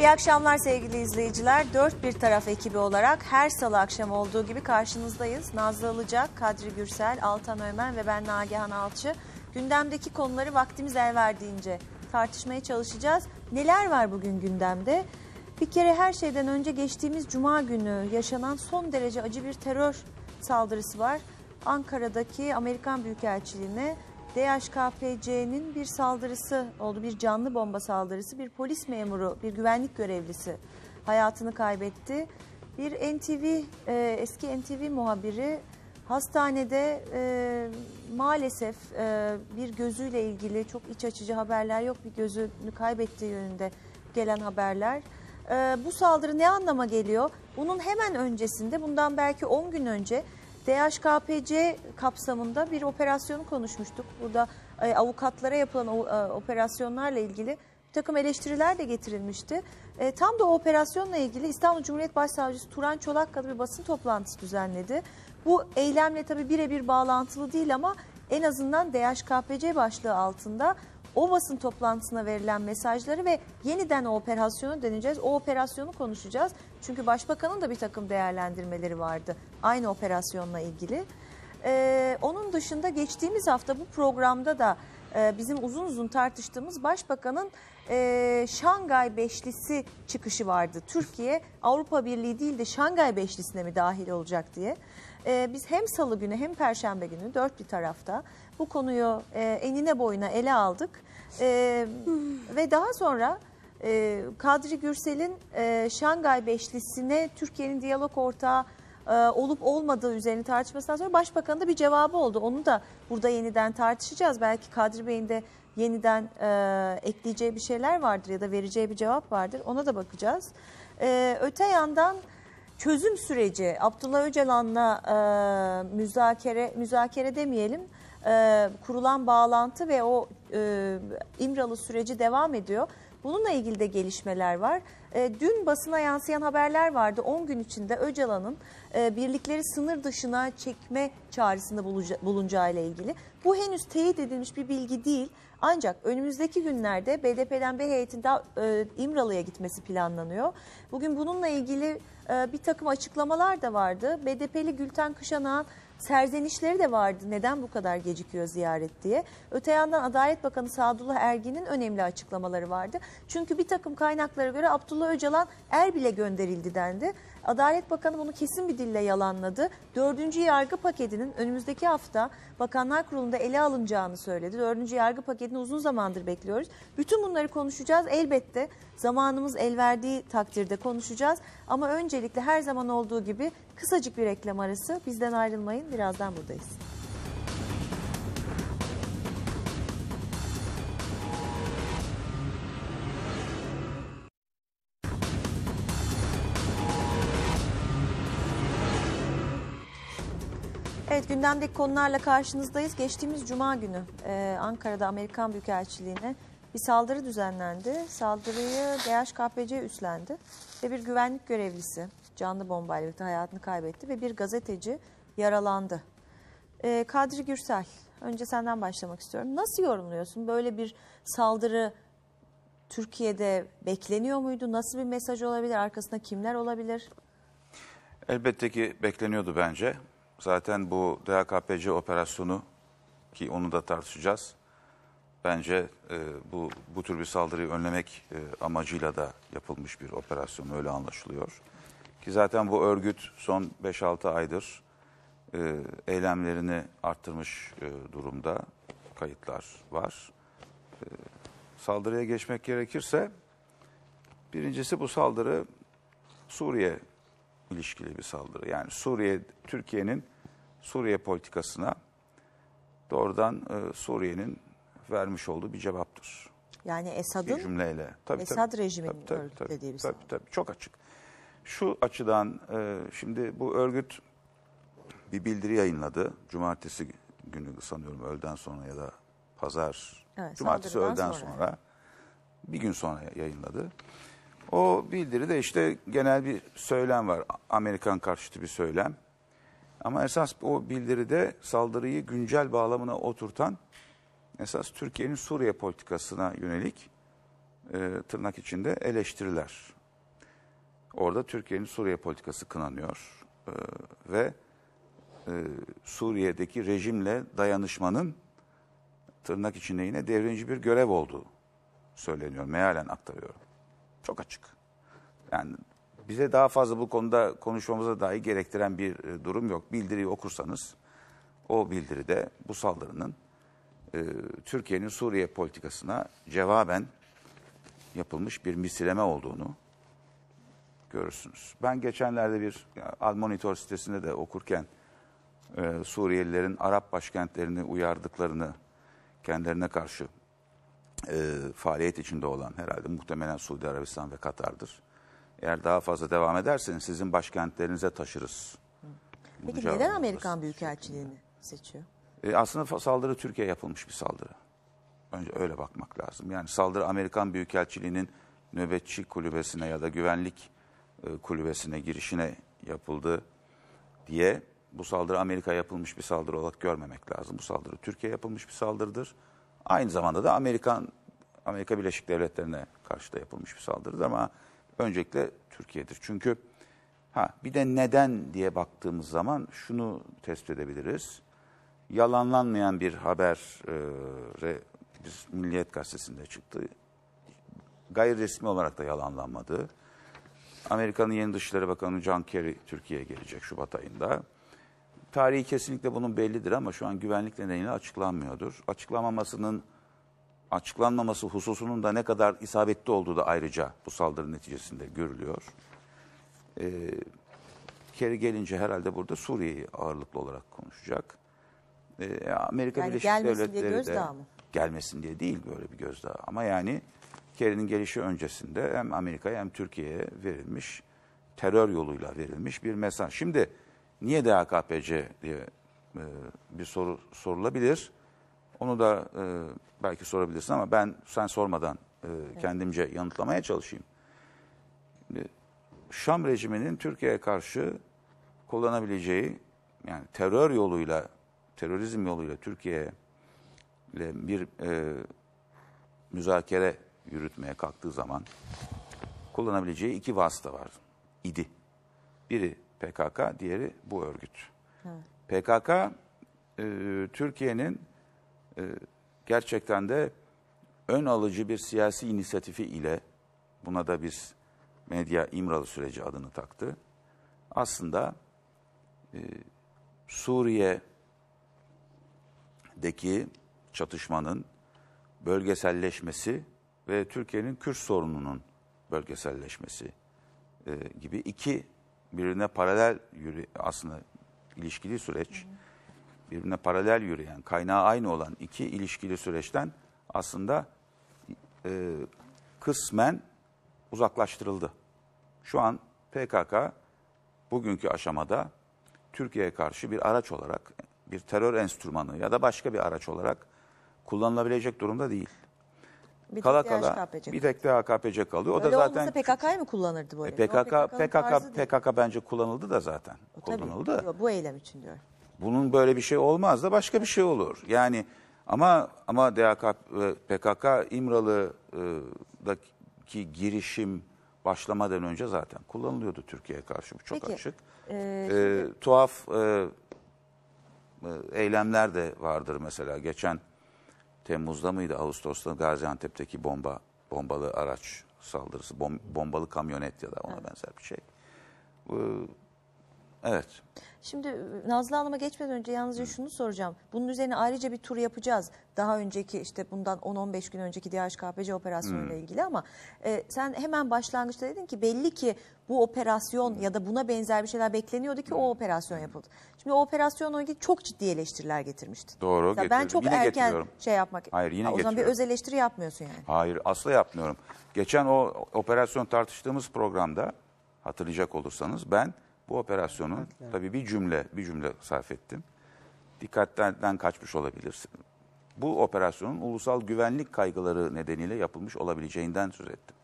İyi akşamlar sevgili izleyiciler. Dört Bir Taraf ekibi olarak her salı akşam olduğu gibi karşınızdayız. Nazlı Alıcak, Kadri Gürsel, Altan Ömen ve ben Nagihan Alçı. Gündemdeki konuları vaktimiz el verdiğince tartışmaya çalışacağız. Neler var bugün gündemde? Bir kere her şeyden önce geçtiğimiz cuma günü yaşanan son derece acı bir terör saldırısı var. Ankara'daki Amerikan Büyükelçiliğine DHKPC'nin bir saldırısı oldu. Bir canlı bomba saldırısı. Bir polis memuru, bir güvenlik görevlisi hayatını kaybetti. Bir NTV, e, eski NTV muhabiri hastanede e, maalesef e, bir gözüyle ilgili çok iç açıcı haberler yok. Bir gözünü kaybettiği yönünde gelen haberler. E, bu saldırı ne anlama geliyor? Bunun hemen öncesinde, bundan belki 10 gün önce DHKPC kapsamında bir operasyonu konuşmuştuk. Burada e, avukatlara yapılan e, operasyonlarla ilgili bir takım eleştiriler de getirilmişti. E, tam da o operasyonla ilgili İstanbul Cumhuriyet Başsavcısı Turan Çolakka'da bir basın toplantısı düzenledi. Bu eylemle tabii birebir bağlantılı değil ama en azından DHKPC başlığı altında o basın toplantısına verilen mesajları ve yeniden o operasyonu deneyeceğiz. O operasyonu konuşacağız. Çünkü başbakanın da bir takım değerlendirmeleri vardı aynı operasyonla ilgili. Ee, onun dışında geçtiğimiz hafta bu programda da e, bizim uzun uzun tartıştığımız başbakanın e, Şangay Beşlisi çıkışı vardı. Türkiye Avrupa Birliği değil de Şangay Beşlisi'ne mi dahil olacak diye. E, biz hem salı günü hem perşembe günü dört bir tarafta bu konuyu e, enine boyuna ele aldık. E, hmm. ve daha sonra e, Kadri Gürsel'in e, Şangay Beşlisi'ne Türkiye'nin diyalog ortağı e, olup olmadığı üzerine tartışmasından sonra Başbakan'ın da bir cevabı oldu. Onu da burada yeniden tartışacağız. Belki Kadri Bey'in de yeniden e, ekleyeceği bir şeyler vardır ya da vereceği bir cevap vardır. Ona da bakacağız. E, öte yandan çözüm süreci Abdullah Öcalan'la e, müzakere müzakere demeyelim e, kurulan bağlantı ve o e, İmralı süreci devam ediyor. Bununla ilgili de gelişmeler var. E, dün basına yansıyan haberler vardı. 10 gün içinde Öcalan'ın e, birlikleri sınır dışına çekme çağrısında bulunacağı ile ilgili. Bu henüz teyit edilmiş bir bilgi değil. Ancak önümüzdeki günlerde BDP'den bir heyetin daha e, İmralı'ya gitmesi planlanıyor. Bugün bununla ilgili e, bir takım açıklamalar da vardı. BDP'li Gülten Kışanağ'ın serzenişleri de vardı. Neden bu kadar gecikiyor ziyaret diye. Öte yandan Adalet Bakanı Sadullah Ergin'in önemli açıklamaları vardı. Çünkü bir takım kaynaklara göre Abdullah Öcalan Erbil'e gönderildi dendi. Adalet Bakanı bunu kesin bir dille yalanladı. Dördüncü yargı paketinin önümüzdeki hafta Bakanlar Kurulu'nda ele alınacağını söyledi. Dördüncü yargı paketini uzun zamandır bekliyoruz. Bütün bunları konuşacağız. Elbette zamanımız el verdiği takdirde konuşacağız. Ama öncelikle her zaman olduğu gibi kısacık bir reklam arası. Bizden ayrılmayın. Birazdan buradayız. Gündemdeki konularla karşınızdayız. Geçtiğimiz Cuma günü e, Ankara'da Amerikan Büyükelçiliği'ne bir saldırı düzenlendi. Saldırıyı DHKPC üstlendi ve bir güvenlik görevlisi canlı bombayla birlikte hayatını kaybetti ve bir gazeteci yaralandı. E, Kadri Gürsel, önce senden başlamak istiyorum. Nasıl yorumluyorsun böyle bir saldırı Türkiye'de bekleniyor muydu? Nasıl bir mesaj olabilir? Arkasında kimler olabilir? Elbette ki bekleniyordu bence zaten bu DHKPC operasyonu ki onu da tartışacağız. Bence e, bu bu tür bir saldırıyı önlemek e, amacıyla da yapılmış bir operasyon öyle anlaşılıyor. Ki zaten bu örgüt son 5-6 aydır e, eylemlerini arttırmış e, durumda. Kayıtlar var. E, saldırıya geçmek gerekirse birincisi bu saldırı Suriye ilişkili bir saldırı. Yani Suriye, Türkiye'nin Suriye politikasına doğrudan e, Suriye'nin vermiş olduğu bir cevaptır. Yani Esad'ın bir cümleyle. Tabii, Esad tabii, rejiminin tabii, tabii, tabii, bir tabii, tabii, çok açık. Şu açıdan e, şimdi bu örgüt bir bildiri yayınladı. Cumartesi günü sanıyorum öğleden sonra ya da pazar. Evet, cumartesi öğleden sonra. sonra bir gün sonra yayınladı. O bildiri de işte genel bir söylem var. Amerikan karşıtı bir söylem. Ama esas o bildiri de saldırıyı güncel bağlamına oturtan esas Türkiye'nin Suriye politikasına yönelik e, tırnak içinde eleştiriler. Orada Türkiye'nin Suriye politikası kınanıyor e, ve e, Suriye'deki rejimle dayanışmanın tırnak içinde yine devrimci bir görev olduğu söyleniyor. Mealen aktarıyorum. Çok açık. Yani bize daha fazla bu konuda konuşmamıza dahi gerektiren bir e, durum yok. Bildiriyi okursanız o bildiride bu saldırının e, Türkiye'nin Suriye politikasına cevaben yapılmış bir misileme olduğunu görürsünüz. Ben geçenlerde bir Al Monitor sitesinde de okurken e, Suriyelilerin Arap başkentlerini uyardıklarını kendilerine karşı e, faaliyet içinde olan herhalde muhtemelen Suudi Arabistan ve Katar'dır. Eğer daha fazla devam ederseniz sizin başkentlerinize taşırız. Peki Bunun neden Amerikan Büyükelçiliğini seçiyor? E, aslında saldırı Türkiye yapılmış bir saldırı. Önce öyle bakmak lazım. Yani saldırı Amerikan Büyükelçiliği'nin nöbetçi kulübesine ya da güvenlik e, kulübesine girişine yapıldı diye bu saldırı Amerika yapılmış bir saldırı olarak görmemek lazım. Bu saldırı Türkiye yapılmış bir saldırıdır. Aynı zamanda da Amerikan Amerika Birleşik Devletleri'ne karşı da yapılmış bir saldırıdır ama öncelikle Türkiye'dir. Çünkü ha bir de neden diye baktığımız zaman şunu tespit edebiliriz. Yalanlanmayan bir haber e, biz Milliyet Gazetesi'nde çıktı. Gayri resmi olarak da yalanlanmadı. Amerika'nın yeni Dışişleri Bakanı John Kerry Türkiye'ye gelecek Şubat ayında tarihi kesinlikle bunun bellidir ama şu an güvenlik nedeniyle açıklanmıyordur. Açıklamamasının açıklanmaması hususunun da ne kadar isabetli olduğu da ayrıca bu saldırı neticesinde görülüyor. Ee, kere gelince herhalde burada Suriye'yi ağırlıklı olarak konuşacak. Ee, Amerika yani Birleşik Devletleri de mı? gelmesin diye değil böyle bir gözdağı. Ama yani Kerry'nin gelişi öncesinde hem Amerika'ya hem Türkiye'ye verilmiş terör yoluyla verilmiş bir mesaj. Şimdi Niye DHKPC diye e, bir soru sorulabilir. Onu da e, belki sorabilirsin ama ben sen sormadan e, kendimce yanıtlamaya çalışayım. E, Şam rejiminin Türkiye'ye karşı kullanabileceği yani terör yoluyla, terörizm yoluyla Türkiye'ye bir e, müzakere yürütmeye kalktığı zaman kullanabileceği iki vasıta var. İdi. Biri PKK, diğeri bu örgüt. Evet. PKK e, Türkiye'nin e, gerçekten de ön alıcı bir siyasi inisiyatifi ile buna da biz medya İmralı süreci adını taktı. Aslında e, Suriye'deki çatışmanın bölgeselleşmesi ve Türkiye'nin Kürt sorununun bölgeselleşmesi e, gibi iki birbirine paralel yürü aslında ilişkili süreç. Birbirine paralel yürüyen, kaynağı aynı olan iki ilişkili süreçten aslında e, kısmen uzaklaştırıldı. Şu an PKK bugünkü aşamada Türkiye'ye karşı bir araç olarak, bir terör enstrümanı ya da başka bir araç olarak kullanılabilecek durumda değil. Bir kala kala DHKPC. bir tek daha KPC kalıyor. O da zaten olmasa PKK'yı mı kullanırdı bu E, eylemi? PKK PKK PKK bence kullanıldı da zaten. O kullanıldı. diyor, bu eylem için diyor. Bunun böyle bir şey olmaz da başka bir şey olur. Yani ama ama DHK e, PKK İmralı'daki e, girişim başlamadan önce zaten kullanılıyordu Türkiye'ye karşı bu çok Peki, açık. e, E, tuhaf e, e, eylemler de vardır mesela geçen Temmuz'da mıydı Ağustos'ta Gaziantep'teki bomba bombalı araç saldırısı bom, bombalı kamyonet ya da ona evet. benzer bir şey. Bu, Evet. Şimdi ıı, Nazlı Hanım'a geçmeden önce yalnızca şunu soracağım. Bunun üzerine ayrıca bir tur yapacağız. Daha önceki işte bundan 10-15 gün önceki DHKPC operasyonuyla hmm. ilgili ama e, sen hemen başlangıçta dedin ki belli ki bu operasyon hmm. ya da buna benzer bir şeyler bekleniyordu ki hmm. o operasyon yapıldı. Şimdi o operasyonla ilgili çok ciddi eleştiriler getirmişti. Doğru Mesela getiriyorum. Ben çok yine erken şey yapmak. Hayır yine ha, O zaman bir öz eleştiri yapmıyorsun yani. Hayır asla yapmıyorum. Geçen o operasyon tartıştığımız programda hatırlayacak olursanız ben bu operasyonu tabii bir cümle bir cümle sarf ettim. Dikkatten kaçmış olabilirsin. Bu operasyonun ulusal güvenlik kaygıları nedeniyle yapılmış olabileceğinden söz ettim.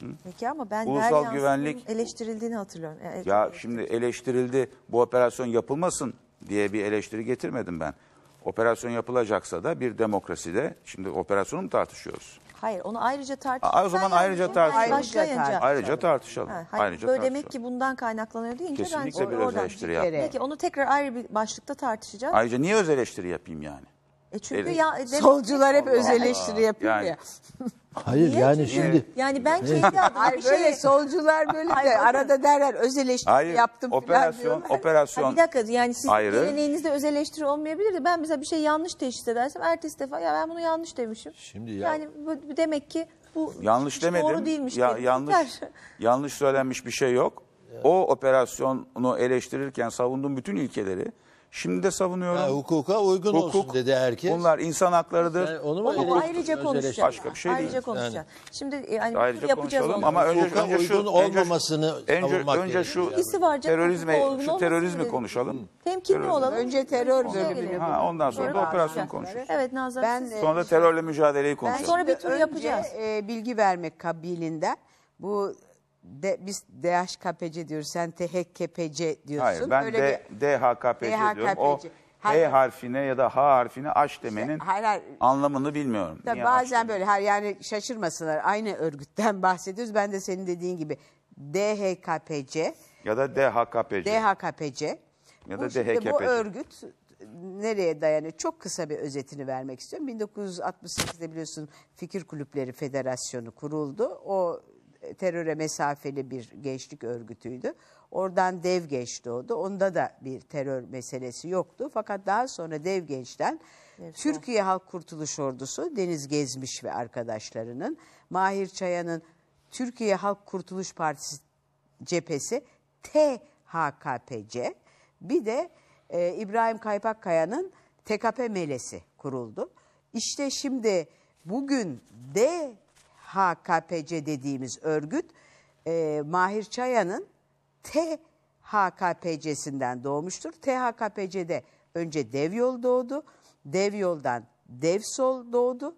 Hı? Peki ama ben ulusal güvenlik eleştirildiğini hatırlıyorum. Evet, ya şimdi eleştirildi bu operasyon yapılmasın diye bir eleştiri getirmedim ben. Operasyon yapılacaksa da bir demokraside şimdi operasyonu mu tartışıyoruz? Hayır onu ayrıca tartışalım. Aa, o zaman ayrıca tartışalım. Başlayınca. Ayrıca tartışalım. Ha, hayır, ayrıca böyle tartışalım. demek ki bundan kaynaklanıyor deyince Kesinlikle ben bir öz eleştiri yap. Peki onu tekrar ayrı bir başlıkta tartışacağız. Ayrıca niye öz eleştiri yapayım yani? E çünkü Evet. ya e, solcular hep öz eleştiri yapıyor yani. ya. Hayır Niye? yani şimdi Yani ben kendi adıma bir şey böyle solcular böyle de arada derler öz eleştiri Hayır, yaptım operasyon- falan diyorlar. operasyon Ha, bir dakika yani sizin ayrı. geleneğinizde öz eleştiri olmayabilir de ben mesela bir şey yanlış teşhis edersem ertesi defa ya ben bunu yanlış demişim. Şimdi ya- Yani bu- demek ki bu Yanlış hiç demedim. doğru değilmiş. Ya, yanlış Yeter. yanlış söylenmiş bir şey yok. O operasyonu eleştirirken savunduğum bütün ilkeleri. Şimdi de savunuyorum. Ha, hukuka uygun Hukuk, olsun dedi herkes. Bunlar insan haklarıdır. Yani onu mu Onu ayrıca konuşacağız. Başka bir şey ayrıca değil. konuşacağız. Şimdi yani e, Ayrıca yapacağız onu. ama önce, Hukuka önce şu uygun olmamasını önce, savunmak önce gerekiyor. şu İkisi var terörizme şu terörizmi dedi. konuşalım. temkinli olalım. Önce terör bölümünü Ha, ondan sonra da operasyon konuşacağız. Evet Nazan Ben, siz. Sonra terörle mücadeleyi konuşalım. Sonra bir tur yapacağız. e, bilgi vermek kabiliğinde bu de, biz DHKPC diyoruz. Sen THKPC diyorsun. Hayır ben Öyle de, bir, DHKPC, DHKPC diyorum. O Hayır. H harfine ya da H harfine aş demenin hayır, hayır. anlamını bilmiyorum. Tabii bazen böyle her yani şaşırmasınlar. Aynı örgütten bahsediyoruz. Ben de senin dediğin gibi DHKPC ya da DHKPC. DHKPC. Ya da bu, DHKPC. Bu örgüt nereye dayanıyor? Çok kısa bir özetini vermek istiyorum. 1968'de biliyorsun Fikir Kulüpleri Federasyonu kuruldu. O teröre mesafeli bir gençlik örgütüydü. Oradan dev genç doğdu. Onda da bir terör meselesi yoktu. Fakat daha sonra dev gençten evet. Türkiye Halk Kurtuluş Ordusu Deniz Gezmiş ve arkadaşlarının Mahir Çaya'nın Türkiye Halk Kurtuluş Partisi cephesi THKPC bir de e, İbrahim Kaypakkaya'nın TKP melesi kuruldu. İşte şimdi bugün de THKPC dediğimiz örgüt e, Mahir Çaya'nın THKPC'sinden doğmuştur. THKPC'de önce Dev Yol doğdu. Dev Yol'dan Dev Sol doğdu.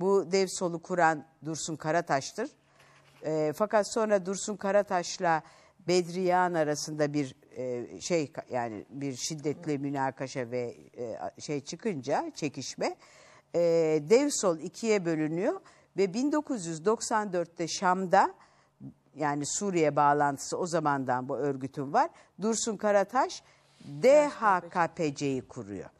Bu Dev Sol'u kuran Dursun Karataş'tır. E, fakat sonra Dursun Karataş'la Bedriyan arasında bir e, şey yani bir şiddetli münakaşa ve e, şey çıkınca çekişme e, Dev Sol ikiye bölünüyor ve 1994'te Şam'da yani Suriye bağlantısı o zamandan bu örgütün var. Dursun Karataş DHKPC'yi kuruyor.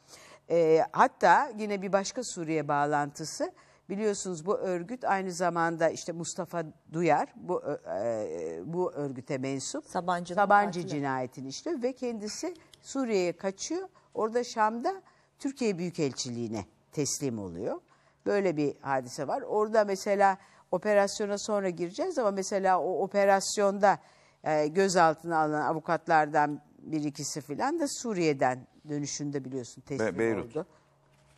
E, hatta yine bir başka Suriye bağlantısı biliyorsunuz bu örgüt aynı zamanda işte Mustafa Duyar bu e, e bu örgüte mensup. Sabancı, Sabancı cinayetini işte ve kendisi Suriye'ye kaçıyor. Orada Şam'da Türkiye Büyükelçiliğine teslim oluyor. Böyle bir hadise var. Orada mesela operasyona sonra gireceğiz ama mesela o operasyonda e, gözaltına alınan avukatlardan bir ikisi filan da Suriye'den dönüşünde biliyorsun teslim Be Beyrut. oldu.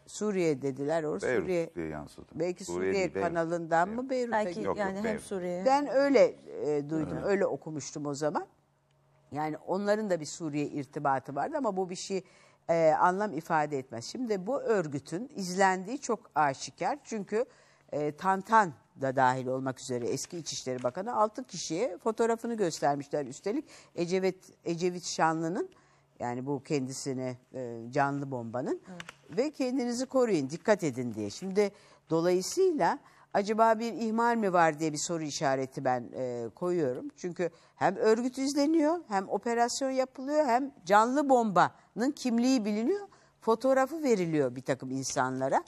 Suriye dediler. Or Beyrut Suriye diye yansıdı. Belki Suriye, Suriye Beyrut. kanalından Beyrut. mı Beyrut'a Belki yok, yani hem Suriye. Ben öyle e, duydum. Evet. Öyle okumuştum o zaman. Yani onların da bir Suriye irtibatı vardı ama bu bir şey e, anlam ifade etmez. Şimdi bu örgütün izlendiği çok aşikar. Çünkü e, Tantan da dahil olmak üzere eski İçişleri Bakanı 6 kişiye fotoğrafını göstermişler. Üstelik Ecevit, Ecevit Şanlı'nın yani bu kendisini e, canlı bombanın evet. ve kendinizi koruyun dikkat edin diye. Şimdi dolayısıyla acaba bir ihmal mi var diye bir soru işareti ben e, koyuyorum. Çünkü hem örgüt izleniyor hem operasyon yapılıyor hem canlı bomba kimliği biliniyor, fotoğrafı veriliyor bir takım insanlara.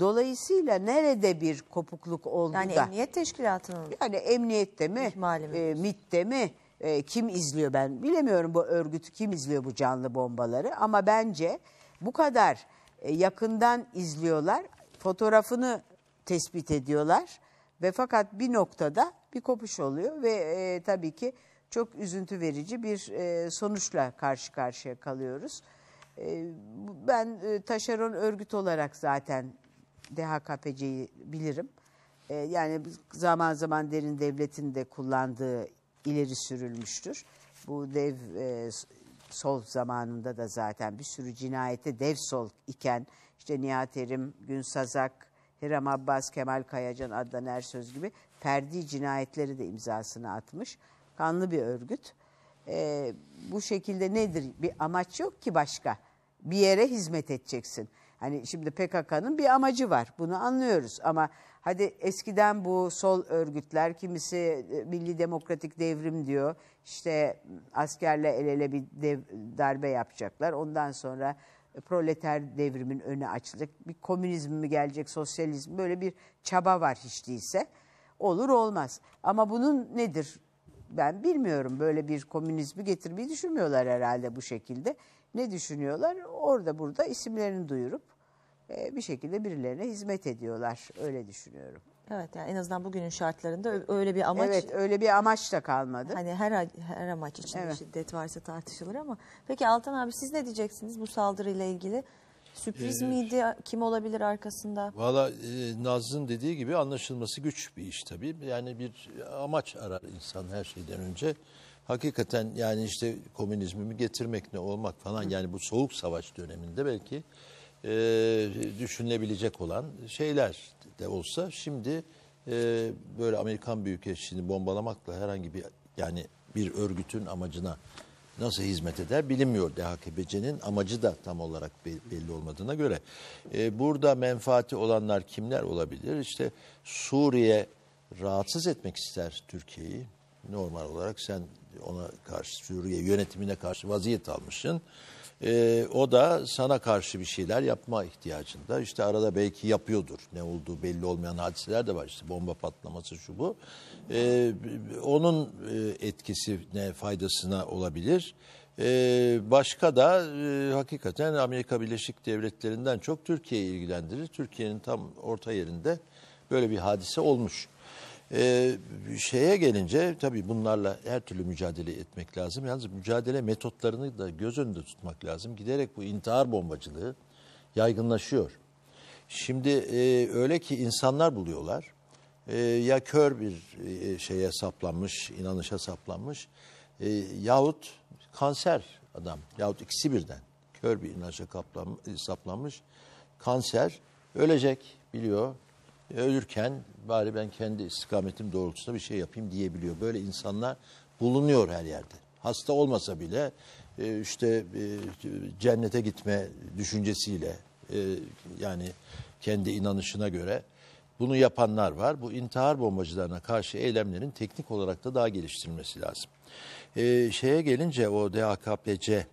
Dolayısıyla nerede bir kopukluk oldu yani da... Yani emniyet teşkilatının... Yani emniyette mi, mi? e, MIT'te mi, e, kim izliyor ben bilemiyorum bu örgütü kim izliyor bu canlı bombaları. Ama bence bu kadar e, yakından izliyorlar, fotoğrafını tespit ediyorlar ve fakat bir noktada bir kopuş oluyor ve e, tabii ki çok üzüntü verici bir e, sonuçla karşı karşıya kalıyoruz. E, ben e, taşeron örgüt olarak zaten DHKPC'yi bilirim. E, yani zaman zaman derin devletin de kullandığı ileri sürülmüştür. Bu dev e, sol zamanında da zaten bir sürü cinayete dev sol iken işte Nihat Erim, Gün Sazak, Hiram Abbas, Kemal Kayacan, Adnan Ersöz gibi perdi cinayetleri de imzasını atmış kanlı bir örgüt. E, bu şekilde nedir? Bir amaç yok ki başka. Bir yere hizmet edeceksin. Hani şimdi PKK'nın bir amacı var. Bunu anlıyoruz ama hadi eskiden bu sol örgütler kimisi e, Milli Demokratik Devrim diyor. İşte askerle el ele bir dev, darbe yapacaklar. Ondan sonra e, proleter devrimin önü açılacak. Bir komünizm mi gelecek, sosyalizm böyle bir çaba var hiç değilse. Olur olmaz. Ama bunun nedir? ben bilmiyorum böyle bir komünizmi getirmeyi düşünmüyorlar herhalde bu şekilde. Ne düşünüyorlar? Orada burada isimlerini duyurup e, bir şekilde birilerine hizmet ediyorlar. Öyle düşünüyorum. Evet yani en azından bugünün şartlarında öyle bir amaç. Evet öyle bir amaç da kalmadı. Hani her her amaç için evet. şiddet varsa tartışılır ama. Peki Altan abi siz ne diyeceksiniz bu saldırıyla ilgili? Sürpriz ee, miydi? Kim olabilir arkasında? Valla e, Nazlı'nın dediği gibi anlaşılması güç bir iş tabii. Yani bir amaç arar insan her şeyden önce. Hakikaten yani işte komünizmi mi getirmek ne olmak falan yani bu soğuk savaş döneminde belki e, düşünülebilecek olan şeyler de olsa şimdi e, böyle Amerikan büyükelçiliğini bombalamakla herhangi bir yani bir örgütün amacına nasıl hizmet eder bilinmiyor DHKPC'nin amacı da tam olarak belli olmadığına göre. E, burada menfaati olanlar kimler olabilir? İşte Suriye rahatsız etmek ister Türkiye'yi. Normal olarak sen ona karşı Suriye yönetimine karşı vaziyet almışsın. E, o da sana karşı bir şeyler yapma ihtiyacında. İşte arada belki yapıyordur. Ne olduğu belli olmayan hadiseler de var. İşte bomba patlaması şu bu. E, onun e, etkisi ne faydasına olabilir? Ee, başka da e, hakikaten Amerika Birleşik Devletleri'nden çok Türkiye'yi ilgilendirir. Türkiye'nin tam orta yerinde böyle bir hadise olmuş. Ee, şeye gelince tabii bunlarla her türlü mücadele etmek lazım. Yalnız mücadele metotlarını da göz önünde tutmak lazım. Giderek bu intihar bombacılığı yaygınlaşıyor. Şimdi e, öyle ki insanlar buluyorlar. E, ya kör bir e, şeye saplanmış, inanışa saplanmış e, yahut kanser adam yahut ikisi birden kör bir inanışa saplanmış kanser ölecek biliyor e, ölürken bari ben kendi istikametim doğrultusunda bir şey yapayım diyebiliyor. Böyle insanlar bulunuyor her yerde. Hasta olmasa bile e, işte e, cennete gitme düşüncesiyle yani kendi inanışına göre bunu yapanlar var. Bu intihar bombacılarına karşı eylemlerin teknik olarak da daha geliştirilmesi lazım. Şeye gelince o DHKPC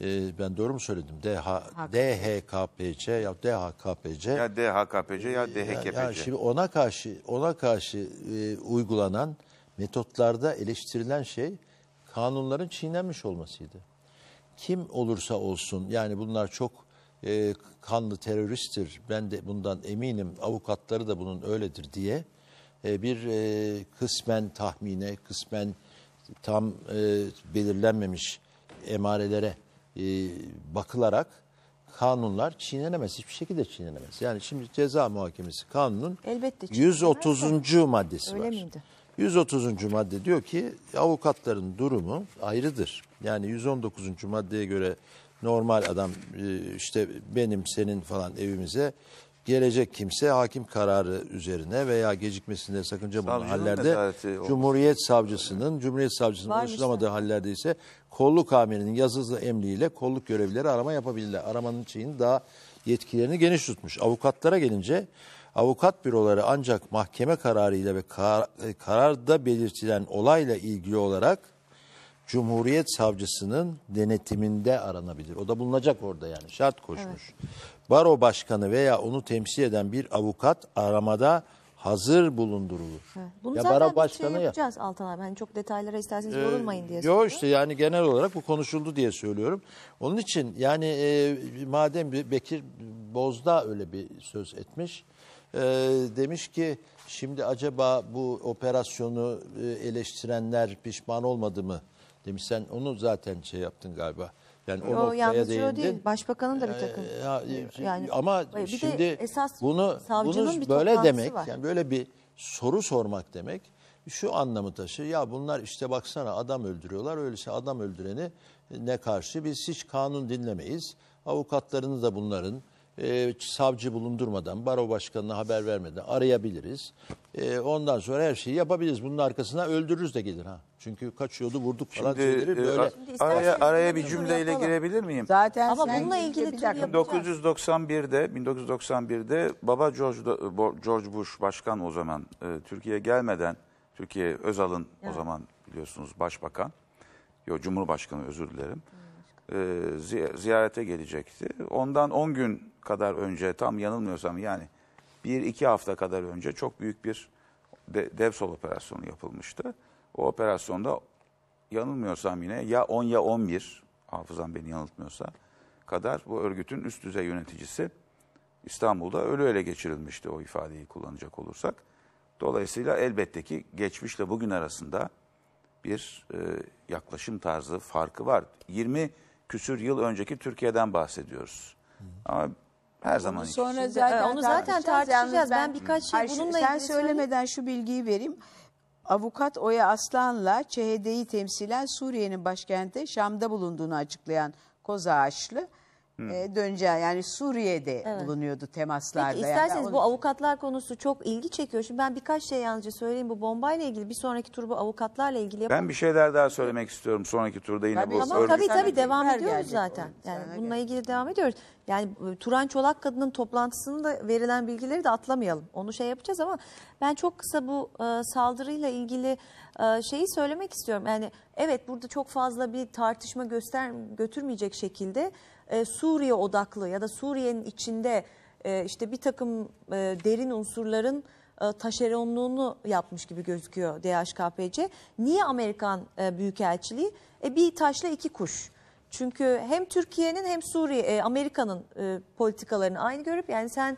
e, ben doğru mu söyledim? DH, DHKPC ya DHKPC. Ya DHKPC ya ee, DHKPC. Ya, ya şimdi ona karşı ona karşı e, uygulanan metotlarda eleştirilen şey kanunların çiğnenmiş olmasıydı. Kim olursa olsun yani bunlar çok e, kanlı teröristtir. Ben de bundan eminim. Avukatları da bunun öyledir diye e, bir e, kısmen tahmine, kısmen tam e, belirlenmemiş emarelere e, bakılarak kanunlar çiğnenemez. Hiçbir şekilde çiğnenemez. Yani şimdi ceza muhakemesi kanunun Elbette 130. maddesi Öyle var. Miydi? 130. madde diyor ki avukatların durumu ayrıdır. Yani 119. maddeye göre normal adam e, işte benim senin falan evimize gelecek kimse hakim kararı üzerine veya gecikmesinde sakınca bulunan hallerde Cumhuriyet Savcısının, Cumhuriyet Savcısının ulaşılamadığı hallerde ise kolluk amirinin yazılı emriyle kolluk görevlileri arama yapabilirler. Aramanın için daha yetkilerini geniş tutmuş. Avukatlara gelince avukat büroları ancak mahkeme kararıyla ve kar, e, kararda belirtilen olayla ilgili olarak Cumhuriyet Savcısının denetiminde aranabilir. O da bulunacak orada yani şart koşmuş. Evet baro başkanı veya onu temsil eden bir avukat aramada hazır bulundurulur. Bunu ya zaten baro şey başkanı şey yapacağız Altan abi. Hani çok detaylara isterseniz e, yorulmayın diye. Yok işte yani genel olarak bu konuşuldu diye söylüyorum. Onun için yani e, madem Bekir Bozda öyle bir söz etmiş. E, demiş ki şimdi acaba bu operasyonu e, eleştirenler pişman olmadı mı? Demiş sen onu zaten şey yaptın galiba. Yani o, o yalnız değindin. değil. Başbakanın da bir takım. Ee, yani ama bir şimdi de esas bunu bunu bir böyle demek var. yani böyle bir soru sormak demek şu anlamı taşıyor. Ya bunlar işte baksana adam öldürüyorlar. Öyleyse adam öldüreni e, ne karşı biz hiç kanun dinlemeyiz. Avukatlarını da bunların e, savcı bulundurmadan, baro başkanına haber vermeden arayabiliriz. E, ondan sonra her şeyi yapabiliriz. Bunun arkasına öldürürüz de gelir ha. Çünkü kaçıyordu, vurduk falan Şimdi, e, böyle. a- araya araya bir cümleyle girebilir miyim? Zaten Ama sen bununla ilgili bir dakika. 1991'de 1991'de baba George e, George Bush başkan o zaman e, Türkiye'ye gelmeden Türkiye Özal'ın o zaman biliyorsunuz başbakan. Yo Cumhurbaşkanı özür dilerim. E, ziyarete gelecekti. Ondan 10 gün kadar önce tam yanılmıyorsam yani bir iki hafta kadar önce çok büyük bir de, sol operasyonu yapılmıştı. O operasyonda yanılmıyorsam yine ya 10 ya 11 hafızam beni yanıltmıyorsa kadar bu örgütün üst düzey yöneticisi İstanbul'da ölü ele geçirilmişti o ifadeyi kullanacak olursak. Dolayısıyla elbette ki geçmişle bugün arasında bir e, yaklaşım tarzı farkı var. 20 küsür yıl önceki Türkiye'den bahsediyoruz. Hı. Ama her zaman için. Sonra e, zaten onu zaten tartışacağız. Yalnız Ben birkaç şey bununla ilgili söyleyeyim. söylemeden şu bilgiyi vereyim. Avukat Oya Aslan'la ÇHD'yi temsilen Suriye'nin başkenti Şam'da bulunduğunu açıklayan Kozağaçlı e, döneceği yani Suriye'de Evet. bulunuyordu temaslarda. Peki Yani isterseniz bu avukatlar konusu çok ilgi çekiyor. Şimdi ben birkaç şey yalnızca söyleyeyim. Bu bombayla ilgili bir sonraki tur bu avukatlarla ilgili yapalım. Ben bir şeyler daha söylemek istiyorum sonraki turda yine Tabii, bu Ama örgüt. tabii tabii devam ediyoruz zaten. Yani sana bununla ilgili devam ediyoruz. Yani e, Turan Çolak kadının toplantısında da verilen bilgileri de atlamayalım. Onu şey yapacağız ama ben çok kısa bu e, saldırıyla ilgili e, şeyi söylemek istiyorum. Yani evet burada çok fazla bir tartışma göster götürmeyecek şekilde e, Suriye odaklı ya da Suriye'nin içinde e, işte bir takım e, derin unsurların taşeronluğunu yapmış gibi gözüküyor DHKPC. Niye Amerikan e, Büyükelçiliği? E, bir taşla iki kuş. Çünkü hem Türkiye'nin hem Suriye, Amerika'nın politikalarını aynı görüp yani sen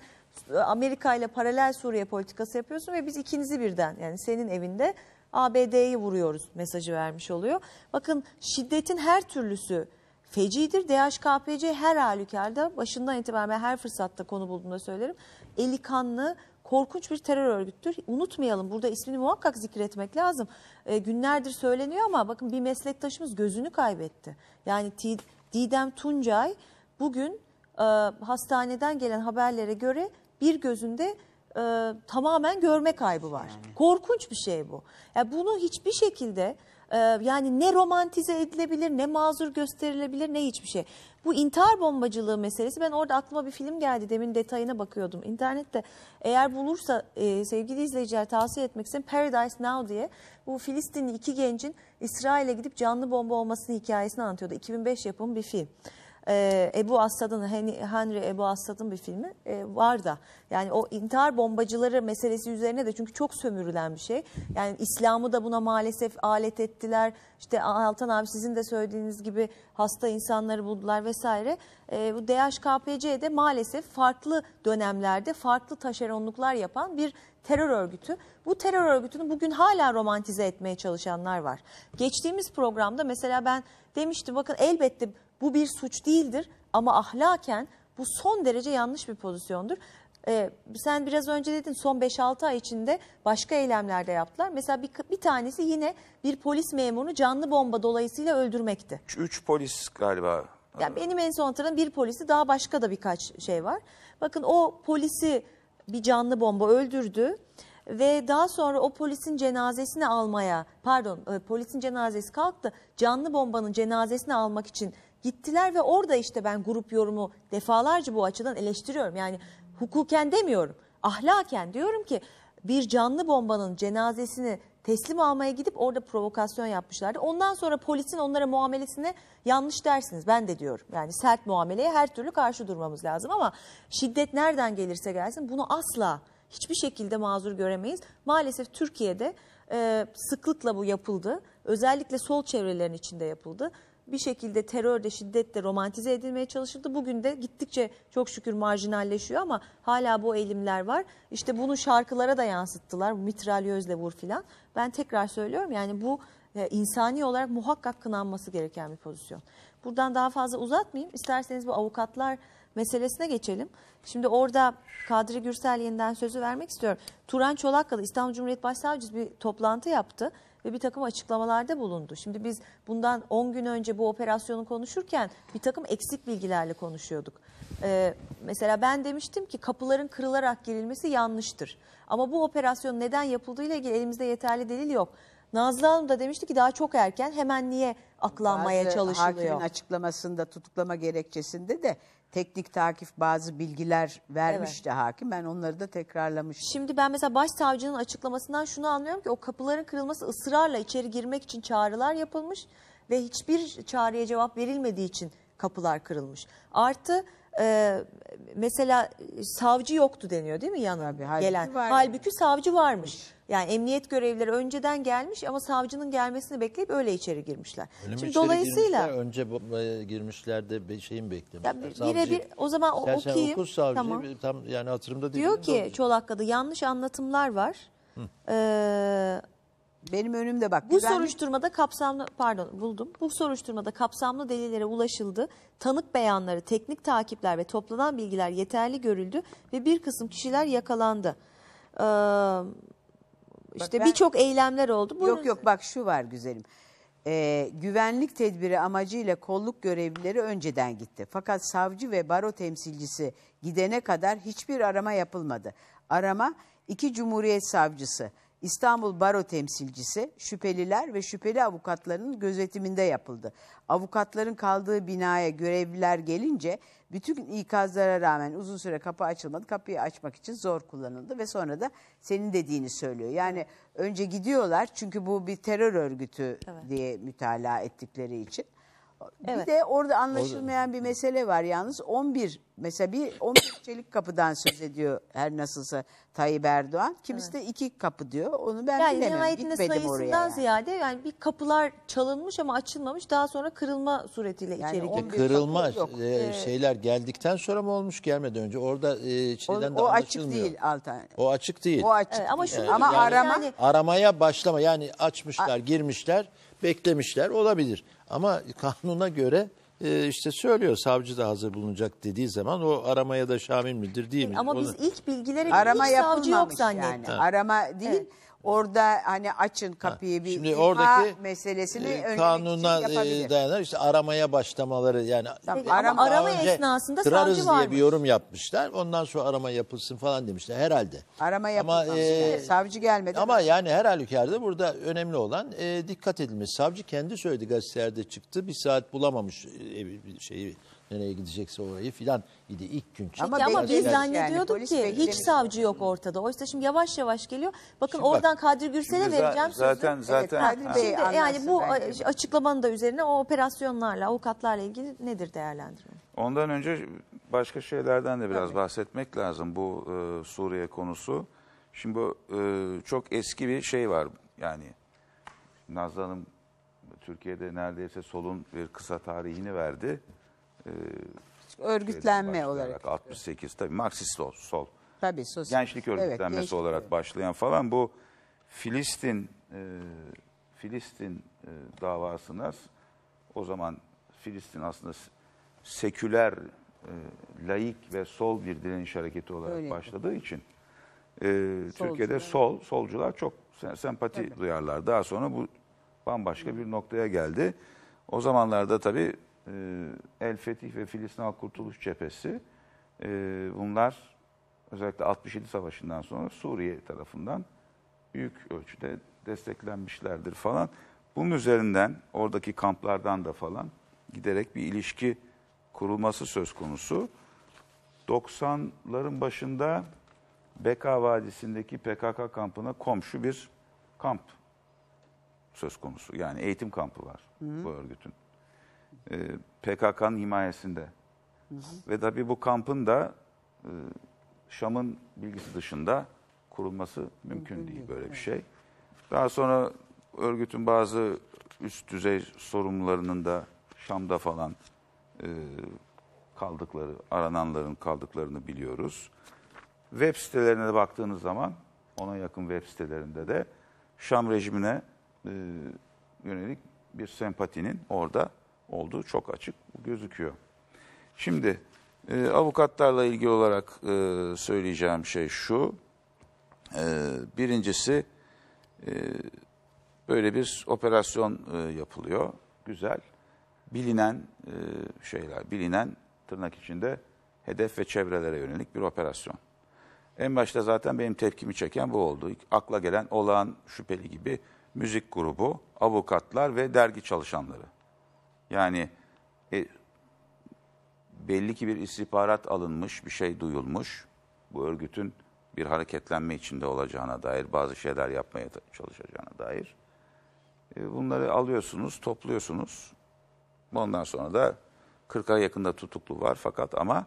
Amerika ile paralel Suriye politikası yapıyorsun ve biz ikinizi birden yani senin evinde ABD'yi vuruyoruz mesajı vermiş oluyor. Bakın şiddetin her türlüsü fecidir. DHKPC her halükarda başından itibaren her fırsatta konu bulduğumda söylerim. Eli kanlı korkunç bir terör örgüttür. Unutmayalım burada ismini muhakkak zikretmek lazım. E, günlerdir söyleniyor ama bakın bir meslektaşımız gözünü kaybetti. Yani T Didem Tuncay bugün e, hastaneden gelen haberlere göre bir gözünde e, tamamen görme kaybı var. Yani. Korkunç bir şey bu. Yani bunu hiçbir şekilde ee, yani ne romantize edilebilir, ne mazur gösterilebilir, ne hiçbir şey. Bu intihar bombacılığı meselesi ben orada aklıma bir film geldi demin detayına bakıyordum. İnternette eğer bulursa e, sevgili izleyiciler tavsiye etmek istedim Paradise Now diye bu Filistinli iki gencin İsrail'e gidip canlı bomba olmasının hikayesini anlatıyordu. 2005 yapımı bir film e, Ebu Asad'ın, Henry Ebu Asad'ın bir filmi e, var da yani o intihar bombacıları meselesi üzerine de çünkü çok sömürülen bir şey. Yani İslam'ı da buna maalesef alet ettiler. İşte Altan abi sizin de söylediğiniz gibi hasta insanları buldular vesaire. E, bu DHKPC'de maalesef farklı dönemlerde farklı taşeronluklar yapan bir terör örgütü. Bu terör örgütünü bugün hala romantize etmeye çalışanlar var. Geçtiğimiz programda mesela ben demiştim bakın elbette bu bir suç değildir ama ahlaken bu son derece yanlış bir pozisyondur. Ee, sen biraz önce dedin son 5-6 ay içinde başka eylemlerde yaptılar. Mesela bir, bir tanesi yine bir polis memurunu canlı bomba dolayısıyla öldürmekti. 3 polis galiba. Yani benim en son hatırladığım bir polisi daha başka da birkaç şey var. Bakın o polisi bir canlı bomba öldürdü ve daha sonra o polisin cenazesini almaya pardon e, polisin cenazesi kalktı canlı bombanın cenazesini almak için gittiler ve orada işte ben grup yorumu defalarca bu açıdan eleştiriyorum. Yani hukuken demiyorum, ahlaken diyorum ki bir canlı bombanın cenazesini teslim almaya gidip orada provokasyon yapmışlardı. Ondan sonra polisin onlara muamelesine yanlış dersiniz ben de diyorum. Yani sert muameleye her türlü karşı durmamız lazım ama şiddet nereden gelirse gelsin bunu asla hiçbir şekilde mazur göremeyiz. Maalesef Türkiye'de e, sıklıkla bu yapıldı. Özellikle sol çevrelerin içinde yapıldı bir şekilde terörle, şiddetle romantize edilmeye çalışıldı. Bugün de gittikçe çok şükür marjinalleşiyor ama hala bu eğilimler var. İşte bunu şarkılara da yansıttılar. Mitralyözle vur filan. Ben tekrar söylüyorum yani bu e, insani olarak muhakkak kınanması gereken bir pozisyon. Buradan daha fazla uzatmayayım. İsterseniz bu avukatlar meselesine geçelim. Şimdi orada Kadri Gürsel yeniden sözü vermek istiyorum. Turan Çolakkalı İstanbul Cumhuriyet Başsavcısı bir toplantı yaptı ve bir takım açıklamalarda bulundu. Şimdi biz bundan 10 gün önce bu operasyonu konuşurken bir takım eksik bilgilerle konuşuyorduk. Ee, mesela ben demiştim ki kapıların kırılarak girilmesi yanlıştır. Ama bu operasyon neden yapıldığı ile ilgili elimizde yeterli delil yok. Nazlı Hanım da demişti ki daha çok erken hemen niye aklanmaya Bazı çalışılıyor? Hakimin açıklamasında tutuklama gerekçesinde de teknik takip bazı bilgiler vermişti hakim. Ben onları da tekrarlamıştım. Şimdi ben mesela başsavcının açıklamasından şunu anlıyorum ki o kapıların kırılması ısrarla içeri girmek için çağrılar yapılmış ve hiçbir çağrıya cevap verilmediği için kapılar kırılmış. Artı e, mesela savcı yoktu deniyor değil mi yan Tabii, halbuki gelen? var. Halbuki savcı varmış. Yani emniyet görevlileri önceden gelmiş ama savcının gelmesini bekleyip öyle içeri girmişler. Öyle Şimdi içeri dolayısıyla girmişler? önce e, girmişler de bir şeyin beklemişler. Ya bir- o zaman o- okuyayım. oku savcıyı, Tamam. tam yani hatırımda değil. Diyor ki oldu. Çolakka'da yanlış anlatımlar var. Ee, benim önümde bak. Bu güvenlik... soruşturmada kapsamlı pardon buldum. Bu soruşturmada kapsamlı delillere ulaşıldı. Tanık beyanları, teknik takipler ve toplanan bilgiler yeterli görüldü ve bir kısım kişiler yakalandı. Ee, işte ben... birçok eylemler oldu. Bunun... Yok yok bak şu var güzelim. Ee, güvenlik tedbiri amacıyla kolluk görevlileri önceden gitti. Fakat savcı ve baro temsilcisi gidene kadar hiçbir arama yapılmadı. Arama iki Cumhuriyet Savcısı İstanbul Baro temsilcisi şüpheliler ve şüpheli avukatların gözetiminde yapıldı. Avukatların kaldığı binaya görevliler gelince bütün ikazlara rağmen uzun süre kapı açılmadı. Kapıyı açmak için zor kullanıldı ve sonra da senin dediğini söylüyor. Yani önce gidiyorlar çünkü bu bir terör örgütü evet. diye mütalaa ettikleri için. Evet. Bir de orada anlaşılmayan bir mesele var yalnız. 11 mesela bir 11 çelik kapıdan söz ediyor her nasılsa Tayyip Erdoğan. Kimisi de iki kapı diyor. Onu ben yani bilemem. nihayetinde Gitmedim sayısından oraya. yani. ziyade yani bir kapılar çalınmış ama açılmamış daha sonra kırılma suretiyle Yani içeri giriyor. Kırılma e, şeyler geldikten sonra mı olmuş gelmeden önce orada e, O, şeyden de o açık değil Altan. O açık değil. O açık. Evet, ama değil. şunu ama biliyorum şey arama yani- Aramaya başlama yani açmışlar girmişler beklemişler olabilir. Ama kanuna göre e, işte söylüyor savcı da hazır bulunacak dediği zaman o aramaya da şamil midir değil mi? Ama Onu... biz ilk bilgilere Arama ilk savcı yok zannettik. yani. Arama değil. Evet. Orada hani açın kapıyı bir Şimdi oradaki e, meselesini e, kanuna için e, işte aramaya başlamaları yani Peki, arama- daha arama önce esnasında kırarız savcı diye varmış. bir yorum yapmışlar. Ondan sonra arama yapılsın falan demişler herhalde. Arama Ama, e, Savcı gelmedi. Ama Ama yani her halükarda burada önemli olan e, dikkat edilmesi. Savcı kendi söyledi gazetelerde çıktı. Bir saat bulamamış e, şeyi nereye gidecekse orayı filan idi ilk gün. Ama, ama biz şey- zannediyorduk yani, ki hiç savcı yok ortada. Oysa şimdi yavaş yavaş geliyor. Bakın şimdi oradan bak, Kadir Gürsel'e vereceğim sözü. Zaten zaten evet, Kadir Bey şimdi, yani bu bence. açıklamanın da üzerine o operasyonlarla, avukatlarla ilgili nedir değerlendirme? Ondan önce başka şeylerden de biraz Tabii. bahsetmek lazım bu e, Suriye konusu. Şimdi bu e, çok eski bir şey var yani Nazlı Hanım Türkiye'de neredeyse solun bir kısa tarihini verdi e, örgütlenme olarak. 68 tabii Marksist sol. sol. Tabii sosyal. Gençlik örgütlenmesi evet, olarak başlayan falan bu Filistin e, Filistin e, davasına o zaman Filistin aslında seküler, e, laik ve sol bir direniş hareketi olarak Öyle başladığı mi? için e, Türkiye'de sol, solcular çok sempati evet. duyarlar. Daha sonra bu bambaşka bir noktaya geldi. O zamanlarda tabii ee, El Fetih ve Filistin Halk Kurtuluş Cephesi ee, bunlar özellikle 67 Savaşı'ndan sonra Suriye tarafından büyük ölçüde desteklenmişlerdir falan. Bunun üzerinden oradaki kamplardan da falan giderek bir ilişki kurulması söz konusu. 90'ların başında Beka Vadisi'ndeki PKK kampına komşu bir kamp söz konusu. Yani eğitim kampı var Hı. bu örgütün e, PKK'nın himayesinde. Hı hı. Ve tabii bu kampın da e, Şam'ın bilgisi dışında kurulması mümkün, mümkün değil böyle bir şey. Daha sonra örgütün bazı üst düzey sorumlularının da Şam'da falan e, kaldıkları, arananların kaldıklarını biliyoruz. Web sitelerine de baktığınız zaman ona yakın web sitelerinde de Şam rejimine e, yönelik bir sempatinin orada olduğu çok açık gözüküyor. Şimdi e, avukatlarla ilgili olarak e, söyleyeceğim şey şu. E, birincisi e, böyle bir operasyon e, yapılıyor. Güzel. Bilinen e, şeyler, bilinen tırnak içinde hedef ve çevrelere yönelik bir operasyon. En başta zaten benim tepkimi çeken bu oldu. Akla gelen olağan şüpheli gibi müzik grubu, avukatlar ve dergi çalışanları. Yani e, belli ki bir istihbarat alınmış, bir şey duyulmuş. Bu örgütün bir hareketlenme içinde olacağına dair, bazı şeyler yapmaya çalışacağına dair. E, bunları alıyorsunuz, topluyorsunuz. Ondan sonra da 40'a yakında tutuklu var fakat ama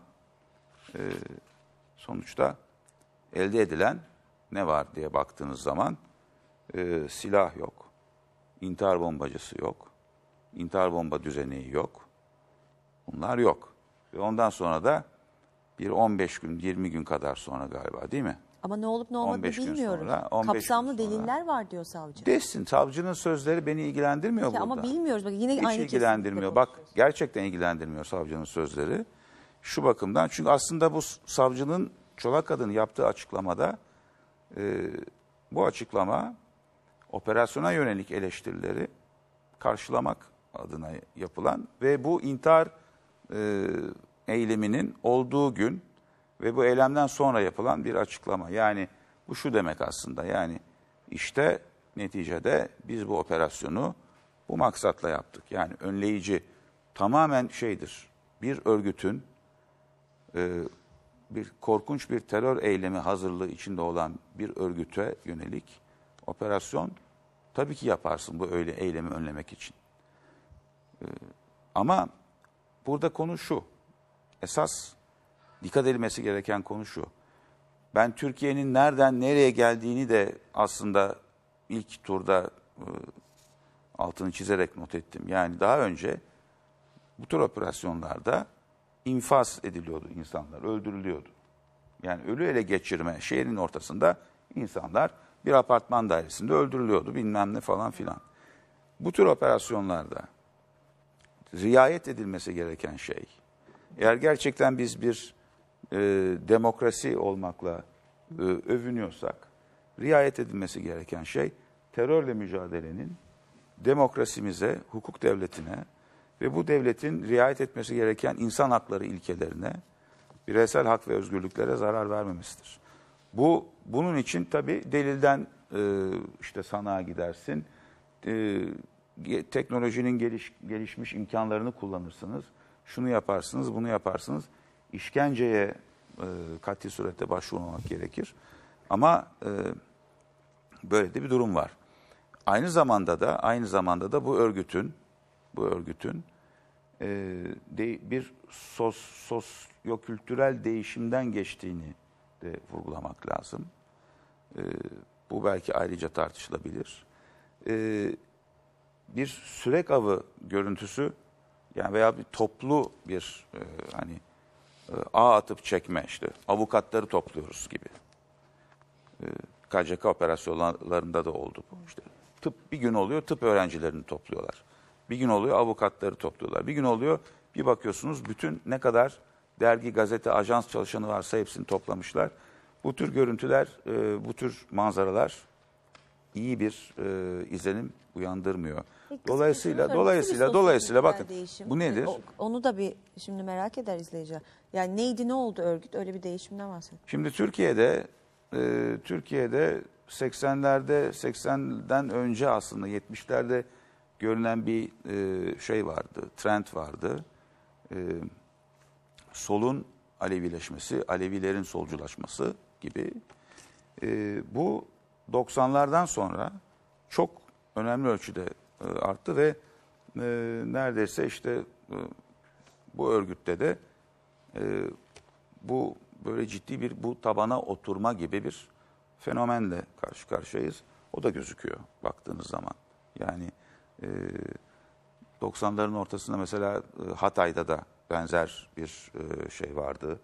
e, sonuçta elde edilen ne var diye baktığınız zaman e, silah yok, intihar bombacısı yok, intihar bomba düzeni yok. Bunlar yok. Ve ondan sonra da bir 15 gün 20 gün kadar sonra galiba değil mi? Ama ne olup ne olmadığını 15 gün Sonra, 15 Kapsamlı gün sonra. deliller var diyor savcı. Desin savcının sözleri beni ilgilendirmiyor Peki, burada. Ama bilmiyoruz bak yine Hiç aynı ilgilendirmiyor. Bak gerçekten ilgilendirmiyor savcının sözleri. Şu bakımdan çünkü aslında bu savcının Çolak Kadın yaptığı açıklamada e, bu açıklama operasyona yönelik eleştirileri karşılamak adına yapılan ve bu intihar e, eyleminin olduğu gün ve bu eylemden sonra yapılan bir açıklama. Yani bu şu demek aslında yani işte neticede biz bu operasyonu bu maksatla yaptık. Yani önleyici tamamen şeydir bir örgütün e, bir korkunç bir terör eylemi hazırlığı içinde olan bir örgüte yönelik operasyon tabii ki yaparsın bu öyle eylemi önlemek için. Ama burada konu şu. Esas dikkat edilmesi gereken konu şu. Ben Türkiye'nin nereden nereye geldiğini de aslında ilk turda e, altını çizerek not ettim. Yani daha önce bu tür operasyonlarda infaz ediliyordu insanlar, öldürülüyordu. Yani ölü ele geçirme şehrin ortasında insanlar bir apartman dairesinde öldürülüyordu bilmem ne falan filan. Bu tür operasyonlarda riayet edilmesi gereken şey. Eğer gerçekten biz bir e, demokrasi olmakla e, övünüyorsak, riayet edilmesi gereken şey terörle mücadelenin demokrasimize, hukuk devletine ve bu devletin riayet etmesi gereken insan hakları ilkelerine, bireysel hak ve özgürlüklere zarar vermemesidir. Bu bunun için tabi delilden e, işte sanağa gidersin, e, teknolojinin geliş, gelişmiş imkanlarını kullanırsınız. Şunu yaparsınız, bunu yaparsınız. İşkenceye e, katli surette başvurmamak gerekir. Ama e, böyle de bir durum var. Aynı zamanda da aynı zamanda da bu örgütün bu örgütün e, de, bir sos sosyo-kültürel değişimden geçtiğini de vurgulamak lazım. E, bu belki ayrıca tartışılabilir. E, bir sürek avı görüntüsü yani veya bir toplu bir e, hani e, ağ atıp çekme işte avukatları topluyoruz gibi. E, KCK operasyonlarında da oldu bu. işte tıp bir gün oluyor tıp öğrencilerini topluyorlar. Bir gün oluyor avukatları topluyorlar. Bir gün oluyor bir bakıyorsunuz bütün ne kadar dergi, gazete, ajans çalışanı varsa hepsini toplamışlar. Bu tür görüntüler, e, bu tür manzaralar iyi bir e, izlenim uyandırmıyor. Peki, Dolayısıyla dolayısıyla dolayısıyla bakın değişim. bu nedir? E, o- Onu da bir şimdi merak eder izleyici. Yani neydi ne oldu örgüt öyle bir değişim değişimden bahsediyor. Şimdi Türkiye'de e, Türkiye'de 80'lerde 80'den önce aslında 70'lerde görünen bir e, şey vardı, trend vardı. E, solun Alevileşmesi, Alevilerin solculaşması gibi. E, bu 90'lardan sonra çok önemli ölçüde e, arttı ve e, neredeyse işte e, bu örgütte de bu böyle ciddi bir bu tabana oturma gibi bir fenomenle karşı karşıyayız. O da gözüküyor baktığınız zaman. Yani 90'ların ortasında mesela Hatay'da da benzer bir şey vardı.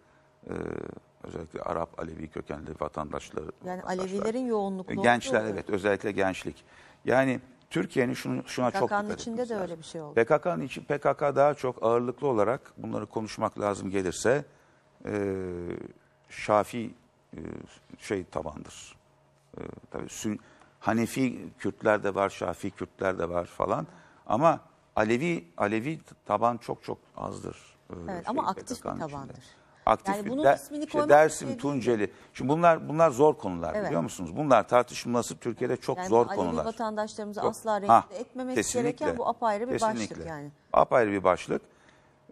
Özellikle Arap Alevi kökenli vatandaşları. Yani vatandaşlar. Alevilerin yoğunluklu e, Gençler olduğu. evet özellikle gençlik. Yani Türkiye'nin şuna PKK'nın çok dikkat PKK'nın içinde de öyle bir şey oldu. PKK'nın için PKK daha çok ağırlıklı olarak bunları konuşmak lazım gelirse e, Şafi e, şey tabandır. E, tabii Sün, Hanefi Kürtler de var, Şafi Kürtler de var falan. Ama Alevi Alevi taban çok çok azdır. E, evet, şey, ama aktif bir tabandır. Içinde aktif yani bir de, işte Dersim, şey Tunceli. Şimdi bunlar bunlar zor konular evet. biliyor musunuz? Bunlar tartışılması Türkiye'de çok yani zor Alevi konular. vatandaşlarımızı Yok. asla rencide ha, kesinlikle. gereken bu apayrı bir kesinlikle. başlık yani. Apayrı bir başlık.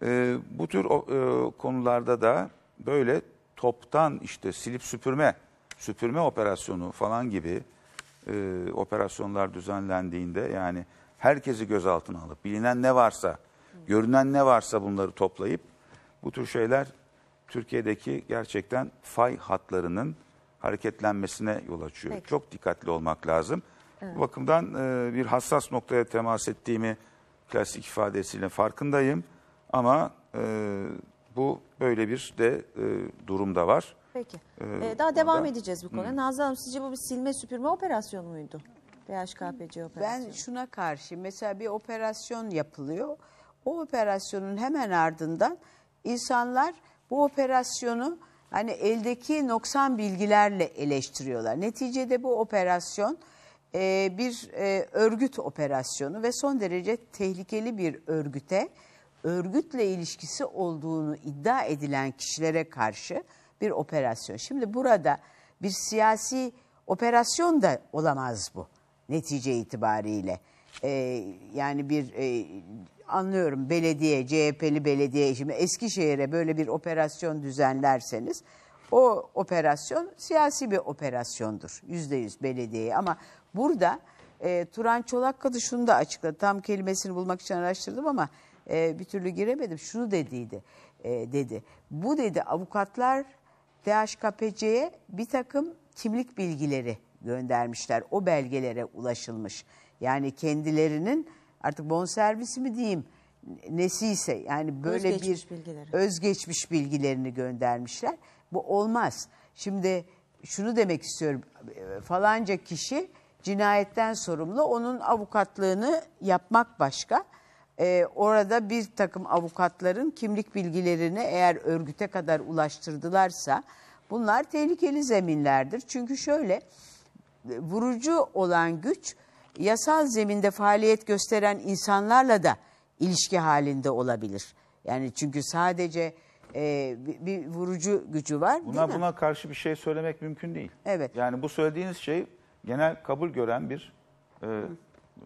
Ee, bu tür e, konularda da böyle toptan işte silip süpürme, süpürme operasyonu falan gibi e, operasyonlar düzenlendiğinde yani herkesi gözaltına alıp bilinen ne varsa, görünen ne varsa bunları toplayıp bu tür şeyler Türkiye'deki gerçekten fay hatlarının hareketlenmesine yol açıyor. Peki. Çok dikkatli olmak lazım. Evet. Bu bakımdan e, bir hassas noktaya temas ettiğimi klasik ifadesiyle farkındayım. Ama e, bu böyle bir de e, durum da var. Peki. E, ee, Daha devam edeceğiz bu konuya. Nazlı Hanım sizce bu bir silme süpürme operasyonu muydu? BHKPC operasyonu. Ben şuna karşı mesela bir operasyon yapılıyor. O operasyonun hemen ardından insanlar bu operasyonu hani eldeki noksan bilgilerle eleştiriyorlar. Neticede bu operasyon e, bir e, örgüt operasyonu ve son derece tehlikeli bir örgüte örgütle ilişkisi olduğunu iddia edilen kişilere karşı bir operasyon. Şimdi burada bir siyasi operasyon da olamaz bu netice itibariyle. Ee, yani bir e, anlıyorum belediye, CHP'li belediye. Şimdi Eskişehir'e böyle bir operasyon düzenlerseniz o operasyon siyasi bir operasyondur. Yüzde yüz belediyeye ama burada e, Turan Çolakkadı şunu da açıkladı. Tam kelimesini bulmak için araştırdım ama e, bir türlü giremedim. Şunu dediydi e, dedi. Bu dedi avukatlar DHKPC'ye bir takım kimlik bilgileri göndermişler. O belgelere ulaşılmış. Yani kendilerinin artık bon bonservisi mi diyeyim nesiyse yani böyle özgeçmiş bir bilgileri. özgeçmiş bilgilerini göndermişler. Bu olmaz. Şimdi şunu demek istiyorum falanca kişi cinayetten sorumlu onun avukatlığını yapmak başka. Ee, orada bir takım avukatların kimlik bilgilerini eğer örgüte kadar ulaştırdılarsa bunlar tehlikeli zeminlerdir. Çünkü şöyle vurucu olan güç yasal zeminde faaliyet gösteren insanlarla da ilişki halinde olabilir. Yani çünkü sadece e, bir, vurucu gücü var. Buna buna karşı bir şey söylemek mümkün değil. Evet. Yani bu söylediğiniz şey genel kabul gören bir e,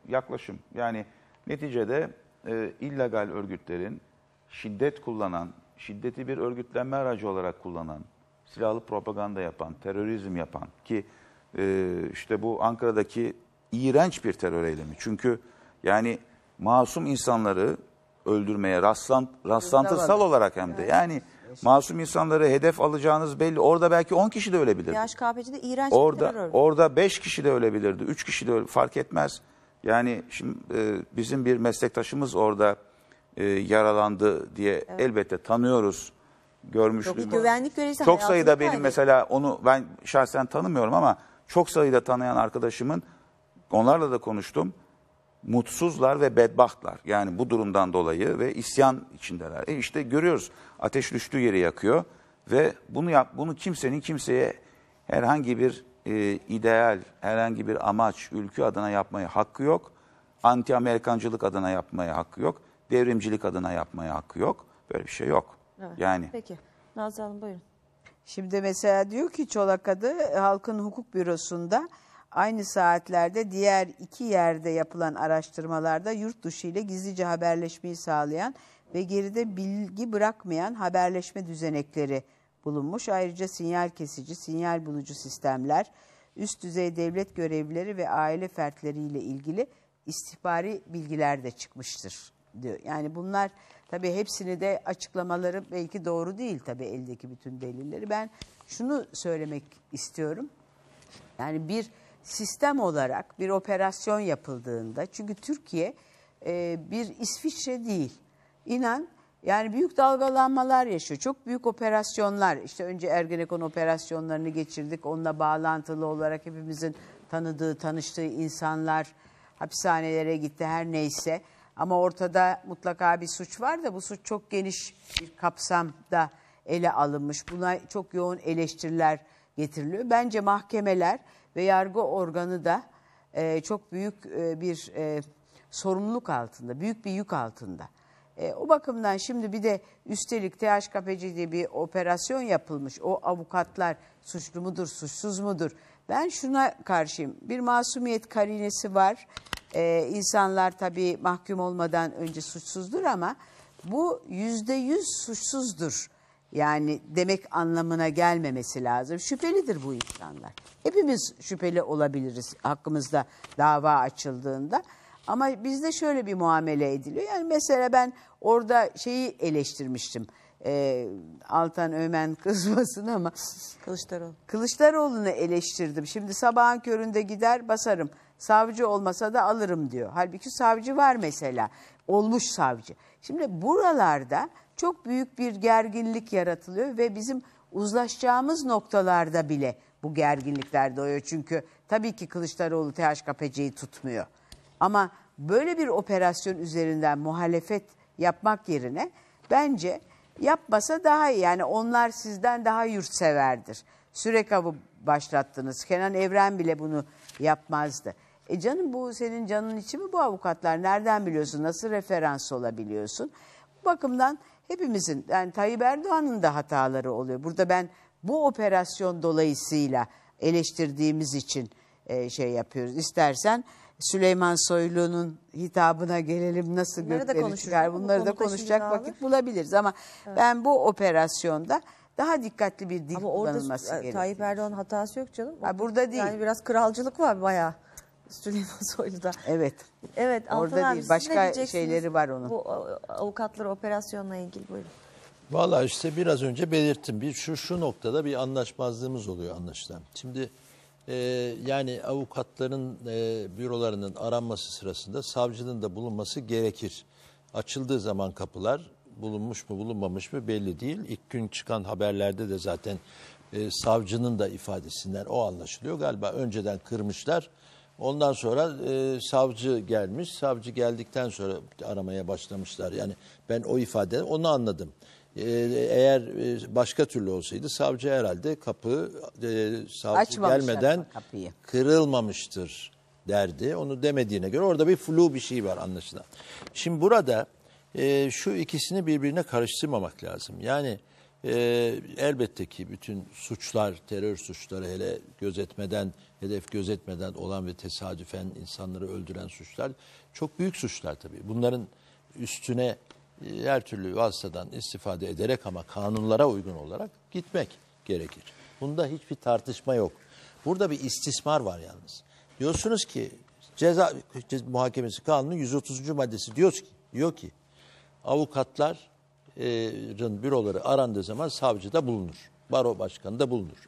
yaklaşım. Yani neticede e, illegal örgütlerin şiddet kullanan, şiddeti bir örgütlenme aracı olarak kullanan, silahlı propaganda yapan, terörizm yapan ki e, işte bu Ankara'daki iğrenç bir terör eylemi. Çünkü yani masum insanları öldürmeye rastlant, rastlantısal olarak hem de yani masum insanları hedef alacağınız belli. Orada belki 10 kişi de ölebilir. YHKPC'de iğrenç orada, bir terör Orada 5 kişi de ölebilirdi, 3 kişi de öle, fark etmez. Yani şimdi e, bizim bir meslektaşımız orada e, yaralandı diye evet. elbette tanıyoruz. Görmüşlüğüm. Güvenlik görevlisi Çok sayıda benim kaydı. mesela onu ben şahsen tanımıyorum ama çok sayıda tanıyan arkadaşımın Onlarla da konuştum. Mutsuzlar ve bedbahtlar. Yani bu durumdan dolayı ve isyan içindeler. E işte görüyoruz ateş düştüğü yeri yakıyor ve bunu yap bunu kimsenin kimseye herhangi bir e, ideal, herhangi bir amaç, ülke adına yapmaya hakkı yok. Anti Amerikancılık adına yapmaya hakkı yok. Devrimcilik adına yapmaya hakkı yok. Böyle bir şey yok. Evet. Yani. Peki. Nazlı Hanım buyurun. Şimdi mesela diyor ki Çolak adı halkın hukuk bürosunda Aynı saatlerde diğer iki yerde yapılan araştırmalarda yurt dışı ile gizlice haberleşmeyi sağlayan ve geride bilgi bırakmayan haberleşme düzenekleri bulunmuş. Ayrıca sinyal kesici, sinyal bulucu sistemler, üst düzey devlet görevlileri ve aile fertleriyle ilgili istihbari bilgiler de çıkmıştır diyor. Yani bunlar tabii hepsini de açıklamaları belki doğru değil tabii eldeki bütün delilleri. Ben şunu söylemek istiyorum. Yani bir sistem olarak bir operasyon yapıldığında çünkü Türkiye e, bir İsviçre değil. İnan yani büyük dalgalanmalar yaşıyor. Çok büyük operasyonlar İşte önce Ergenekon operasyonlarını geçirdik. Onunla bağlantılı olarak hepimizin tanıdığı, tanıştığı insanlar hapishanelere gitti her neyse. Ama ortada mutlaka bir suç var da bu suç çok geniş bir kapsamda ele alınmış. Buna çok yoğun eleştiriler getiriliyor. Bence mahkemeler ve yargı organı da e, çok büyük e, bir e, sorumluluk altında, büyük bir yük altında. E, o bakımdan şimdi bir de üstelik THKPC diye bir operasyon yapılmış. O avukatlar suçlu mudur, suçsuz mudur? Ben şuna karşıyım. Bir masumiyet karinesi var. E, insanlar tabii mahkum olmadan önce suçsuzdur ama bu yüzde yüz suçsuzdur yani demek anlamına gelmemesi lazım. Şüphelidir bu insanlar. Hepimiz şüpheli olabiliriz hakkımızda dava açıldığında. Ama bizde şöyle bir muamele ediliyor. Yani mesela ben orada şeyi eleştirmiştim. E, Altan Ömen kızmasın ama Kılıçdaroğlu. Kılıçdaroğlu'nu eleştirdim. Şimdi sabahın köründe gider basarım. Savcı olmasa da alırım diyor. Halbuki savcı var mesela. Olmuş savcı. Şimdi buralarda çok büyük bir gerginlik yaratılıyor ve bizim uzlaşacağımız noktalarda bile bu gerginlikler doğuyor. Çünkü tabii ki Kılıçdaroğlu THKPC'yi tutmuyor. Ama böyle bir operasyon üzerinden muhalefet yapmak yerine bence yapmasa daha iyi. Yani onlar sizden daha yurtseverdir. Sürekav'ı başlattınız. Kenan Evren bile bunu yapmazdı. E canım bu senin canın içi mi bu avukatlar? Nereden biliyorsun? Nasıl referans olabiliyorsun? Bu bakımdan hepimizin yani Tayyip Erdoğan'ın da hataları oluyor. Burada ben bu operasyon dolayısıyla eleştirdiğimiz için e, şey yapıyoruz. İstersen Süleyman Soylu'nun hitabına gelelim nasıl Bunları gökleri çıkar bunları da konuşacak vakit bulabiliriz ama evet. ben bu operasyonda daha dikkatli bir dil ama kullanılması gerekiyor. Tayyip Erdoğan hatası yok canım. Ha, burada değil. Yani biraz kralcılık var bayağı. Süleyman Soylu'da. Evet. Evet. Orada bir Başka şeyleri var onun. Bu avukatları operasyonla ilgili buyurun. Valla işte biraz önce belirttim. Bir şu şu noktada bir anlaşmazlığımız oluyor anlaşılan. Şimdi e, yani avukatların e, bürolarının aranması sırasında savcının da bulunması gerekir. Açıldığı zaman kapılar bulunmuş mu bulunmamış mı belli değil. İlk gün çıkan haberlerde de zaten e, savcının da ifadesinden o anlaşılıyor. Galiba önceden kırmışlar Ondan sonra e, savcı gelmiş. Savcı geldikten sonra aramaya başlamışlar. Yani ben o ifade onu anladım. E, eğer e, başka türlü olsaydı savcı herhalde kapı e, savcı Açmamış gelmeden kapıyı. kırılmamıştır derdi. Onu demediğine göre orada bir flu bir şey var anlaşılan. Şimdi burada şu ikisini birbirine karıştırmamak lazım. Yani e, elbette ki bütün suçlar, terör suçları hele gözetmeden, hedef gözetmeden olan ve tesadüfen insanları öldüren suçlar çok büyük suçlar tabii. Bunların üstüne e, her türlü vasıtadan istifade ederek ama kanunlara uygun olarak gitmek gerekir. Bunda hiçbir tartışma yok. Burada bir istismar var yalnız. Diyorsunuz ki ceza, ceza muhakemesi kanunu 130. maddesi diyor ki, diyor ki avukatlar e, büroları arandığı zaman savcı da bulunur. Baro başkanı da bulunur.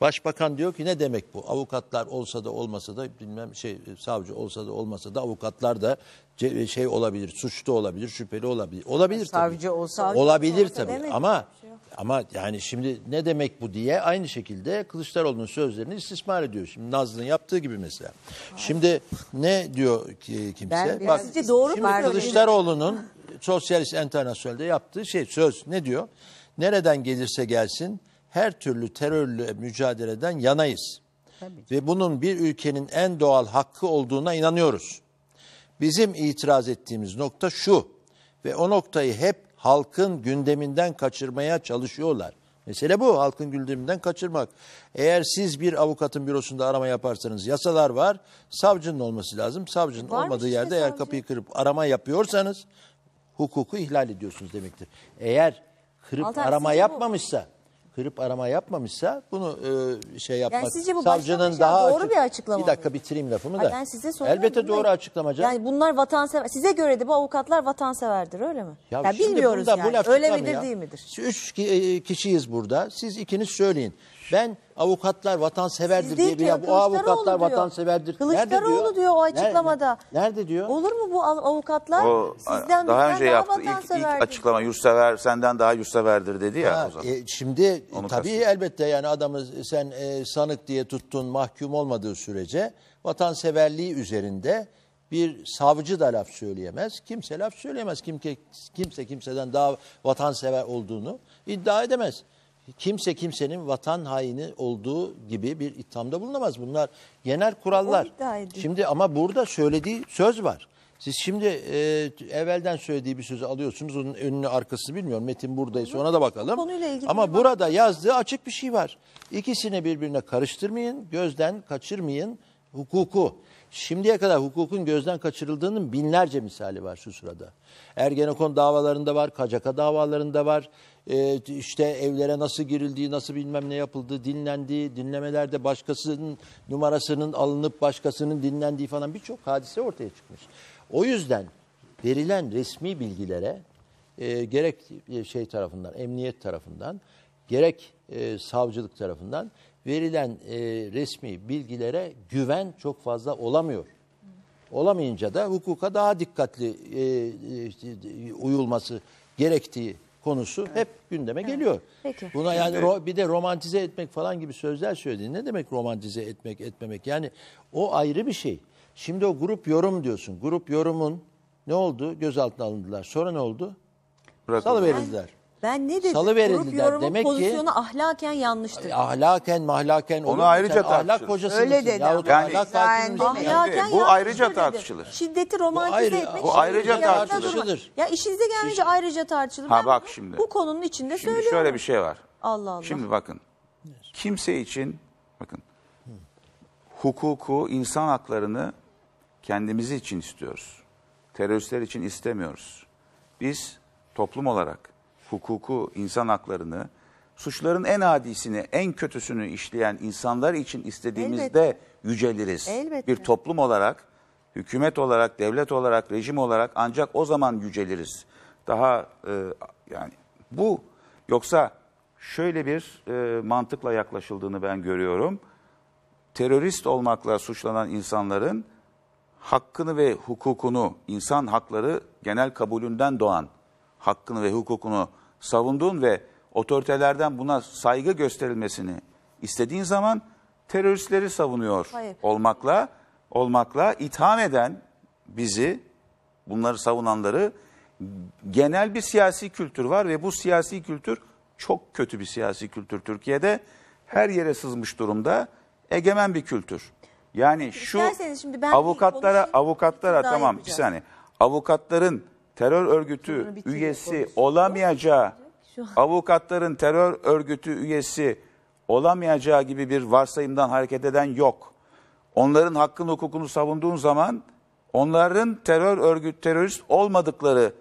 Başbakan diyor ki ne demek bu? Avukatlar olsa da olmasa da bilmem şey savcı olsa da olmasa da avukatlar da e, şey olabilir, suçlu olabilir, şüpheli olabilir. Olabilir savcı tabii. Savcı olsa olabilir olsa tabii. Ama şey ama yani şimdi ne demek bu diye aynı şekilde Kılıçdaroğlu'nun sözlerini istismar ediyor. Şimdi Nazlı'nın yaptığı gibi mesela. Hayır. Şimdi ne diyor ki kimse? Ben Bak, doğru şimdi şey. Kılıçdaroğlu'nun Sosyalist Enternasyonel'de yaptığı şey söz ne diyor? Nereden gelirse gelsin her türlü terörle mücadeleden yanayız. Tabii. Ve bunun bir ülkenin en doğal hakkı olduğuna inanıyoruz. Bizim itiraz ettiğimiz nokta şu ve o noktayı hep halkın gündeminden kaçırmaya çalışıyorlar. Mesele bu halkın gündeminden kaçırmak. Eğer siz bir avukatın bürosunda arama yaparsanız yasalar var. Savcının olması lazım. Savcının Varmış olmadığı işte yerde savcı. eğer kapıyı kırıp arama yapıyorsanız hukuku ihlal ediyorsunuz demektir. Eğer kırıp Altan, arama sizce bu- yapmamışsa kırıp arama yapmamışsa bunu e, şey yapmak sizce bu savcının başlangıç şey, ya, daha doğru açık- bir açıklama Bir dakika bitireyim lafımı da. ben size Elbette doğru açıklama canım. Yani bunlar vatansever. Size göre de bu avukatlar vatanseverdir öyle mi? Ya, şimdi bilmiyoruz bunda bu laf Öyle çıkar midir ya? değil midir? Üç ki- e, kişiyiz burada. Siz ikiniz söyleyin. Ben avukatlar vatanseverdir Siz diye bir ki, ya bu avukatlar diyor. vatanseverdir. Kılıçdaroğlu diyor? o Nerede- açıklamada. Nerede diyor? Olur mu bu avukatlar O sizden daha önce daha yaptı ilk, ilk açıklama yurtsever senden daha yurtseverdir dedi ya Ha, o zaman. e, şimdi Onu tabii kastediyorum. elbette yani adamı sen e, sanık diye tuttun mahkum olmadığı sürece vatanseverliği üzerinde bir savcı da laf söyleyemez. Kimse laf söyleyemez. Kimse, kimse kimseden daha vatansever olduğunu iddia edemez kimse kimsenin vatan haini olduğu gibi bir ithamda bulunamaz. Bunlar genel kurallar. Şimdi ama burada söylediği söz var. Siz şimdi e, evvelden söylediği bir sözü alıyorsunuz. Onun önünü arkasını bilmiyorum. Metin buradaysa ona da bakalım. Ama burada yazdığı açık bir şey var. İkisini birbirine karıştırmayın, gözden kaçırmayın hukuku. Şimdiye kadar hukukun gözden kaçırıldığının binlerce misali var şu sırada. Ergenekon davalarında var, Kacaka davalarında var, e, işte evlere nasıl girildiği, nasıl bilmem ne yapıldığı, dinlendiği, dinlemelerde başkasının numarasının alınıp başkasının dinlendiği falan birçok hadise ortaya çıkmış. O yüzden verilen resmi bilgilere e, gerek e, şey tarafından, emniyet tarafından, gerek e, savcılık tarafından verilen e, resmi bilgilere güven çok fazla olamıyor. Olamayınca da hukuka daha dikkatli e, e, uyulması gerektiği konusu hep gündeme geliyor. Peki. Buna yani ro- bir de romantize etmek falan gibi sözler söyledi. Ne demek romantize etmek, etmemek? Yani o ayrı bir şey. Şimdi o grup yorum diyorsun. Grup yorumun ne oldu? Gözaltına alındılar. Sonra ne oldu? Bırakın. Salıverildiler. Ben ne dedim? Salıverin Grup der. yorumun Demek ki- pozisyonu ahlaken yanlıştır. Ahlaken mahlaken onu ayrıca Sen ahlak tartışırız. hocası Öyle mısın? dedi Yahut Yani- ahlak Yani- hakimi Ahlaken Bu ayrıca dedim. tartışılır. Şiddeti romantize ayrı- etmek. bu ayrıca tartışılır. Ya işinize gelince ayrıca tartışılır. Ha, bak şimdi. Bu konunun içinde Şimdi söylüyorum. şöyle bir şey var. Allah Allah. Şimdi bakın. Kimse için bakın. Hukuku, insan haklarını kendimiz için istiyoruz. Teröristler için istemiyoruz. Biz toplum olarak hukuku, insan haklarını, suçların en adisini, en kötüsünü işleyen insanlar için istediğimizde Elbette. yüceliriz. Elbette. Bir toplum olarak, hükümet olarak, devlet olarak, rejim olarak ancak o zaman yüceliriz. Daha e, yani bu yoksa şöyle bir e, mantıkla yaklaşıldığını ben görüyorum. Terörist olmakla suçlanan insanların hakkını ve hukukunu, insan hakları genel kabulünden doğan hakkını ve hukukunu savunduğun ve otoritelerden buna saygı gösterilmesini istediğin zaman teröristleri savunuyor Hayır. olmakla olmakla itham eden bizi bunları savunanları genel bir siyasi kültür var ve bu siyasi kültür çok kötü bir siyasi kültür Türkiye'de. Her yere sızmış durumda. Egemen bir kültür. Yani şu şimdi ben avukatlara avukatlara tamam yapacağız. bir saniye. Avukatların terör örgütü üyesi olamayacağı, avukatların terör örgütü üyesi olamayacağı gibi bir varsayımdan hareket eden yok. Onların hakkın hukukunu savunduğun zaman onların terör örgüt terörist olmadıkları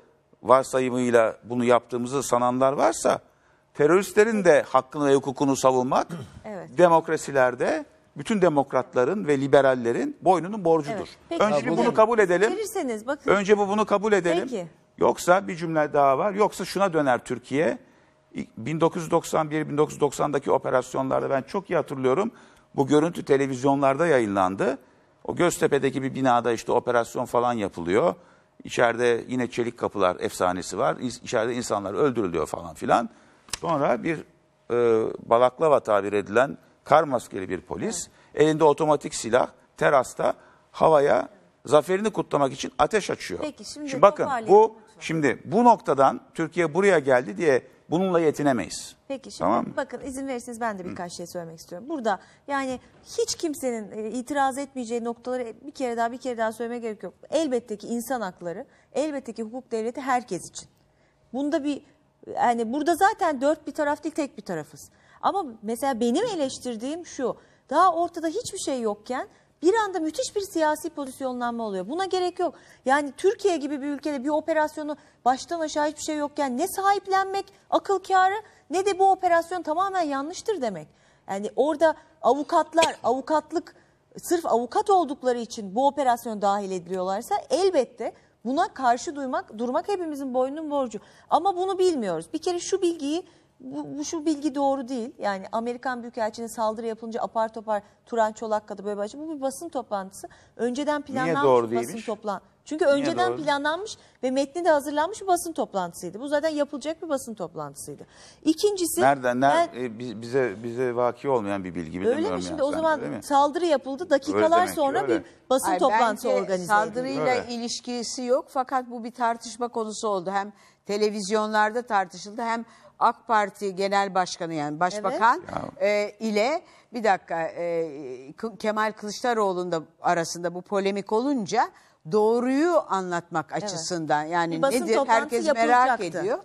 varsayımıyla bunu yaptığımızı sananlar varsa teröristlerin de hakkını ve hukukunu savunmak evet. demokrasilerde bütün demokratların ve liberallerin boynunun borcudur. Evet, peki. Önce bir bunu kabul edelim. Verirseniz bakın. Önce bu bunu kabul edelim. Peki. Yoksa bir cümle daha var. Yoksa şuna döner Türkiye. 1991-1990'daki operasyonlarda ben çok iyi hatırlıyorum. Bu görüntü televizyonlarda yayınlandı. O Göztepe'deki bir binada işte operasyon falan yapılıyor. İçeride yine çelik kapılar efsanesi var. İçeride insanlar öldürülüyor falan filan. Sonra bir e, balaklava tabir edilen kar maskeli bir polis elinde otomatik silah terasta havaya zaferini kutlamak için ateş açıyor. Peki, şimdi bakın bu şimdi bu noktadan Türkiye buraya geldi diye bununla yetinemeyiz. Peki şimdi Tamam bakın izin verirseniz ben de birkaç şey söylemek istiyorum. Burada yani hiç kimsenin e, itiraz etmeyeceği noktaları bir kere daha bir kere daha söylemek gerek yok. Elbette ki insan hakları, elbette ki hukuk devleti herkes için. Bunda bir yani burada zaten dört bir taraf değil tek bir tarafız. Ama mesela benim eleştirdiğim şu. Daha ortada hiçbir şey yokken bir anda müthiş bir siyasi pozisyonlanma oluyor. Buna gerek yok. Yani Türkiye gibi bir ülkede bir operasyonu baştan aşağı hiçbir şey yokken ne sahiplenmek akıl kârı ne de bu operasyon tamamen yanlıştır demek. Yani orada avukatlar, avukatlık sırf avukat oldukları için bu operasyon dahil ediliyorlarsa elbette buna karşı duymak, durmak hepimizin boynunun borcu. Ama bunu bilmiyoruz. Bir kere şu bilgiyi bu, bu şu bilgi doğru değil. Yani Amerikan Büyükelçiliğine saldırı yapılınca apar topar Turan Çolak kadar böyle başlıyor. Bu bir basın toplantısı. Önceden planlanmış Niye doğru basın değilmiş? Çünkü Niye önceden doğru? planlanmış ve metni de hazırlanmış bir basın toplantısıydı. Bu zaten yapılacak bir basın toplantısıydı. İkincisi nereden nereden ben, e, bize bize vaki olmayan bir bilgi bilmiyorum. Öyle mi şimdi o zaman değil mi? saldırı yapıldı. Dakikalar sonra bir basın Hayır, toplantısı organize edildi. Saldırıyla Öyle. ilişkisi yok fakat bu bir tartışma konusu oldu. Hem televizyonlarda tartışıldı hem AK Parti Genel Başkanı yani Başbakan e, ile bir dakika e, Kemal Kılıçdaroğlu'nun da arasında bu polemik olunca doğruyu anlatmak açısından yani basın nedir herkes merak ediyor.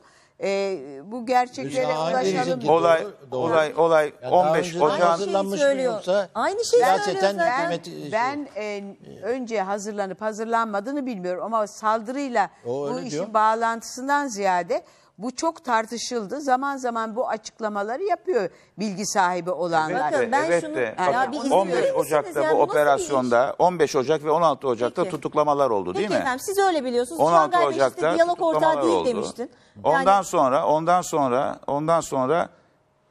E, bu gerçeklere Daha önce ulaşalım. bizim- Olay Doğru. olay olay 15 önceden hazırlanmış mı yoksa Aynı şey söylüyor zaten. Ben, hükümet ben e, önce hazırlanıp hazırlanmadığını bilmiyorum ama saldırıyla O bu işin bağlantısından ziyade bu çok tartışıldı. Zaman zaman bu açıklamaları yapıyor bilgi sahibi olanlar. Bakın ben evet şunu- de. Yani Bakın, 15 Ocak'ta Yani bu bu nasıl bir operasyonda 15 Ocak ve 16 Ocak'ta Peki. tutuklamalar oldu Peki değil mi? efendim siz öyle biliyorsunuz. 16 Şangay Ocak'ta diyalog ortağı değil oldu. demiştin. Yani Ondan sonra ondan sonra ondan sonra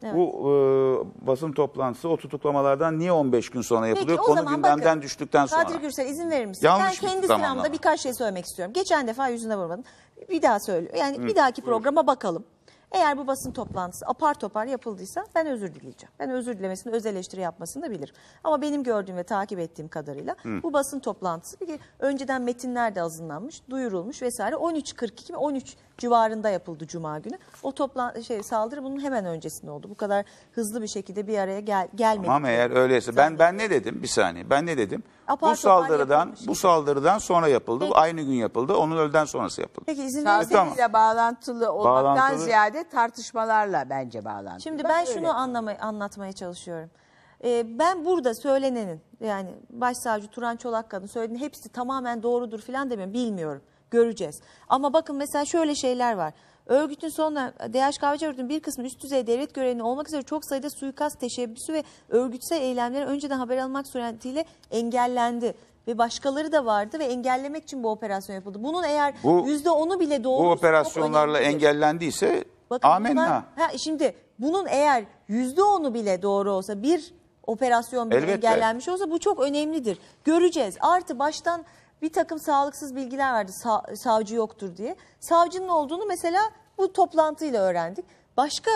Evet. Bu e, basın toplantısı o tutuklamalardan niye 15 gün sonra yapılıyor? Peki, o Konu zaman gündemden bakın, düştükten sonra. Kadri Gürsel izin verir misin? Yanlış ben kendi sıramda birkaç şey söylemek istiyorum. Geçen defa yüzüne vurmadım. Bir daha söylüyorum. Yani Hı, bir dahaki programa bakalım. Eğer bu basın toplantısı apar topar yapıldıysa ben özür dileyeceğim. Ben özür dilemesini, öz eleştiri yapmasını da bilirim. Ama benim gördüğüm ve takip ettiğim kadarıyla Hı. bu basın toplantısı bir önceden metinler de hazırlanmış, duyurulmuş vesaire 13.42 ve 13 civarında yapıldı cuma günü. O toplan şey saldırı bunun hemen öncesinde oldu. Bu kadar hızlı bir şekilde bir araya gel gelmedi. Tamam eğer öyleyse zannediyor. ben ben ne dedim? Bir saniye. Ben ne dedim? Apar bu saldırıdan yapılmış. bu saldırıdan sonra yapıldı. Peki. Aynı gün yapıldı. Onun öğleden sonrası yapıldı. Peki izin verirseniz tamam. bağlantılı olmaktan bağlantılı. ziyade ziyade tartışmalarla bence bağlantılı. Şimdi ben, ben şunu öyle. anlatmaya çalışıyorum. Ee, ben burada söylenenin yani başsavcı Turan Çolakkan'ın söylediğinin hepsi tamamen doğrudur filan demiyorum bilmiyorum göreceğiz. Ama bakın mesela şöyle şeyler var. Örgütün sonra DHKPC örgütünün bir kısmı üst düzey devlet görevli olmak üzere çok sayıda suikast teşebbüsü ve örgütsel eylemlere önceden haber almak suretiyle engellendi. Ve başkaları da vardı ve engellemek için bu operasyon yapıldı. Bunun eğer bu, onu bile doğru... Bu operasyonlarla engellendiyse Bakın Amenna. Bunlar, ha, şimdi bunun eğer yüzde onu bile doğru olsa bir operasyon bile Elbette. engellenmiş olsa bu çok önemlidir. Göreceğiz. Artı baştan bir takım sağlıksız bilgiler vardı Sa savcı yoktur diye. Savcının olduğunu mesela bu toplantıyla öğrendik. Başka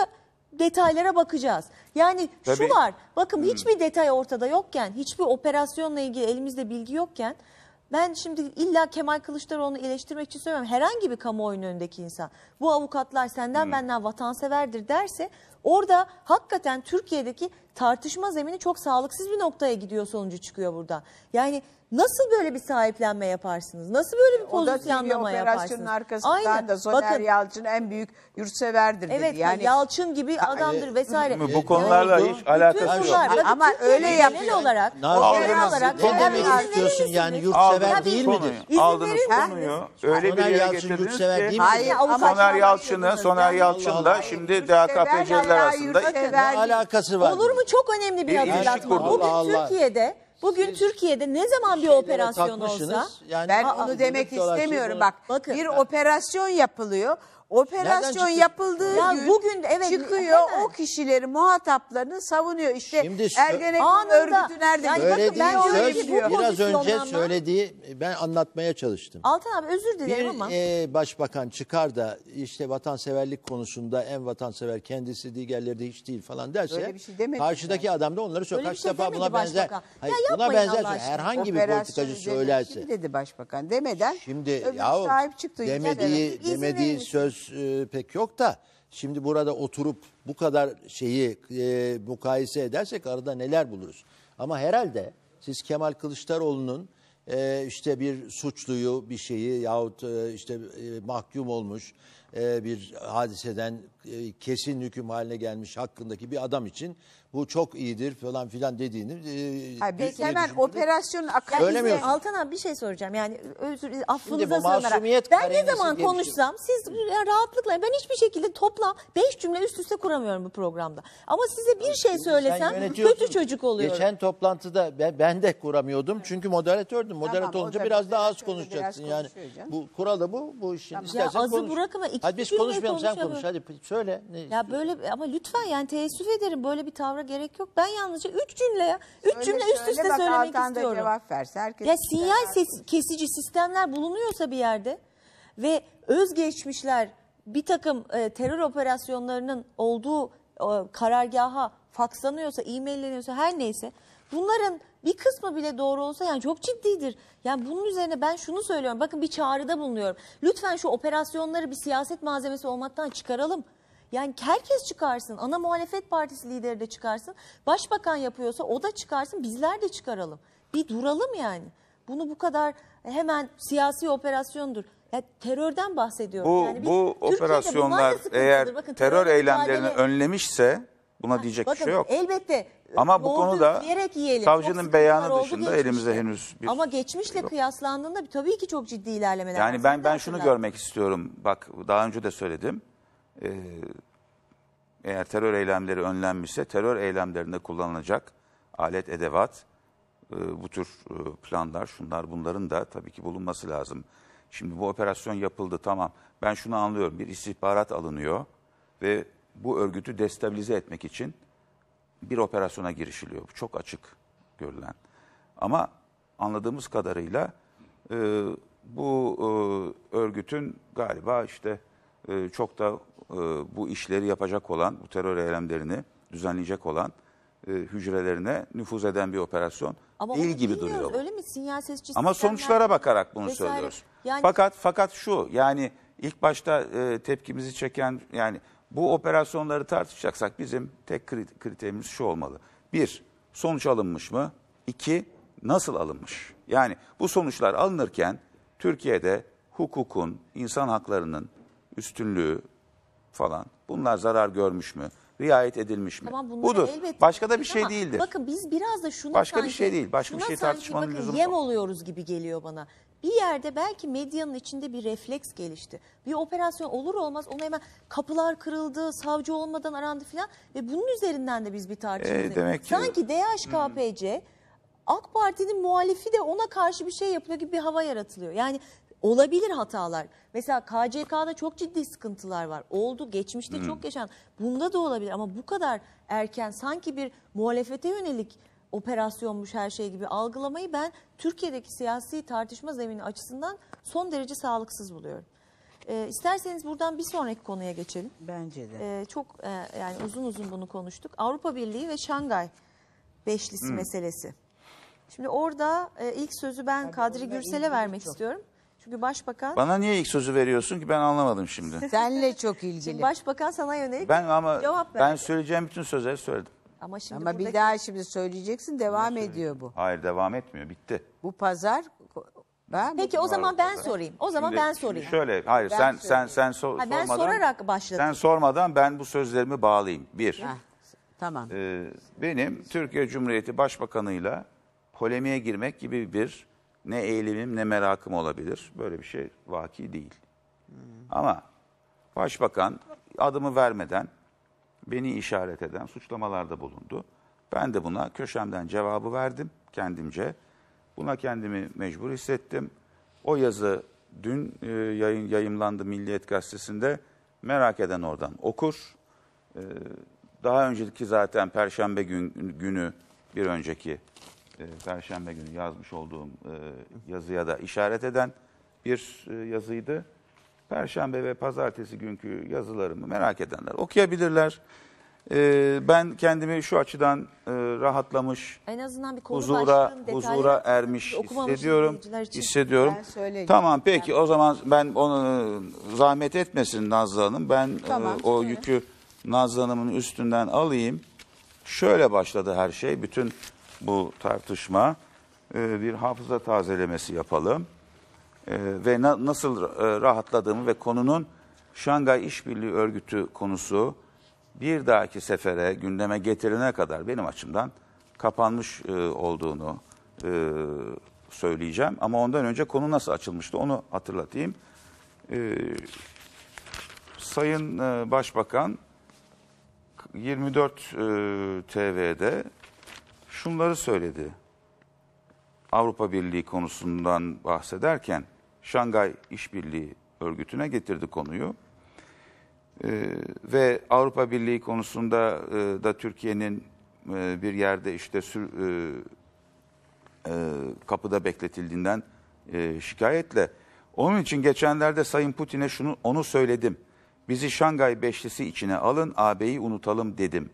detaylara bakacağız. Yani Tabii. şu var bakın hmm. hiçbir detay ortada yokken hiçbir operasyonla ilgili elimizde bilgi yokken ben şimdi illa Kemal Kılıçdaroğlu'nu eleştirmek için söylemiyorum. Herhangi bir kamuoyunun önündeki insan bu avukatlar senden hmm. benden vatanseverdir derse orada hakikaten Türkiye'deki tartışma zemini çok sağlıksız bir noktaya gidiyor sonucu çıkıyor burada. Yani Nasıl böyle bir sahiplenme yaparsınız? Nasıl böyle bir O pozisyonlama yaparsınız? arkasından da Zoner Bakın, Yalçın en büyük yurtseverdir evet, Yani Yalçın gibi adamdır e, vesaire. Bu konularla hiç alakası yok. bunlar- Bakın Ama Türkiye öyle genel olarak, Nazlı genel olarak ne genel demek istiyorsun yani yurtsever değil konuyu. midir? İzin Aldınız konuyu. Öyle bir Soner yere getirdiniz ki. Hayır, Soner Yalçın'ı, Soner Yalçın şimdi DHKPC'ler arasında Ne alakası var? Olur mu? Çok önemli bir hatırlatma. kurdu. Bugün Türkiye'de Bugün Siz Türkiye'de ne zaman bir operasyon olsa... Yani ben onu demek istemiyorum bak. Bakın, bir operasyon yapılıyor. Operasyon yapıldığı Ya gün bugün evet, çıkıyor hemen. o kişileri muhataplarını savunuyor. işte Şimdi sö- Ergenekon örgütü nerede? Yani bakın, Söylediği ben söz bu biraz önce pozisyondan- söylediği ben anlatmaya çalıştım. Altan abi özür dilerim ama. Bir e, başbakan çıkar da işte vatanseverlik konusunda en vatansever kendisi diğerleri de hiç değil falan derse Öyle bir şey demedi karşıdaki adam da onları söyle Öyle bir kaç şey defa demedi buna benzer. başbakan. Ya buna benzer Allah şey, herhangi bir politikacı söylerse. Kim dedi başbakan demeden Şimdi öbürü sahip çıktı. demediği demediği söz e, pek yok da şimdi burada oturup bu kadar şeyi e, mukayese edersek arada neler buluruz. Ama herhalde siz Kemal Kılıçdaroğlu'nun e, işte bir suçluyu bir şeyi yahut e, işte e, mahkum olmuş e, bir hadiseden e, kesin hüküm haline gelmiş hakkındaki bir adam için bu çok iyidir falan filan dediğini e, Hayır, biz şey hemen operasyonun akademisi. Altan abi bir şey soracağım. Yani özür affınıza sığınarak. Ben ne zaman şey- konuşsam siz rahatlıkla ben hiçbir şekilde toplam beş cümle üst üste kuramıyorum bu programda. Ama size bir şey söylesem kötü çocuk oluyorum. Geçen toplantıda ben, ben de kuramıyordum. Çünkü moderatördüm. Moderat tamam, olunca biraz daha az konuşacaksın. yani bu kuralı bu. Bu işin tamam. istersen ya, azı konuş. bırakma Hadi biz konuşmayalım sen konuş. Hadi söyle. Ne ya böyle ama lütfen yani teessüf ederim böyle bir tavra gerek yok. Ben yalnızca üç cümle ya. Üç söyle, cümle üst üste söylemek istiyorum. cevap verse herkes. Ya şey sinyal ses, kesici sistemler bulunuyorsa bir yerde ve özgeçmişler bir takım e, terör operasyonlarının olduğu e, karargaha fakslanıyorsa, e-mailleniyorsa her neyse bunların bir kısmı bile doğru olsa yani çok ciddidir. Yani bunun üzerine ben şunu söylüyorum. Bakın bir çağrıda bulunuyorum. Lütfen şu operasyonları bir siyaset malzemesi olmaktan çıkaralım. Yani herkes çıkarsın. Ana muhalefet partisi lideri de çıkarsın. Başbakan yapıyorsa o da çıkarsın. Bizler de çıkaralım. Bir duralım yani. Bunu bu kadar hemen siyasi operasyondur. Yani terörden bahsediyorum. Bu, yani bu operasyonlar eğer Bakın, terör, terör eylemlerini mücadele... önlemişse buna ha, diyecek bakın, bir şey yok. Elbette ama bu konuda yiyelim. savcının beyanı dışında geçmişle. elimize henüz bir... Ama geçmişle kıyaslandığında tabii ki çok ciddi ilerlemeler Yani ben ben şunu aslında. görmek istiyorum. Bak daha önce de söyledim. Ee, eğer terör eylemleri önlenmişse terör eylemlerinde kullanılacak alet, edevat, e, bu tür e, planlar, şunlar bunların da tabii ki bulunması lazım. Şimdi bu operasyon yapıldı tamam. Ben şunu anlıyorum. Bir istihbarat alınıyor ve bu örgütü destabilize etmek için bir operasyona girişiliyor. Bu çok açık görülen. Ama anladığımız kadarıyla e, bu e, örgütün galiba işte e, çok da e, bu işleri yapacak olan, bu terör eylemlerini düzenleyecek olan e, hücrelerine nüfuz eden bir operasyon Ama değil gibi duruyor. Öyle mi? Sinyal sesçi Ama sonuçlara bakarak bunu vesaire. söylüyoruz. Yani... Fakat fakat şu yani ilk başta e, tepkimizi çeken yani bu operasyonları tartışacaksak bizim tek kriterimiz şu olmalı. Bir, sonuç alınmış mı? İki, nasıl alınmış? Yani bu sonuçlar alınırken Türkiye'de hukukun, insan haklarının üstünlüğü falan bunlar zarar görmüş mü? Riayet edilmiş mi? Tamam, Budur. Başka da bir şey değildir. Bakın biz biraz da şunu Başka sanki, bir şey değil. Başka bir şey tartışmanın lüzumu yok. yem oluyoruz gibi geliyor bana bir yerde belki medyanın içinde bir refleks gelişti. Bir operasyon olur olmaz ona hemen kapılar kırıldı, savcı olmadan arandı filan ve bunun üzerinden de biz bir tartışma. E, demek ki... Sanki DHKPC hmm. AK Parti'nin muhalifi de ona karşı bir şey yapıyor gibi bir hava yaratılıyor. Yani olabilir hatalar. Mesela KCK'da çok ciddi sıkıntılar var. Oldu, geçmişte hmm. çok yaşan. Bunda da olabilir ama bu kadar erken sanki bir muhalefete yönelik operasyonmuş her şey gibi algılamayı ben Türkiye'deki siyasi tartışma zemini açısından son derece sağlıksız buluyorum. E, isterseniz buradan bir sonraki konuya geçelim. Bence de. E, çok e, yani uzun uzun bunu konuştuk. Avrupa Birliği ve Şangay Beşlisi Hı. Hmm. meselesi. Şimdi orada e, ilk sözü ben Tabii Kadri Gürsel'e vermek çok. istiyorum. Çünkü başbakan... Bana niye ilk sözü veriyorsun ki ben anlamadım şimdi. Senle çok ilgili. Şimdi başbakan sana yönelik ben ama cevap verdi. Ben söyleyeceğim bütün sözleri söyledim. Ama şimdi Ama bir daha şimdi söyleyeceksin devam ediyor bu. Hayır devam etmiyor. Bitti. Bu pazar ha, Peki o zaman ben sorayım. O zaman Şimdi- ben sorayım. Şöyle hayır Ben sen sen sen so- Ha, ben sormadan sorarak başladım. sen sormadan ben bu sözlerimi bağlayayım. Bir. Heh, tamam. Ee, benim Türkiye Cumhuriyeti Başbakanıyla polemiğe girmek gibi bir ne eğilimim ne merakım olabilir. Böyle bir şey vaki değil. Ama başbakan adımı vermeden beni işaret eden suçlamalarda bulundu. Ben de buna köşemden cevabı verdim kendimce. Buna kendimi mecbur hissettim. O yazı dün e, yayın, yayımlandı Milliyet Gazetesi'nde. Merak eden oradan okur. E, daha önceki zaten Perşembe gün, günü, bir önceki e, Perşembe günü yazmış olduğum e, yazıya da işaret eden bir e, yazıydı. Perşembe ve pazartesi günkü yazılarımı merak edenler okuyabilirler. Ee, ben kendimi şu açıdan e, rahatlamış, en azından bir huzura, huzura ermiş hissediyorum. hissediyorum. Tamam peki o zaman ben onu e, zahmet etmesin Nazlı Hanım. Ben e, tamam, e, o yükü Nazlı Hanım'ın üstünden alayım. Şöyle başladı her şey. Bütün bu tartışma e, bir hafıza tazelemesi yapalım. Ee, ve na, nasıl e, rahatladığımı ve konunun Şangay İşbirliği Örgütü konusu bir dahaki sefere gündeme getirene kadar benim açımdan kapanmış e, olduğunu e, söyleyeceğim. Ama ondan önce konu nasıl açılmıştı onu hatırlatayım. E, Sayın e, Başbakan 24 e, TV'de şunları söyledi. Avrupa Birliği konusundan bahsederken Şangay İşbirliği Örgütü'ne getirdi konuyu. Ee, ve Avrupa Birliği konusunda e, da Türkiye'nin e, bir yerde işte sür, e, e, kapıda bekletildiğinden e, şikayetle. Onun için geçenlerde Sayın Putin'e şunu onu söyledim. Bizi Şangay Beşlisi içine alın, AB'yi unutalım dedim.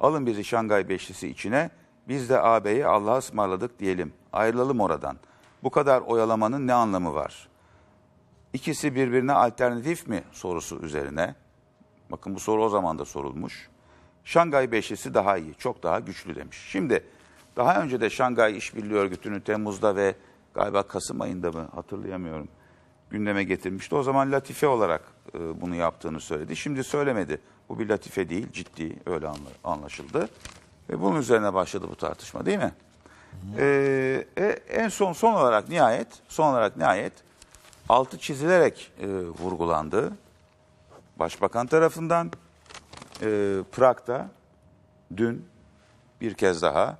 Alın bizi Şangay Beşlisi içine, biz de ağabeyi Allah'a ısmarladık diyelim. Ayrılalım oradan. Bu kadar oyalamanın ne anlamı var? İkisi birbirine alternatif mi sorusu üzerine. Bakın bu soru o zaman da sorulmuş. Şangay Beşlisi daha iyi, çok daha güçlü demiş. Şimdi daha önce de Şangay İşbirliği Örgütü'nü Temmuz'da ve galiba Kasım ayında mı hatırlayamıyorum gündeme getirmişti. O zaman latife olarak e, bunu yaptığını söyledi. Şimdi söylemedi. Bu bir latife değil, ciddi öyle anlaşıldı. Ve bunun üzerine başladı bu tartışma değil mi? Ee, e, en son son olarak nihayet son olarak nihayet altı çizilerek e, vurgulandı. Başbakan tarafından e, Prag'da dün bir kez daha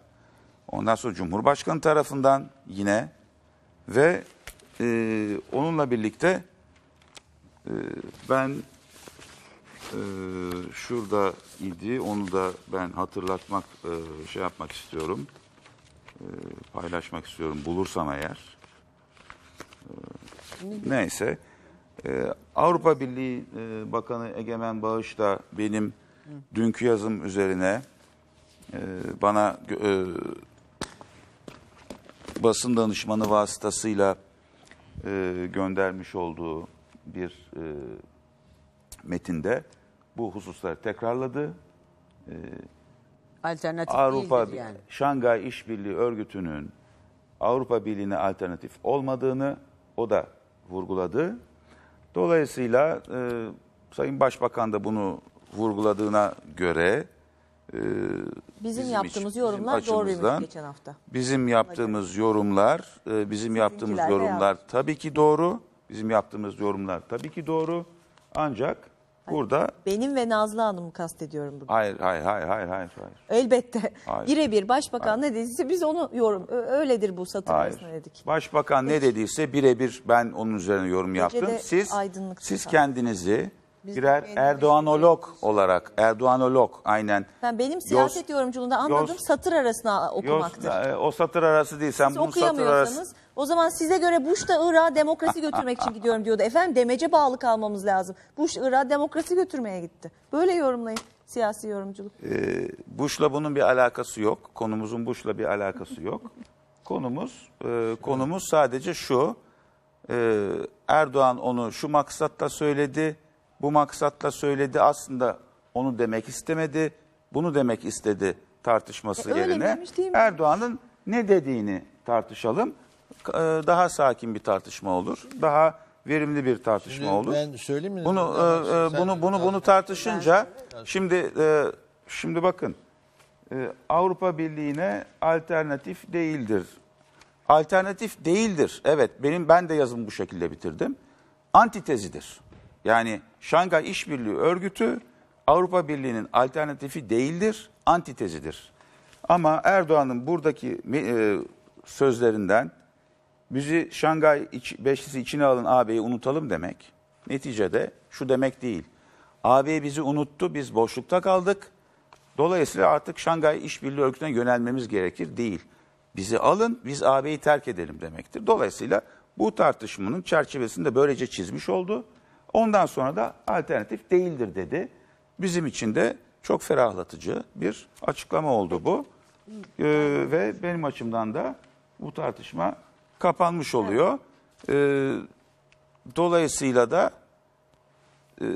ondan sonra Cumhurbaşkanı tarafından yine ve e, onunla birlikte e, ben e, şurada idi. Onu da ben hatırlatmak, e, şey yapmak istiyorum. Ee, paylaşmak istiyorum. Bulursam eğer. Ee, neyse. Avrupa Birliği e, Bakanı Egemen Bağış da benim dünkü yazım üzerine e, bana basın danışmanı vasıtasıyla göndermiş olduğu bir metinde bu hususları tekrarladı. Ee, alternatif Avrupa değildir yani. Şangay İşbirliği Örgütü'nün Avrupa Birliği'ne alternatif olmadığını o da vurguladı. Dolayısıyla e, Sayın Başbakan da bunu vurguladığına göre e, bizim, bizim yaptığımız iç, yorumlar bizim doğruymuş geçen hafta. Bizim yaptığımız yorumlar, e, bizim yaptığımız yorumlar tabii ki doğru. Bizim yaptığımız yorumlar tabii ki doğru. Ancak Burada Benim ve Nazlı Hanım'ı kastediyorum burada. hayır hayır hayır hayır hayır Elbette. Hayır. Birebir başbakan ne dediyse biz onu yorum. Öyledir bu satır Hayır. dedik. Başbakan ne dediyse birebir ben onun üzerine yorum yaptım. Siz aydınlık siz çıkar. kendinizi birer Erdoğanolog olarak Erdoğanolog aynen. Ben benim siyaset yorumculuğunda anladığım satır arasına okumaktır. Yos- e, o satır arası değil. Sen Siz bunun satır arası okuyamıyorsanız o zaman size göre Bush da Irak'a demokrasi götürmek için gidiyorum diyordu. Efendim demece bağlı kalmamız lazım. Bush Irak'a demokrasi götürmeye gitti. Böyle yorumlayın siyasi yorumculuk. Ee, Bush'la bunun bir alakası yok. Konumuzun Bush'la bir alakası yok. konumuz e, konumuz sadece şu. E, Erdoğan onu şu maksatla söyledi, bu maksatla söyledi. Aslında onu demek istemedi, bunu demek istedi tartışması e, yerine Erdoğan'ın ne dediğini tartışalım. E, daha sakin bir tartışma olur. Daha verimli bir tartışma şimdi olur. Ben söyleyeyim mi? Bunu e, bunu bunu bunu, bunu tartışınca şimdi e, şimdi bakın. E, Avrupa Birliği'ne alternatif değildir. Alternatif değildir. Evet, benim ben de yazımı bu şekilde bitirdim. Antitezidir. Yani Şangay İşbirliği Örgütü Avrupa Birliği'nin alternatifi değildir, antitezidir. Ama Erdoğan'ın buradaki e, sözlerinden bizi Şangay iç, beşlisi içine alın AB'yi unutalım demek. Neticede şu demek değil. AB bizi unuttu, biz boşlukta kaldık. Dolayısıyla artık Şangay İşbirliği Örgütü'ne yönelmemiz gerekir değil. Bizi alın, biz AB'yi terk edelim demektir. Dolayısıyla bu tartışmanın çerçevesini de böylece çizmiş oldu. Ondan sonra da alternatif değildir dedi. Bizim için de çok ferahlatıcı bir açıklama oldu bu. Ee, ve benim açımdan da bu tartışma kapanmış oluyor. Evet. dolayısıyla da e,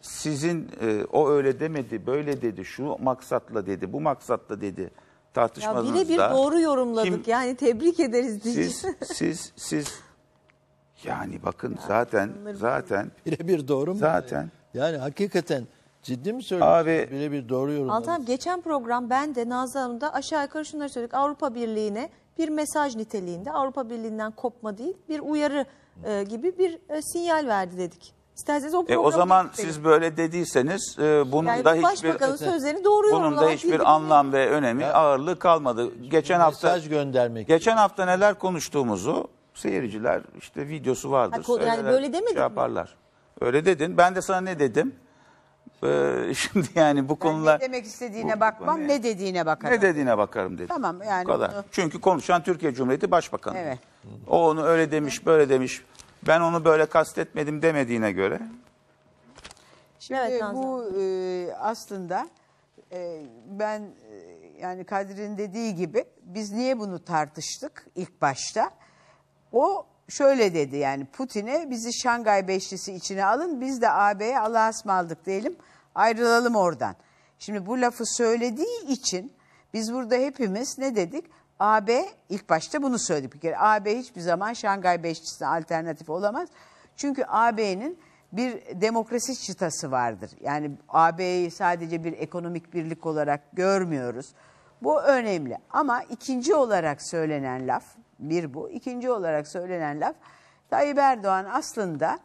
sizin e, o öyle demedi, böyle dedi, şu maksatla dedi, bu maksatla dedi tartışmanızda. Ya birebir doğru yorumladık kim, yani tebrik ederiz diyeceğiz. Siz, siz, siz yani bakın ya, zaten zaten birebir doğru mu? Zaten. Yani hakikaten Ciddi mi söylüyorsun? Abi, Birebir doğru yorumladın. Altan geçen program ben de Nazlı da aşağı yukarı şunları söyledik. Avrupa Birliği'ne bir mesaj niteliğinde Avrupa Birliği'nden kopma değil bir uyarı e, gibi bir e, sinyal verdi dedik. İsterseniz o, e, o zaman gidelim. siz böyle dediyseniz e, bunun yani da hiçbir sözlerini doğru bunun da hiçbir anlam ve önemi ya. ağırlığı kalmadı. Geçen hafta mesaj göndermek. Geçen hafta neler konuştuğumuzu seyirciler işte videosu vardır. Ha, yani böyle demedim şey yaparlar. Öyle dedin. Ben de sana ne dedim? Ee, şimdi yani bu konular... ne demek istediğine bu- bakmam, konuya- ne dediğine bakarım. Ne dediğine bakarım dedi. Tamam, yani Bu kadar. bunu- Çünkü konuşan Türkiye Cumhuriyeti Başbakanı. Evet. O onu öyle demiş, böyle demiş. Ben onu böyle kastetmedim demediğine göre. Şimdi Evet, Nazlı. bu e, aslında e, ben e, yani Kadir'in dediği gibi biz niye bunu tartıştık ilk başta? O şöyle dedi yani Putin'e bizi Şangay Beşlisi içine alın biz de AB'ye Allah'a ısmarladık diyelim. Ayrılalım oradan. Şimdi bu lafı söylediği için biz burada hepimiz ne dedik? AB ilk başta bunu söyledik bir kere. AB hiçbir zaman Şangay Beşçisi'ne alternatif olamaz. Çünkü AB'nin bir demokrasi çıtası vardır. Yani AB'yi sadece bir ekonomik birlik olarak görmüyoruz. Bu önemli ama ikinci olarak söylenen laf, bir bu, İkinci olarak söylenen laf Tayyip Erdoğan aslında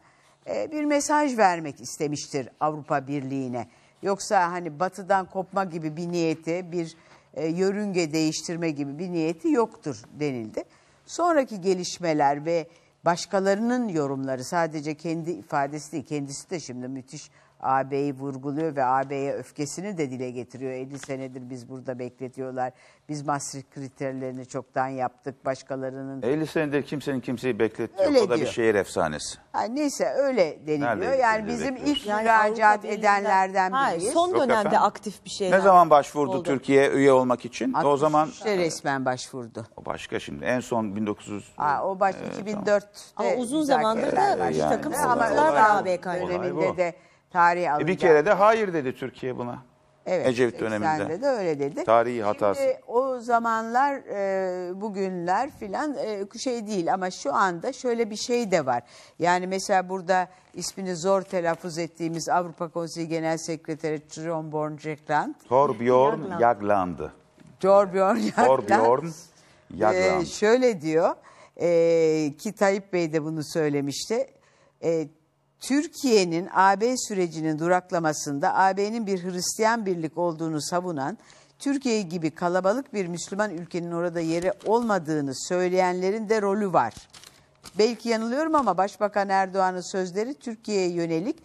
e, bir mesaj vermek istemiştir Avrupa Birliği'ne. Yoksa hani batıdan kopma gibi bir niyeti, bir e, yörünge değiştirme gibi bir niyeti yoktur denildi. Sonraki gelişmeler ve başkalarının yorumları sadece kendi ifadesi değil, kendisi de şimdi müthiş AB'yi vurguluyor ve AB'ye öfkesini de dile getiriyor. 50 senedir biz burada bekletiyorlar. Biz Maastricht kriterlerini çoktan yaptık. Başkalarının 50 senedir kimsenin kimseyi bekletiyor. o da bir şehir efsanesi. Ha, neyse öyle deniliyor. Nerede yani bizim ilk yani müracaat edenlerden Hayır, Son dönemde aktif bir şey. Ne zaman başvurdu oldu. Türkiye üye olmak için? Aktif o zaman işte resmen başvurdu. O başka şimdi. En son 1900 Aa, o baş e, 2004'te. Ama uzun zamandır da yani, takım yani, sıkıntılar var ABK döneminde de Tarihe alınacak. E bir kere de hayır dedi Türkiye buna. Evet, Ecevit döneminde. de öyle dedi. Tarihi hatası. Şimdi o zamanlar, e, bugünler filan e, şey değil ama şu anda şöyle bir şey de var. Yani mesela burada ismini zor telaffuz ettiğimiz Avrupa Konseyi Genel Sekreteri Torbjörn Jagland. Torbjörn Jagland. Torbjörn Jagland. E, Jagland. E, şöyle diyor e, ki Tayyip Bey de bunu söylemişti. E, Türkiye'nin AB sürecinin duraklamasında AB'nin bir Hristiyan birlik olduğunu savunan, Türkiye gibi kalabalık bir Müslüman ülkenin orada yeri olmadığını söyleyenlerin de rolü var. Belki yanılıyorum ama Başbakan Erdoğan'ın sözleri Türkiye'ye yönelik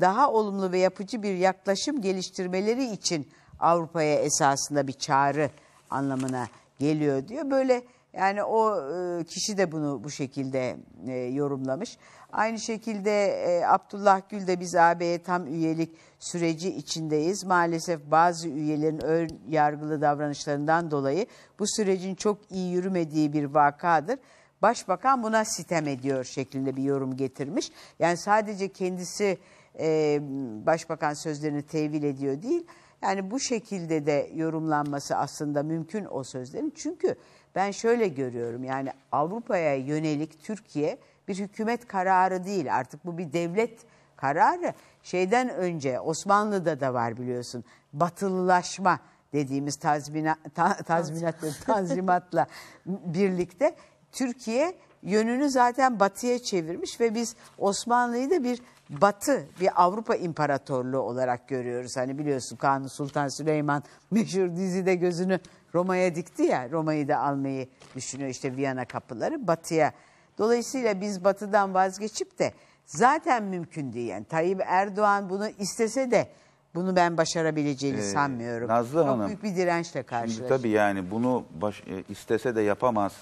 daha olumlu ve yapıcı bir yaklaşım geliştirmeleri için Avrupa'ya esasında bir çağrı anlamına geliyor diyor. Böyle yani o e, kişi de bunu bu şekilde e, yorumlamış. Aynı şekilde e, Abdullah Gül de biz AB'ye tam üyelik süreci içindeyiz. Maalesef bazı üyelerin ön yargılı davranışlarından dolayı bu sürecin çok iyi yürümediği bir vakadır. Başbakan buna sitem ediyor şeklinde bir yorum getirmiş. Yani sadece kendisi e, başbakan sözlerini tevil ediyor değil. Yani bu şekilde de yorumlanması aslında mümkün o sözlerin. Çünkü ben şöyle görüyorum yani Avrupa'ya yönelik Türkiye bir hükümet kararı değil artık bu bir devlet kararı. Şeyden önce Osmanlı'da da var biliyorsun batılılaşma dediğimiz tazmina, ta, tazminat tanzimatla birlikte Türkiye yönünü zaten batıya çevirmiş ve biz Osmanlı'yı da bir batı, bir Avrupa imparatorluğu olarak görüyoruz. Hani biliyorsun Kanuni Sultan Süleyman meşhur dizide gözünü Roma'ya dikti ya, Roma'yı da almayı düşünüyor işte Viyana kapıları batıya Dolayısıyla biz batıdan vazgeçip de zaten mümkün değil. Yani Tayyip Erdoğan bunu istese de bunu ben başarabileceğini ee, sanmıyorum. Nazlı Çok Hanım, büyük bir dirençle karşılaşıyor. Tabii yani bunu baş, e, istese de yapamaz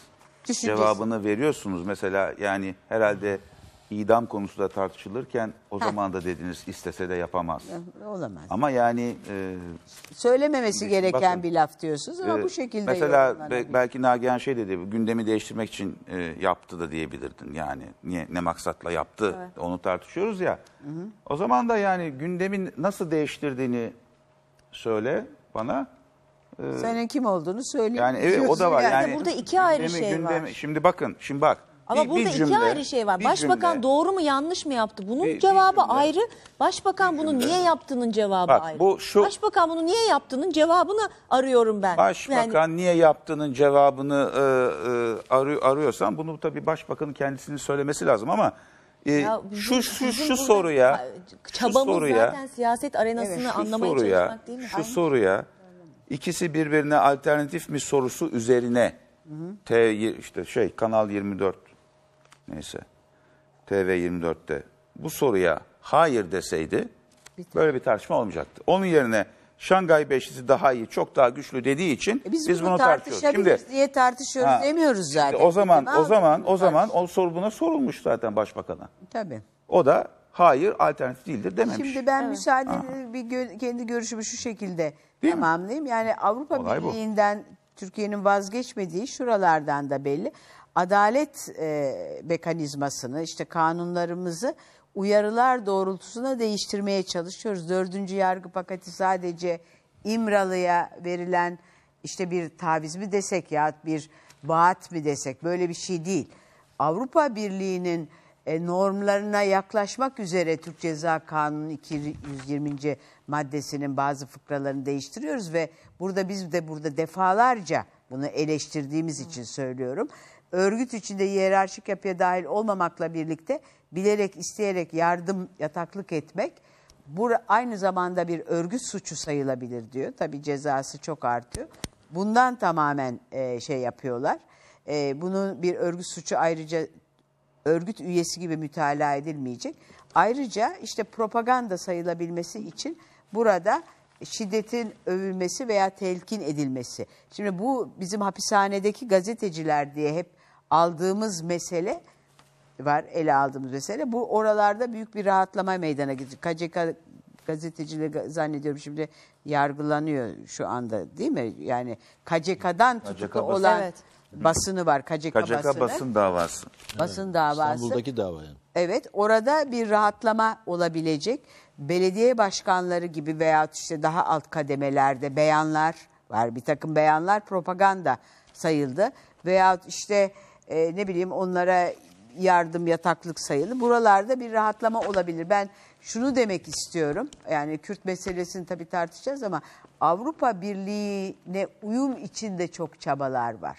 Düşüncesi. cevabını veriyorsunuz. Mesela yani herhalde idam konusu da tartışılırken o Ha. zaman da dediniz istese de yapamaz. Olamaz. Ama yani e, Söylememesi gereken bakın, bir laf diyorsunuz ama e, bu şekilde mesela be- belki Nagihan şey dedi gündemi değiştirmek için e, yaptı da diyebilirdin yani niye ne maksatla yaptı onu tartışıyoruz ya. O zaman da yani gündemin nasıl değiştirdiğini söyle bana. E, Senin kim olduğunu söyleyeyim. Yani evet o da var yani. Burada iki ayrı şey var. Şimdi bakın şimdi bak ama bir, burada bir cümle, iki ayrı şey var. Başbakan cümle, doğru mu yanlış mı yaptı? Bunun bir, cevabı bir cümle, ayrı. Başbakan bunu cümle. niye yaptığının cevabı Bak, ayrı. Bu şu, Başbakan bunu niye yaptığının cevabını arıyorum ben. Başbakan yani, niye yaptığının cevabını e, e, arıyor, arıyorsan bunu tabii başbakanın kendisinin söylemesi lazım ama e, ya bizim, şu şu şu soruya çabamız şu soruya, zaten siyaset arenasını evet, anlamaya soruya, çalışmak değil mi? Şu Aynı. Şey. soruya ikisi birbirine alternatif mi sorusu üzerine Hı hı. T işte şey Kanal 24 Neyse. TV24'te bu soruya hayır deseydi böyle bir tartışma olmayacaktı. Onun yerine Şangay Beşlisi daha iyi, çok daha güçlü dediği için e biz, biz bunu tartışıyoruz. Şimdi diye tartışıyoruz ha, demiyoruz zaten. O zaman o zaman o zaman o soru buna sorulmuş zaten başbakana. Tabii. O da hayır alternatif değildir dememiş. Şimdi ben evet. müsaade bir gö kendi görüşümü şu şekilde Değil tamamlayayım. Mi? Yani Avrupa Olay Birliği'nden Türkiye'nin vazgeçmediği şuralardan da belli adalet e, mekanizmasını işte kanunlarımızı uyarılar doğrultusuna değiştirmeye çalışıyoruz. Dördüncü yargı paketi sadece İmralı'ya verilen işte bir taviz mi desek ya bir vaat mi desek böyle bir şey değil. Avrupa Birliği'nin e, normlarına yaklaşmak üzere Türk Ceza Kanunu 220. maddesinin bazı fıkralarını değiştiriyoruz ve burada biz de burada defalarca bunu eleştirdiğimiz için söylüyorum örgüt içinde hiyerarşik yapıya dahil olmamakla birlikte bilerek isteyerek yardım yataklık etmek bu aynı zamanda bir örgüt suçu sayılabilir diyor. Tabi cezası çok artıyor. Bundan tamamen e, şey yapıyorlar. E, bunun bir örgüt suçu ayrıca örgüt üyesi gibi mütalaa edilmeyecek. Ayrıca işte propaganda sayılabilmesi için burada şiddetin övülmesi veya telkin edilmesi. Şimdi bu bizim hapishanedeki gazeteciler diye hep aldığımız mesele var, ele aldığımız mesele. Bu oralarda büyük bir rahatlama meydana getirecek. KCK gazetecileri zannediyorum şimdi yargılanıyor şu anda değil mi? Yani KCK'dan tutuklu KCK olan evet. basını var. KCK, KCK basını. basın davası. Basın evet. davası. İstanbul'daki dava yani. Evet orada bir rahatlama olabilecek. Belediye başkanları gibi veya işte daha alt kademelerde beyanlar var. Bir takım beyanlar propaganda sayıldı. veya işte e, ne bileyim onlara yardım yataklık sayılı. Buralarda bir rahatlama olabilir. Ben şunu demek istiyorum. Yani Kürt meselesini tabii tartışacağız ama Avrupa Birliği'ne uyum içinde çok çabalar var.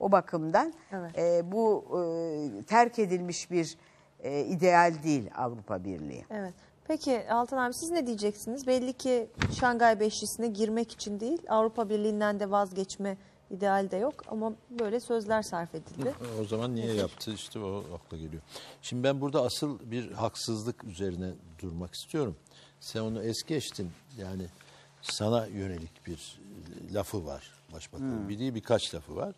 O bakımdan evet. e, bu e, terk edilmiş bir e, ideal değil Avrupa Birliği. Evet. Peki Altan abi siz ne diyeceksiniz? Belli ki Şangay Beşlisi'ne girmek için değil Avrupa Birliği'nden de vazgeçme ideal de yok ama böyle sözler sarf edildi. O zaman niye evet. yaptı işte o akla geliyor. Şimdi ben burada asıl bir haksızlık üzerine durmak istiyorum. Sen onu es geçtin yani sana yönelik bir lafı var başbakanın hmm. bildiği birkaç lafı var.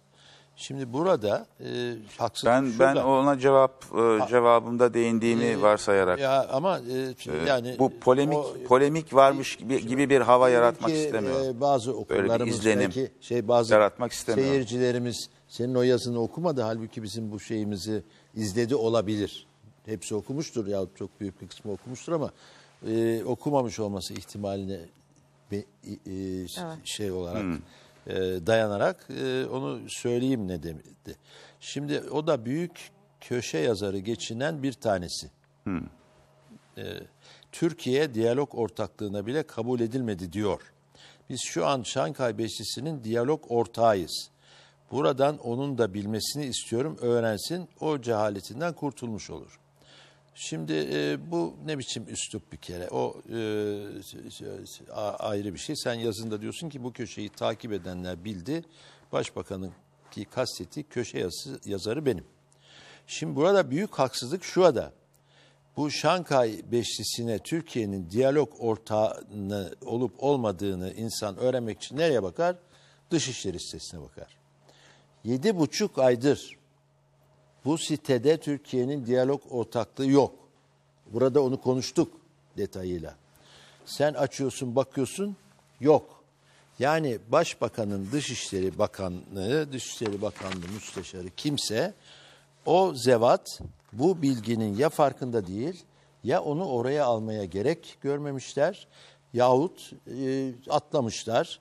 Şimdi burada e, haksız Ben şurada, ben ona cevap e, cevabımda değindiğimi e, varsayarak. Ya ama e, şimdi e, yani bu polemik o, polemik varmış gibi, gibi bir hava yaratmak ki, istemiyorum. E, bazı okullarımız belki şey bazı yaratmak istemiyorum. Seyircilerimiz senin o yazını okumadı halbuki bizim bu şeyimizi izledi olabilir. Hepsi okumuştur ya çok büyük bir kısmı okumuştur ama e, okumamış olması ihtimaline bir e, evet. şey olarak. Hmm e, dayanarak e, onu söyleyeyim ne demedi. Şimdi o da büyük köşe yazarı geçinen bir tanesi. Hmm. E, Türkiye diyalog ortaklığına bile kabul edilmedi diyor. Biz şu an Şankay Beşlisi'nin diyalog ortağıyız. Buradan onun da bilmesini istiyorum öğrensin o cehaletinden kurtulmuş olur. Şimdi e, bu ne biçim üslup bir kere o e, ayrı bir şey. Sen yazında diyorsun ki bu köşeyi takip edenler bildi. Başbakanın ki kastetti köşe yazısı, yazarı benim. Şimdi burada büyük haksızlık şurada. Bu Şankay Beşlisi'ne Türkiye'nin diyalog ortağı olup olmadığını insan öğrenmek için nereye bakar? Dışişleri sitesine bakar. Yedi buçuk aydır bu sitede Türkiye'nin diyalog ortaklığı yok. Burada onu konuştuk detayıyla. Sen açıyorsun bakıyorsun yok. Yani Başbakanın Dışişleri Bakanlığı, Dışişleri Bakanlığı müsteşarı kimse o zevat bu bilginin ya farkında değil ya onu oraya almaya gerek görmemişler yahut e, atlamışlar.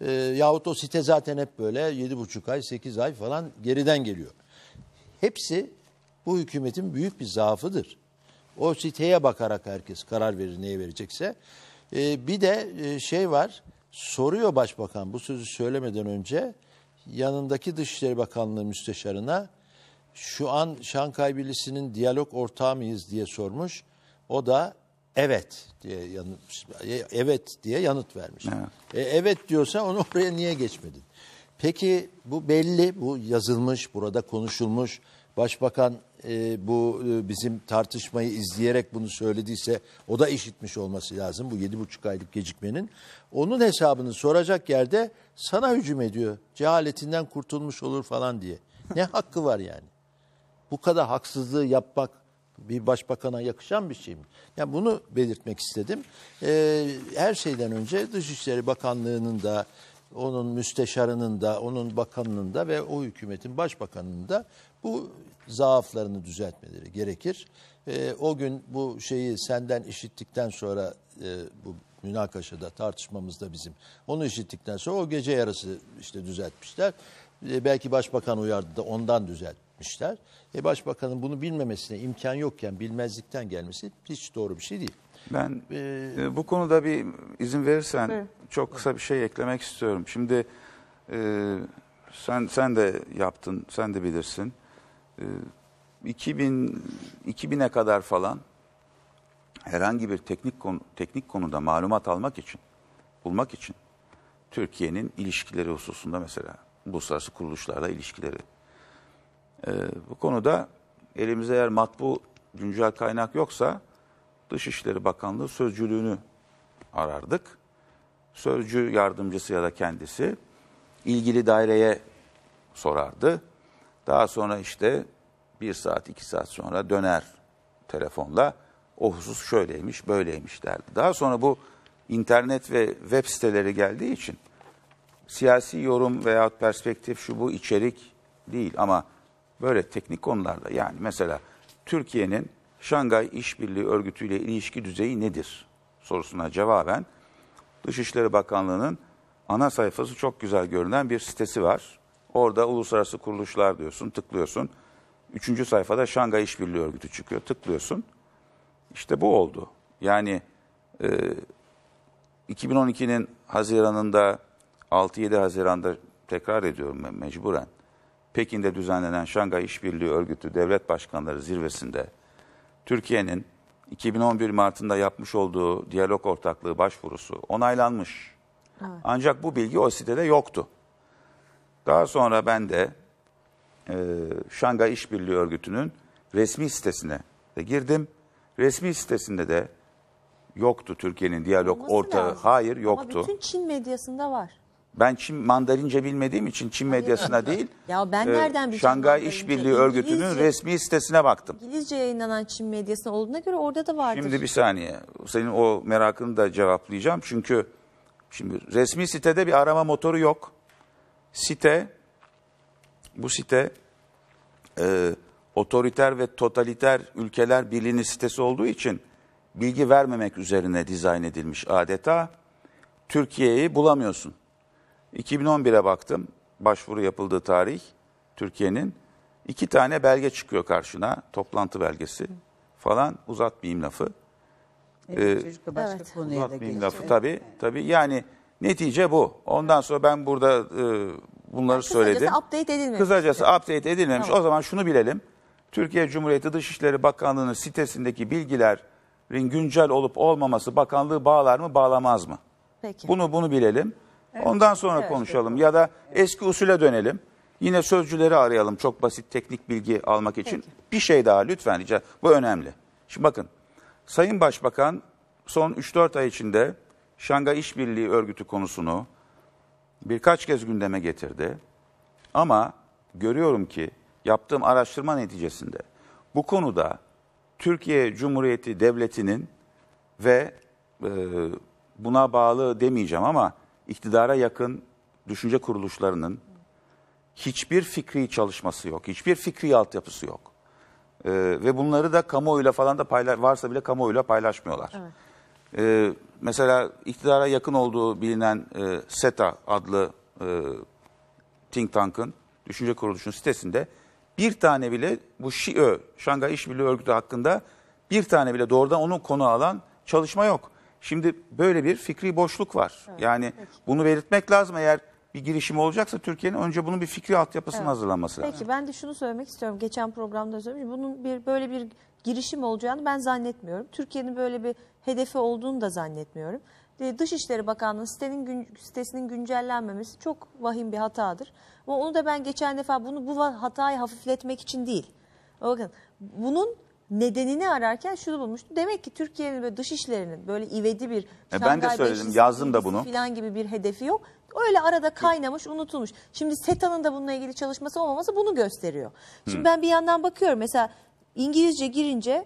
E, yahut o site zaten hep böyle 7,5 ay 8 ay falan geriden geliyor. Hepsi bu hükümetin büyük bir zaafıdır. O siteye bakarak herkes karar verir neye verecekse. Ee, bir de e, şey var soruyor başbakan bu sözü söylemeden önce yanındaki Dışişleri Bakanlığı müsteşarına şu an Şankay birliğinin diyalog ortağı mıyız diye sormuş. O da evet diye yanıt, evet diye yanıt vermiş. Evet. E, evet diyorsa onu oraya niye geçmedin? Peki bu belli, bu yazılmış, burada konuşulmuş. Başbakan e, bu e, bizim tartışmayı izleyerek bunu söylediyse o da işitmiş olması lazım bu yedi buçuk aylık gecikmenin. Onun hesabını soracak yerde sana hücum ediyor. Cehaletinden kurtulmuş olur falan diye. Ne hakkı var yani? Bu kadar haksızlığı yapmak bir başbakana yakışan bir şey mi? Yani bunu belirtmek istedim. Ee, her şeyden önce Dışişleri Bakanlığı'nın da onun müsteşarının da, onun bakanının da ve o hükümetin başbakanının da bu zaaflarını düzeltmeleri gerekir. E, o gün bu şeyi senden işittikten sonra e, bu münakaşada tartışmamızda bizim onu işittikten sonra o gece yarısı işte düzeltmişler. E, belki başbakan uyardı da ondan düzeltmişler. E, başbakanın bunu bilmemesine imkan yokken bilmezlikten gelmesi hiç doğru bir şey değil. Ben ee, e, bu konuda bir izin verirsen evet çok kısa bir şey eklemek istiyorum. Şimdi e, sen sen de yaptın, sen de bilirsin. E, 2000 2000'e kadar falan herhangi bir teknik konu, teknik konuda malumat almak için, bulmak için Türkiye'nin ilişkileri hususunda mesela uluslararası kuruluşlarla ilişkileri. E, bu konuda elimize eğer matbu güncel kaynak yoksa Dışişleri Bakanlığı sözcülüğünü arardık sözcü yardımcısı ya da kendisi ilgili daireye sorardı. Daha sonra işte bir saat iki saat sonra döner telefonla o husus şöyleymiş böyleymiş derdi. Daha sonra bu internet ve web siteleri geldiği için siyasi yorum veya perspektif şu bu içerik değil ama böyle teknik konularda yani mesela Türkiye'nin Şangay İşbirliği Örgütü ile ilişki düzeyi nedir sorusuna cevaben Dışişleri Bakanlığı'nın ana sayfası çok güzel görünen bir sitesi var. Orada uluslararası kuruluşlar diyorsun, tıklıyorsun. Üçüncü sayfada Şangay İşbirliği Örgütü çıkıyor, tıklıyorsun. İşte bu oldu. Yani e, 2012'nin Haziran'ında, 6-7 Haziran'da tekrar ediyorum mecburen. Pekin'de düzenlenen Şangay İşbirliği Örgütü Devlet Başkanları Zirvesi'nde Türkiye'nin 2011 Mart'ında yapmış olduğu diyalog ortaklığı başvurusu onaylanmış. Evet. Ancak bu bilgi o sitede yoktu. Daha sonra ben de e, Şangay İşbirliği Örgütü'nün resmi sitesine de girdim. Resmi sitesinde de yoktu Türkiye'nin diyalog Olması ortağı. Lazım. Hayır yoktu. Ama bütün Çin medyasında var. Ben Çin mandarince bilmediğim için Çin medyasına değil. Ya ben e, nereden e, Şangay mandarince? İşbirliği Örgütü'nün İngilizce- resmi sitesine baktım. İngilizce yayınlanan Çin medyasına olduğuna göre orada da vardır. Şimdi bir saniye. Senin o merakını da cevaplayacağım. Çünkü şimdi resmi sitede bir arama motoru yok. Site, bu site e, otoriter ve totaliter ülkeler birliğinin sitesi olduğu için bilgi vermemek üzerine dizayn edilmiş adeta. Türkiye'yi bulamıyorsun. 2011'e baktım. Başvuru yapıldığı tarih Türkiye'nin. iki tane belge çıkıyor karşına. Toplantı belgesi falan. Uzatmayayım lafı. Evet, ee, evet. konuya lafı tabii. Tabii yani netice bu. Ondan sonra ben burada e, bunları yani söyledim. Kısacası update edilmemiş. Kısacası update edilmemiş. Tamam. O zaman şunu bilelim. Türkiye Cumhuriyeti Dışişleri Bakanlığı'nın sitesindeki bilgilerin güncel olup olmaması bakanlığı bağlar mı bağlamaz mı? Peki. Bunu bunu bilelim. Ondan sonra evet, konuşalım evet. ya da eski usule dönelim. Yine sözcüleri arayalım çok basit teknik bilgi almak için. Peki. Bir şey daha lütfen rica. Bu önemli. Şimdi bakın Sayın Başbakan son 3-4 ay içinde Şangay İşbirliği Örgütü konusunu birkaç kez gündeme getirdi. Ama görüyorum ki yaptığım araştırma neticesinde bu konuda Türkiye Cumhuriyeti Devleti'nin ve e, buna bağlı demeyeceğim ama iktidara yakın düşünce kuruluşlarının hiçbir fikri çalışması yok. Hiçbir fikri altyapısı yok. Ee, ve bunları da kamuoyuyla falan da payla varsa bile kamuoyuyla paylaşmıyorlar. Evet. Ee, mesela iktidara yakın olduğu bilinen e, SETA adlı e, think tank'ın, düşünce kuruluşunun sitesinde bir tane bile bu ŞİÖ, Şangay İşbirliği Örgütü hakkında bir tane bile doğrudan onun konu alan çalışma yok. Şimdi böyle bir fikri boşluk var. Evet, yani peki. bunu belirtmek lazım eğer bir girişim olacaksa Türkiye'nin önce bunun bir fikri altyapısını evet. hazırlanması lazım. Peki ben de şunu söylemek istiyorum. Geçen programda söylemiştim. Bunun bir böyle bir girişim olacağını ben zannetmiyorum. Türkiye'nin böyle bir hedefi olduğunu da zannetmiyorum. E, Dışişleri Bakanlığı sitenin gün, sitesinin güncellenmemesi çok vahim bir hatadır. Ama onu da ben geçen defa bunu bu hatayı hafifletmek için değil. Bakın bunun nedenini ararken şunu bulmuştu. Demek ki Türkiye'nin ve dış işlerinin böyle ivedi bir e ben de söyledim yazdım da bunu. Falan gibi bir hedefi yok. Öyle arada kaynamış, unutulmuş. Şimdi SETA'nın da bununla ilgili çalışması olmaması bunu gösteriyor. Şimdi hmm. ben bir yandan bakıyorum mesela İngilizce girince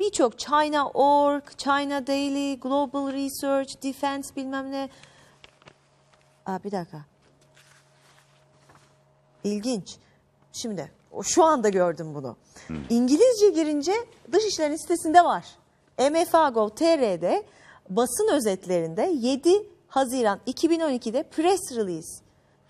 birçok China Org, China Daily, Global Research, Defense bilmem ne. Aa, bir dakika. İlginç. Şimdi şu anda gördüm bunu. İngilizce girince Dışişleri'nin sitesinde var. MFA.gov.tr'de basın özetlerinde 7 Haziran 2012'de press release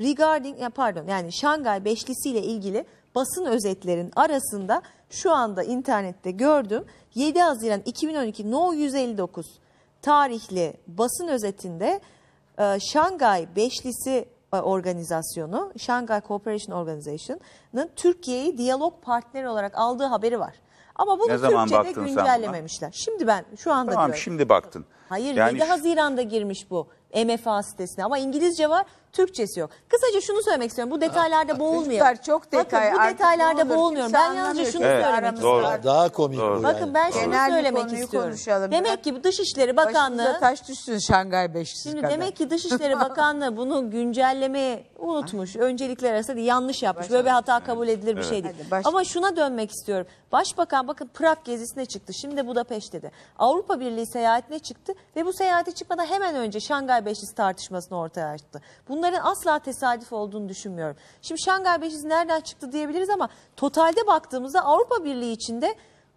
regarding pardon yani Şangay Beşlisi'yle ilgili basın özetlerin arasında şu anda internette gördüm. 7 Haziran 2012 No 159 tarihli basın özetinde e, Şangay Beşlisi e, organizasyonu, Shanghai Cooperation Organization'ın Türkiye'yi diyalog partneri olarak aldığı haberi var. Ama bunu ne zaman Türkçe'de güncellememişler. Şimdi ben şu anda Tamam diyorum. şimdi baktın. Hayır yani 7 Haziran'da girmiş bu MFA sitesine ama İngilizce var. Türkçesi yok. Kısaca şunu söylemek istiyorum. Bu detaylarda boğulmuyor. Çocuklar çok detay. Bakın bu detaylarda olur, boğulmuyorum. Ben yalnızca şunu kimse söylemek istiyorum. Doğru. Daha komik Doğru. bu yani. Bakın ben şunu Genel söylemek konuyu istiyorum. konuşalım. Demek ki bu Dışişleri Başınıza Bakanlığı taş düşsün Şangay Beşiktaş Şimdi kadar. demek ki Dışişleri Bakanlığı bunu güncellemeye unutmuş. Öncelikler arasında yanlış yapmış. Böyle bir hata kabul edilir bir şey değil. Hadi baş- Ama şuna dönmek istiyorum. Başbakan bakın Prag gezisine çıktı. Şimdi bu de Budapeşte'de. Avrupa Birliği seyahatine çıktı ve bu seyahate çıkmadan hemen önce Şangay Beşlisi tartışmasını ortaya açtı. Bunların asla tesadüf olduğunu düşünmüyorum. Şimdi Şangay Beşlisi nereden çıktı diyebiliriz ama totalde baktığımızda Avrupa Birliği içinde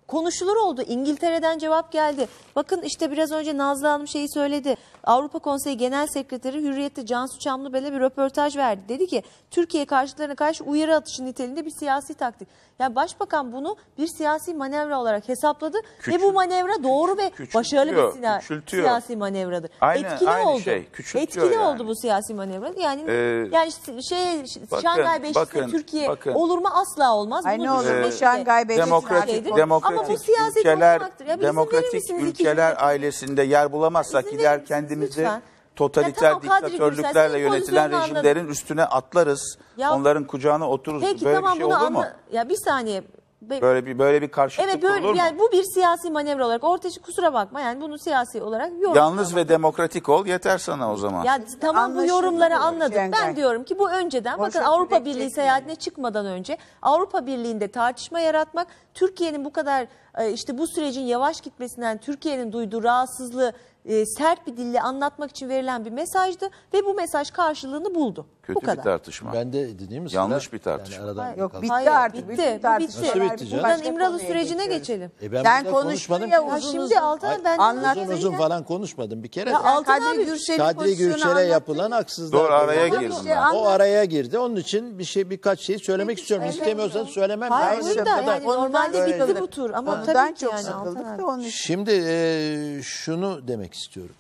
konuşulur oldu. İngiltere'den cevap geldi. Bakın işte biraz önce Nazlı Hanım şeyi söyledi. Avrupa Konseyi Genel Sekreteri Hürriyet'te Cansu Çamlıbel'e bir röportaj verdi. Dedi ki Türkiye karşılarına karşı uyarı atışı niteliğinde bir siyasi taktik. Yani başbakan bunu bir siyasi manevra olarak hesapladı Küçül, ve bu manevra doğru ve başarılı bir sina, siyasi manevradır. Aynı, Etkili aynı oldu. Şey, Etkili yani. oldu bu siyasi manevra. Yani ee, yani şey bakın, Şangay Beşiktaş'ta Türkiye bakın. olur mu asla olmaz. Ay ne olur ee, Şangay Beşiktaş'ta demokratik, demokratik Ama bu siyasi ülkeler, ya, demokratik ülkeler ailesinde yer bulamazsak gider kendimizi lütfen totaliter ya tamam, diktatörlüklerle yönetilen rejimlerin anladım. üstüne atlarız. Ya, onların kucağına otururuz. Peki, böyle tamam, bir şey olur mu? Ya bir saniye. Böyle bir böyle bir karşıtlık evet, böyle, olur mu? Yani bu bir siyasi manevra olarak ortaya kusura bakma yani bunu siyasi olarak yorum. Yalnız ve demokratik ol yeter sana o zaman. Ya tamam Anlaşıldı bu yorumları anladım. Şengay. Ben diyorum ki bu önceden Boşak bakın Avrupa Birliği seyahatine çıkmadan önce Avrupa Birliği'nde tartışma yaratmak Türkiye'nin bu kadar e, işte bu sürecin yavaş gitmesinden Türkiye'nin duyduğu rahatsızlığı e, sert bir dille anlatmak için verilen bir mesajdı ve bu mesaj karşılığını buldu. Kötü bir kadar. tartışma. Ben de değil mi? Yanlış bir tartışma. Yani aradan Yok bitti Hayır, artık. Bitti. Bitti. bitti. Nasıl bitti canım? Buradan İmralı sürecine geçelim. E ben, ben konuşmadım. Ya, uzun, şimdi Altan ben anlattım. Uzun uzun falan konuşmadım bir kere. Ya, Kadri Gürşen'in Kadri Gürşen'e yapılan haksızlık. Doğru araya girdim ben. Şey, o araya girdi. Onun için bir şey birkaç şey söylemek istiyorum. İstemiyorsanız söylemem. Hayır da yani normalde bitti bu tur ama tabii ki yani Altan Şimdi e, şunu demek istiyorum.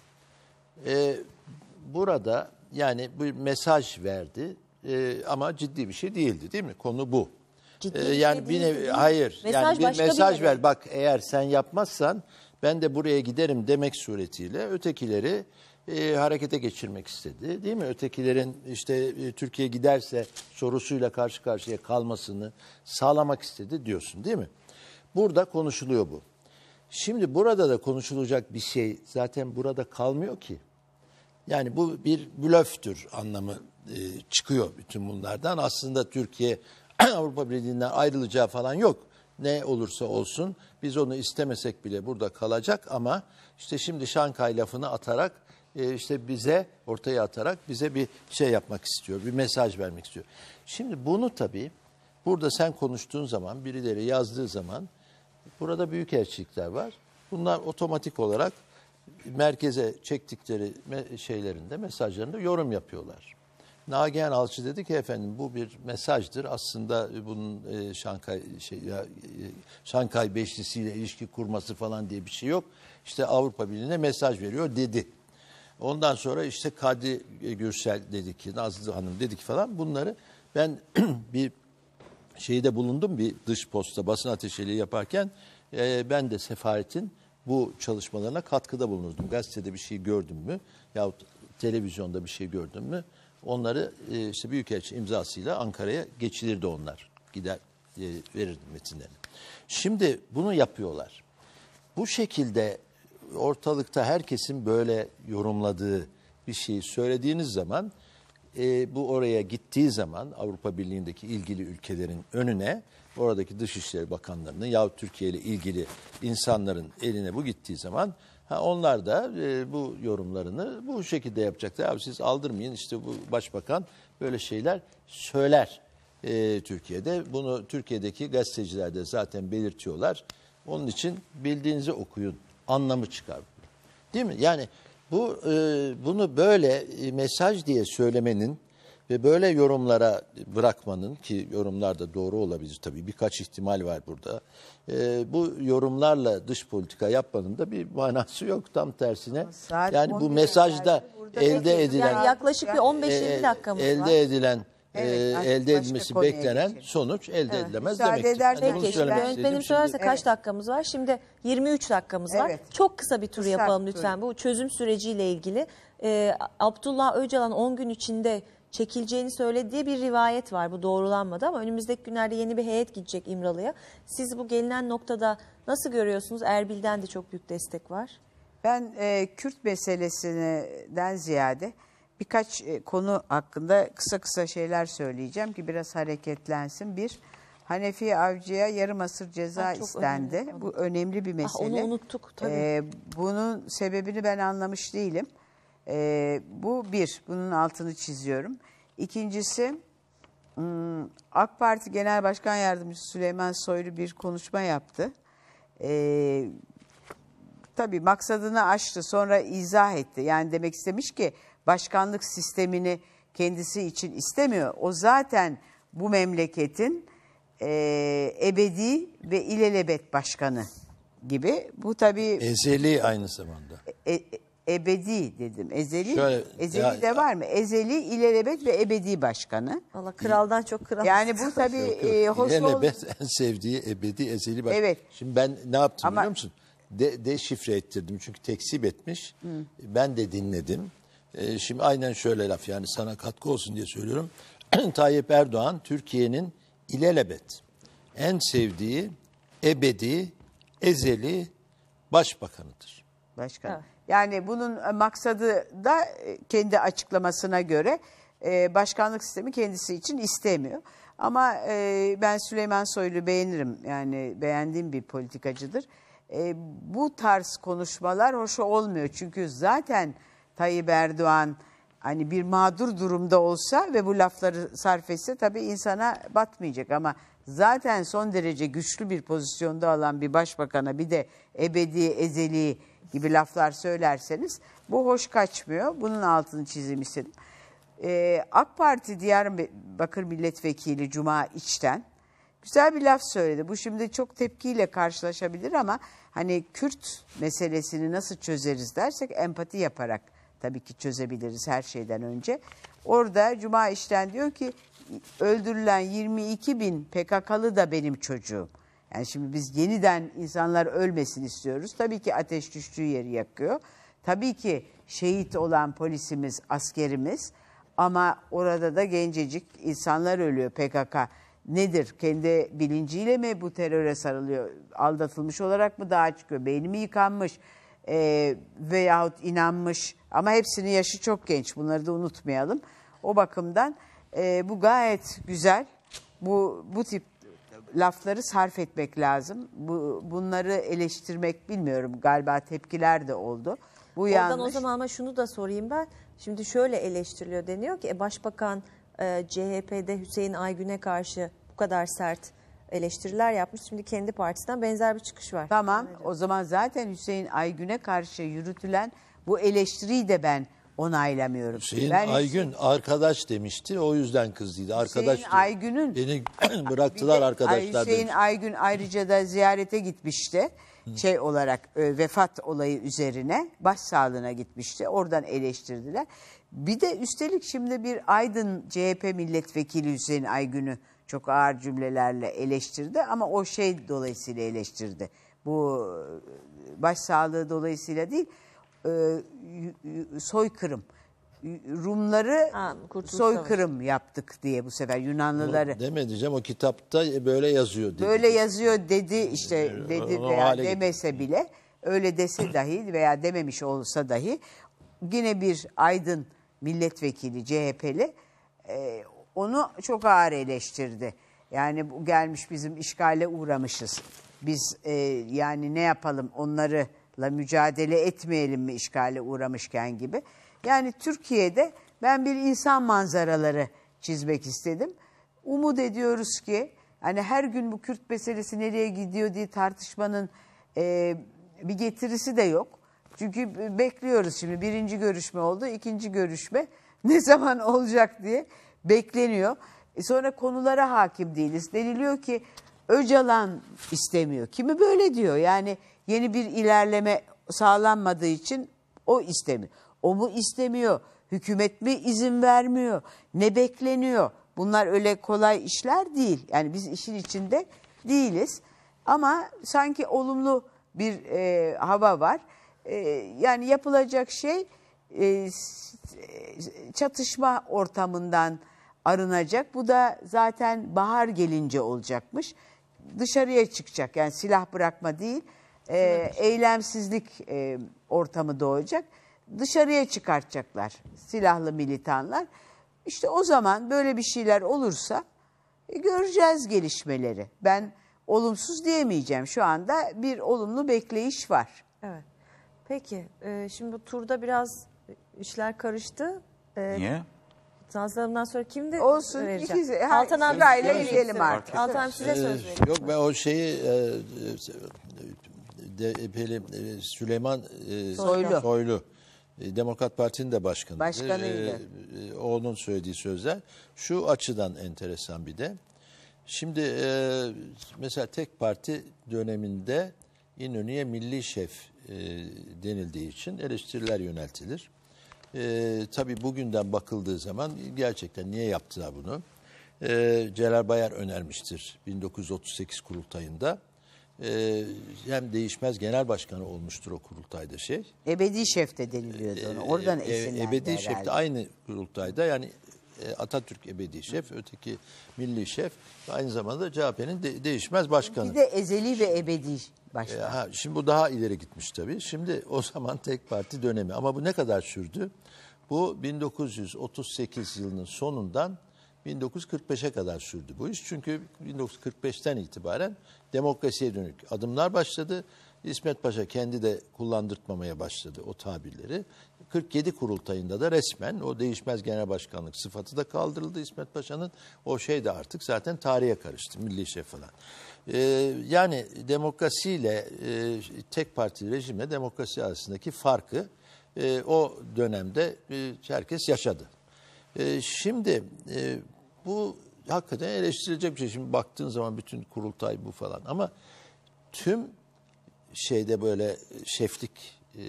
E, burada yani bu mesaj verdi e, ama ciddi bir şey değildi değil mi? Konu bu. Ciddi e, şey yani bir, şey bir nevi, değil. hayır mesaj yani bir mesaj bir ver bak eğer sen yapmazsan ben de buraya giderim demek suretiyle ötekileri e, harekete geçirmek istedi değil mi? Ötekilerin işte e, Türkiye giderse sorusuyla karşı karşıya kalmasını sağlamak istedi diyorsun değil mi? Burada konuşuluyor bu. Şimdi burada da konuşulacak bir şey zaten burada kalmıyor ki. Yani bu bir blöftür anlamı e, çıkıyor bütün bunlardan. Aslında Türkiye Avrupa Birliği'nden ayrılacağı falan yok. Ne olursa olsun biz onu istemesek bile burada kalacak ama işte şimdi Şankay lafını atarak e, işte bize ortaya atarak bize bir şey yapmak istiyor. Bir mesaj vermek istiyor. Şimdi bunu tabii burada sen konuştuğun zaman birileri yazdığı zaman burada büyük elçilikler var. Bunlar otomatik olarak merkeze çektikleri şeylerinde, mesajlarında yorum yapıyorlar. Nagihan Alçı dedi ki efendim bu bir mesajdır. Aslında e, bunun e, Şankay şey ya, e, Şankay beşlisiyle ilişki kurması falan diye bir şey yok. İşte Avrupa Birliği'ne mesaj veriyor dedi. Ondan sonra işte Kadri e, Gürsel dedi ki Nazlı Hanım dedi ki falan bunları ben bir şeyde bulundum bir dış posta basın ateşeliği yaparken e, ben de sefaretin bu çalışmalarına katkıda bulundum. Gazetede bir şey gördüm mü yahut televizyonda bir şey gördüm mü onları e, işte Büyükelçi imzasıyla Ankara'ya geçilirdi onlar. Gider e, verirdim metinlerini. Şimdi bunu yapıyorlar. Bu şekilde ortalıkta herkesin böyle yorumladığı bir şeyi söylediğiniz zaman e, bu oraya gittiği zaman Avrupa Birliği'ndeki ilgili ülkelerin önüne oradaki Dışişleri Bakanlarının yahut Türkiye ile ilgili insanların eline bu gittiği zaman ha onlar da e, bu yorumlarını bu şekilde yapacaklar. Abi siz aldırmayın işte bu başbakan böyle şeyler söyler e, Türkiye'de. Bunu Türkiye'deki gazeteciler de zaten belirtiyorlar. Onun için bildiğinizi okuyun. Anlamı çıkar. Değil mi? Yani bu e, bunu böyle e, mesaj diye söylemenin ve böyle yorumlara bırakmanın ki yorumlar da doğru olabilir tabii birkaç ihtimal var burada. E, bu yorumlarla dış politika yapmanın da bir manası yok tam tersine. Saat yani bu mesajda elde edilen yaklaşık bir 15-20 e, dakikamız elde var. edilen Evet, e, elde edilmesi beklenen için. sonuç elde evet. edilemez demek. demektir. Eder, yani peki, yönetmenim söylerse evet. kaç dakikamız var? Şimdi 23 dakikamız evet. var. Çok kısa bir tur kısa yapalım lütfen. Tur. Bu çözüm süreciyle ilgili. Ee, Abdullah Öcalan 10 gün içinde çekileceğini söylediği bir rivayet var. Bu doğrulanmadı ama önümüzdeki günlerde yeni bir heyet gidecek İmralı'ya. Siz bu gelinen noktada nasıl görüyorsunuz? Erbil'den de çok büyük destek var. Ben e, Kürt meselesinden ziyade birkaç e, konu hakkında kısa kısa şeyler söyleyeceğim ki biraz hareketlensin. Bir, Hanefi Avcı'ya yarım asır ceza ha, istendi. Önemli. Bu önemli bir mesele. Ah, onu unuttuk tabii. E, bunun sebebini ben anlamış değilim. E, bu bir, bunun altını çiziyorum. İkincisi hmm, AK Parti Genel Başkan Yardımcısı Süleyman Soylu bir konuşma yaptı. E, tabii maksadını aştı sonra izah etti. Yani demek istemiş ki başkanlık sistemini kendisi için istemiyor. O zaten bu memleketin e, ebedi ve ilelebet başkanı gibi. Bu tabii... Ezeli aynı zamanda. E, e ebedi dedim. Ezeli Şöyle, ezeli ya- de var mı? Ezeli, ilelebet ve ebedi başkanı. Valla kraldan çok kral. Yani bu tabii e, hoş ol- en sevdiği ebedi ezeli bak. Evet. Şimdi ben ne yaptım Ama- biliyor musun? De, şifre ettirdim çünkü tekzip etmiş. Ben de dinledim. Ee, şimdi aynen şöyle laf yani sana katkı olsun diye söylüyorum. Tayyip Erdoğan Türkiye'nin ilelebet en sevdiği ebedi ezeli başbakanıdır. başkanı. Yani bunun e, maksadı da e, kendi açıklamasına göre e, başkanlık sistemi kendisi için istemiyor. Ama ben Süleyman Soylu beğenirim. Yani beğendiğim bir politikacıdır. bu tarz konuşmalar hoş olmuyor. Çünkü zaten Tayyip Erdoğan hani bir mağdur durumda olsa ve bu lafları sarf etse tabii insana batmayacak ama zaten son derece güçlü bir pozisyonda alan bir başbakana bir de ebedi ezeli gibi laflar söylerseniz bu hoş kaçmıyor. Bunun altını çizim istedim. Ee, AK Parti Diyarbakır Milletvekili Cuma İç'ten güzel bir laf söyledi. Bu şimdi çok tepkiyle karşılaşabilir ama hani Kürt meselesini nasıl çözeriz dersek empati yaparak tabii ki çözebiliriz her şeyden önce. Orada Cuma İçten diyor ki öldürülen 22 bin PKK'lı da benim çocuğum. Yani şimdi biz yeniden insanlar ölmesin istiyoruz. Tabii ki ateş düştüğü yeri yakıyor. Tabii ki şehit olan polisimiz, askerimiz ama orada da gencecik insanlar ölüyor PKK. Nedir? Kendi bilinciyle mi bu teröre sarılıyor? Aldatılmış olarak mı daha çıkıyor? Beyni mi yıkanmış? E, veyahut inanmış ama hepsinin yaşı çok genç bunları da unutmayalım. O bakımdan e, bu gayet güzel. Bu bu tip lafları sarf etmek lazım. Bu bunları eleştirmek bilmiyorum galiba tepkiler de oldu. Bu Oradan yanlış. o zaman ama şunu da sorayım ben. Şimdi şöyle eleştiriliyor deniyor ki e, Başbakan e, CHP'de Hüseyin Aygün'e karşı bu kadar sert eleştiriler yapmış. Şimdi kendi partisinden benzer bir çıkış var. Tamam. Evet. O zaman zaten Hüseyin Aygün'e karşı yürütülen bu eleştiriyi de ben onaylamıyorum. Hüseyin ben Aygün işte, arkadaş demişti o yüzden kızdıydı. Arkadaş Hüseyin Aygün'ün beni bıraktılar de, arkadaşlar Hüseyin Aygün ayrıca da ziyarete gitmişti. Şey olarak e, vefat olayı üzerine baş sağlığına gitmişti. Oradan eleştirdiler. Bir de üstelik şimdi bir Aydın CHP milletvekili Hüseyin Aygün'ü çok ağır cümlelerle eleştirdi ama o şey dolayısıyla eleştirdi. Bu e, baş sağlığı dolayısıyla değil e, soykırım. Rumları ha, soykırım Savaşı. yaptık diye bu sefer Yunanlıları. Deme diyeceğim o kitapta böyle yazıyor dedi. Böyle yazıyor dedi işte dedi o, veya demese gitti. bile öyle dese dahi veya dememiş olsa dahi yine bir aydın milletvekili CHP'li e, onu çok ağır eleştirdi. Yani bu gelmiş bizim işgale uğramışız. Biz e, yani ne yapalım onları la mücadele etmeyelim mi işgale uğramışken gibi. Yani Türkiye'de ben bir insan manzaraları çizmek istedim. Umut ediyoruz ki hani her gün bu Kürt meselesi nereye gidiyor diye tartışmanın e, bir getirisi de yok. Çünkü bekliyoruz şimdi birinci görüşme oldu, ikinci görüşme ne zaman olacak diye bekleniyor. E sonra konulara hakim değiliz. Deniliyor ki Öcalan istemiyor. Kimi böyle diyor yani yeni bir ilerleme sağlanmadığı için o istemiyor. O mu istemiyor? Hükümet mi izin vermiyor? Ne bekleniyor? Bunlar öyle kolay işler değil. Yani biz işin içinde değiliz. Ama sanki olumlu bir e, hava var. E, yani yapılacak şey e, çatışma ortamından arınacak. Bu da zaten bahar gelince olacakmış. Dışarıya çıkacak yani silah bırakma değil e, eylemsizlik e, ortamı doğacak. Dışarıya çıkartacaklar silahlı militanlar. İşte o zaman böyle bir şeyler olursa e, göreceğiz gelişmeleri. Ben olumsuz diyemeyeceğim. Şu anda bir olumlu bekleyiş var. Evet. Peki e, şimdi bu turda biraz işler karıştı. E, Niye? Tanzanımdan sonra kimdi? Olsun. İkisi, Altan abi ile izleyelim artık. Altan size söz ee, vereyim. Yok ben o şeyi e, e DP'li e, e, Süleyman e, Soylu, Soylu Demokrat Parti'nin de başkanı. Başkanıydı. E, onun söylediği sözler şu açıdan enteresan bir de. Şimdi e, mesela tek parti döneminde İnönü'ye milli şef e, denildiği için eleştiriler yöneltilir. E, tabii bugünden bakıldığı zaman gerçekten niye yaptılar bunu? E, Celal Bayar önermiştir 1938 kurultayında e, hem değişmez genel başkanı olmuştur o kurultayda şey. Ebedi ee, e, e, şef de deniliyordu Oradan esinlendi Ebedi herhalde. şef de aynı kurultayda yani e, Atatürk ebedi şef, öteki milli şef aynı zamanda CHP'nin de, değişmez başkanı. Bir de ezeli ve ebedi başkan. ha, şimdi bu daha ileri gitmiş tabii. Şimdi o zaman tek parti dönemi ama bu ne kadar sürdü? Bu 1938 yılının sonundan 1945'e kadar sürdü bu iş. Çünkü 1945'ten itibaren demokrasiye dönük adımlar başladı. İsmet Paşa kendi de kullandırtmamaya başladı o tabirleri. 47 kurultayında da resmen o değişmez genel başkanlık sıfatı da kaldırıldı İsmet Paşa'nın. O şey de artık zaten tarihe karıştı milli şey falan. Ee, yani demokrasiyle e, tek parti rejimle demokrasi arasındaki farkı e, o dönemde e, herkes yaşadı. E, şimdi e, bu hakikaten eleştirilecek bir şey. Şimdi baktığın zaman bütün kurultay bu falan ama tüm şeyde böyle şeflik e,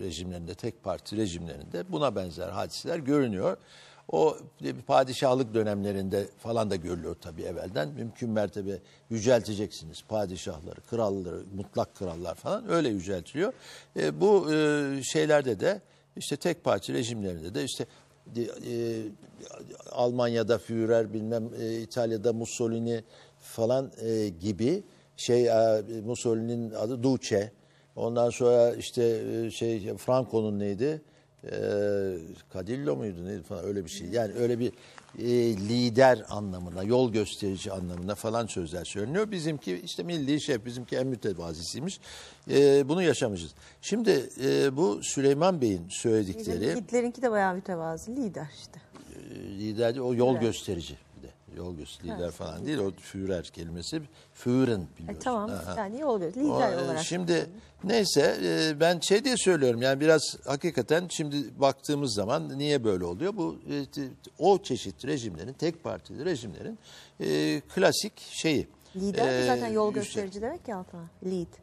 rejimlerinde, tek parti rejimlerinde buna benzer hadiseler görünüyor. O bir padişahlık dönemlerinde falan da görülüyor tabii evvelden. Mümkün mertebe yücelteceksiniz padişahları, kralları, mutlak krallar falan öyle yüceltiliyor. E, bu e, şeylerde de işte tek parti rejimlerinde de işte e, Almanya'da Führer bilmem e, İtalya'da Mussolini falan e, gibi şey Mussolini'nin adı Duce. Ondan sonra işte şey Franco'nun neydi? E, Cadillo muydu neydi falan öyle bir şey. Yani öyle bir e, lider anlamına, yol gösterici anlamına falan sözler söyleniyor. Bizimki işte milli şef, bizimki en mütevazisiymiş. E, bunu yaşamışız. Şimdi e, bu Süleyman Bey'in söyledikleri... Bizim Hitler'inki de bayağı mütevazi lider işte. E, lider, o yol evet. gösterici. Yol göz lider evet. falan değil. O Führer kelimesi. Führen biliyorsun. E, tamam Aha. yani yol göz lider o, e, olarak. Şimdi yani. neyse e, ben şey diye söylüyorum yani biraz hakikaten şimdi baktığımız zaman niye böyle oluyor? Bu e, o çeşit rejimlerin tek partili rejimlerin e, klasik şeyi. Lider e, zaten yol gösterici demek ki altına, Lead.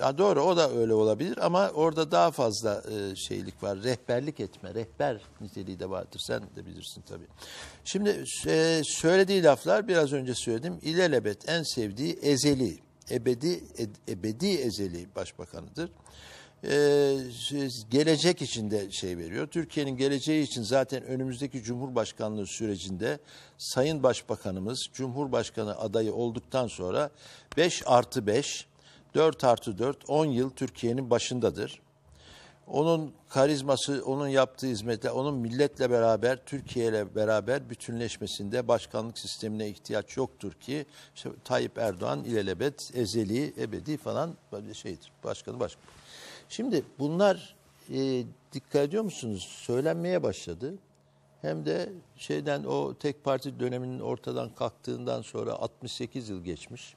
Ha doğru o da öyle olabilir ama orada daha fazla e, şeylik var. Rehberlik etme, rehber niteliği de vardır. Sen de bilirsin tabii. Şimdi e, söylediği laflar biraz önce söyledim. İlelebet en sevdiği ezeli, ebedi e, ebedi ezeli başbakanıdır. Ee, gelecek için de şey veriyor. Türkiye'nin geleceği için zaten önümüzdeki Cumhurbaşkanlığı sürecinde Sayın Başbakanımız Cumhurbaşkanı adayı olduktan sonra 5 artı 5 4 artı 4 10 yıl Türkiye'nin başındadır. Onun karizması, onun yaptığı hizmetler, onun milletle beraber, Türkiye ile beraber bütünleşmesinde başkanlık sistemine ihtiyaç yoktur ki işte Tayyip Erdoğan ilelebet, ezeli, ebedi falan böyle şeydir. Başkanı başkan. Şimdi bunlar e, dikkat ediyor musunuz? Söylenmeye başladı. Hem de şeyden o tek parti döneminin ortadan kalktığından sonra 68 yıl geçmiş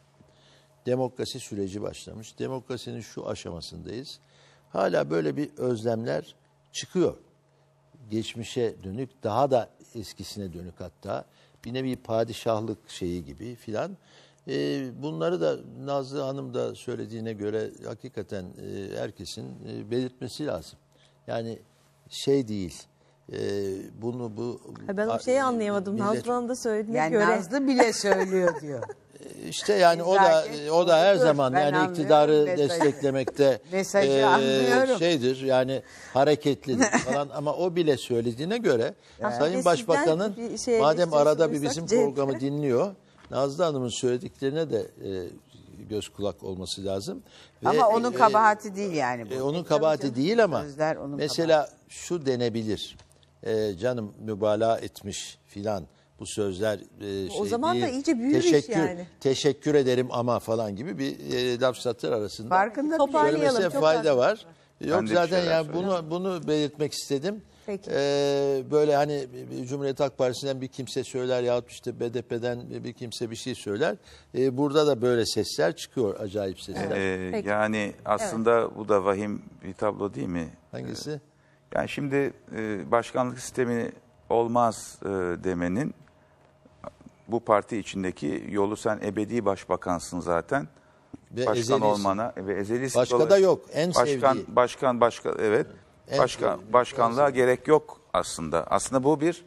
demokrasi süreci başlamış. Demokrasinin şu aşamasındayız. Hala böyle bir özlemler çıkıyor. Geçmişe dönük, daha da eskisine dönük hatta. Bir nevi padişahlık şeyi gibi filan. Ee, bunları da Nazlı Hanım da söylediğine göre hakikaten e, herkesin e, belirtmesi lazım. Yani şey değil. E, bunu bu... Ben o şeyi anlayamadım. Millet... Nazlı Hanım da söylediğine yani göre. Yani Nazlı bile söylüyor diyor. İşte yani o da e, o da her zaman ben yani iktidarı mesajı. desteklemekte mesajı e, anlıyorum. şeydir yani hareketlidir falan ama o bile söylediğine göre yani. Sayın Başbakan'ın şey madem arada bir bizim programı dinliyor Nazlı Hanım'ın söylediklerine de e, göz kulak olması lazım. Ve, ama onun e, kabahati e, değil yani. Bu. E, onun kabahati değil ama onun mesela kabahati. şu denebilir. E, canım mübalağa etmiş filan bu sözler e, şey O zaman da iyice büyür teşekkür, yani. Teşekkür ederim ama falan gibi bir e, laf satır arasında. Farkında Söylemesine fayda var. var. Yok zaten yani bunu söyleyeyim. bunu belirtmek istedim. Peki. Ee, böyle hani Cumhuriyet Halk Partisi'nden bir kimse söyler yahut işte BDP'den bir kimse bir şey söyler. Ee, burada da böyle sesler çıkıyor, acayip sesler. Ee, yani aslında evet. bu da vahim bir tablo değil mi? Hangisi? Ee, yani şimdi e, başkanlık sistemi olmaz e, demenin bu parti içindeki yolu sen ebedi başbakansın zaten. Ve başkan ezelisin. olmana ve ezelisin. Başka dolayı. da yok. En başkan, sevdiği. Başkan, başkan, evet. En başkan, sevdiği. başkanlığa gerek yok aslında. Aslında bu bir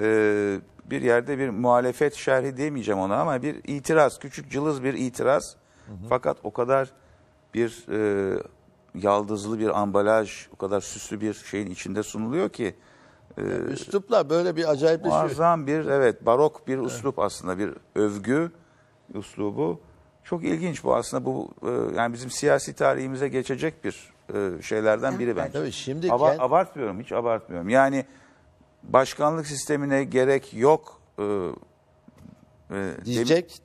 e, bir yerde bir muhalefet şerhi demeyeceğim ona ama bir itiraz, küçük cılız bir itiraz. Hı hı. Fakat o kadar bir e, yaldızlı bir ambalaj, o kadar süslü bir şeyin içinde sunuluyor ki ee, yani üslupla böyle bir acayip acayipleşiyor. Şey. Muazzam bir evet barok bir üslup aslında bir övgü üslubu. Çok ilginç bu aslında bu e, yani bizim siyasi tarihimize geçecek bir e, şeylerden biri bence. Tabii şimdi Aba, abartmıyorum hiç abartmıyorum. Yani başkanlık sistemine gerek yok e, diyecek.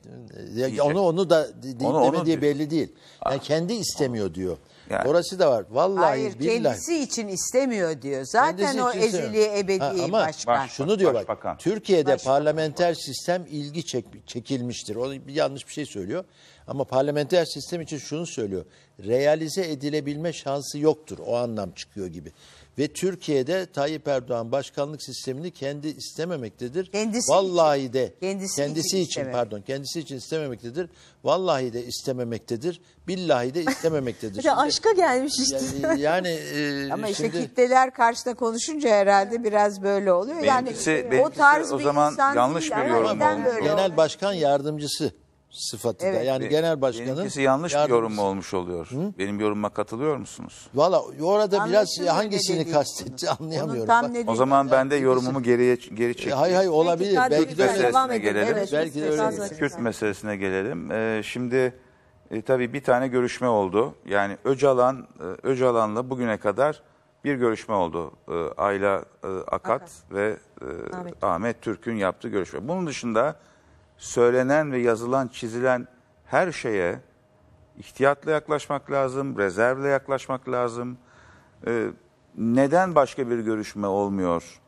diyecek. Onu onu da diyecek. onu, onu diye diyor. belli değil. Yani ah. kendi istemiyor diyor. Yani. Orası da var. Vallahi Hayır billahi. kendisi için istemiyor diyor. Zaten o için ebedi Ha, ama başkan. bak şunu diyorlar. Başbakan. Türkiye'de parlamenter sistem ilgi çek, çekilmiştir. O bir yanlış bir şey söylüyor. Ama parlamenter sistem için şunu söylüyor. Realize edilebilme şansı yoktur. O anlam çıkıyor gibi. Ve Türkiye'de Tayyip Erdoğan başkanlık sistemini kendi istememektedir. Kendisi Vallahi için, de kendisi, kendisi için, için pardon kendisi için istememektedir. Vallahi de istememektedir. Billahi de istememektedir. şimdi, aşka gelmiş işte. Yani, yani e, ama işte kitleler karşısında konuşunca herhalde biraz böyle oluyor. Benimkisi, yani benimkisi, o tarz o zaman yanlış bir yorum olmuş. Genel başkan yardımcısı sıfatı evet. da. Yani genel başkanın... Benimkisi yanlış bir yorum olmuş oluyor. Hı? Benim yorumuma katılıyor musunuz? Valla orada Anlaşılır biraz şey, hangisini kastetti anlayamıyorum. Bak, o zaman ben de yorumumu geriye geri çektim. Hayır hayır olabilir. Peki, belki de meselesine gelelim. Evet, belki de öyle. Kürt meselesine gelelim. Ee, şimdi e, tabii bir tane görüşme oldu. Yani Öcalan e, Öcalan'la bugüne kadar bir görüşme oldu. E, Ayla e, Akat, Akat ve e, Ahmet, Ahmet Türk'ün yaptığı görüşme. Bunun dışında söylenen ve yazılan, çizilen her şeye ihtiyatla yaklaşmak lazım, rezervle yaklaşmak lazım. Ee, neden başka bir görüşme olmuyor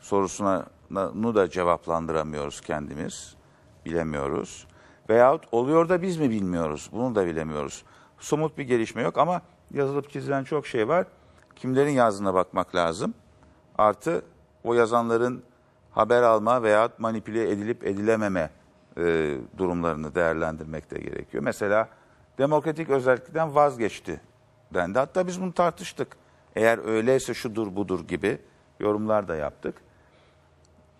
sorusuna nu da cevaplandıramıyoruz kendimiz. Bilemiyoruz. Veyahut oluyor da biz mi bilmiyoruz? Bunu da bilemiyoruz. Somut bir gelişme yok ama yazılıp çizilen çok şey var. Kimlerin yazdığına bakmak lazım. Artı o yazanların haber alma veya manipüle edilip edilememe e, durumlarını değerlendirmek de gerekiyor. Mesela demokratik özellikten vazgeçti dendi. Hatta biz bunu tartıştık. Eğer öyleyse şudur budur gibi yorumlar da yaptık.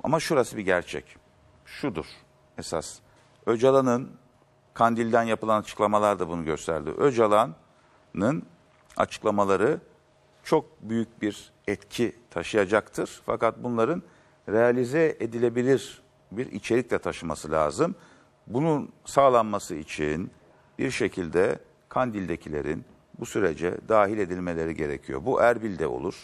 Ama şurası bir gerçek. Şudur esas. Öcalan'ın Kandil'den yapılan açıklamalar da bunu gösterdi. Öcalan'ın açıklamaları çok büyük bir etki taşıyacaktır. Fakat bunların realize edilebilir bir içerikle taşıması lazım. Bunun sağlanması için bir şekilde Kandil'dekilerin bu sürece dahil edilmeleri gerekiyor. Bu Erbil'de olur,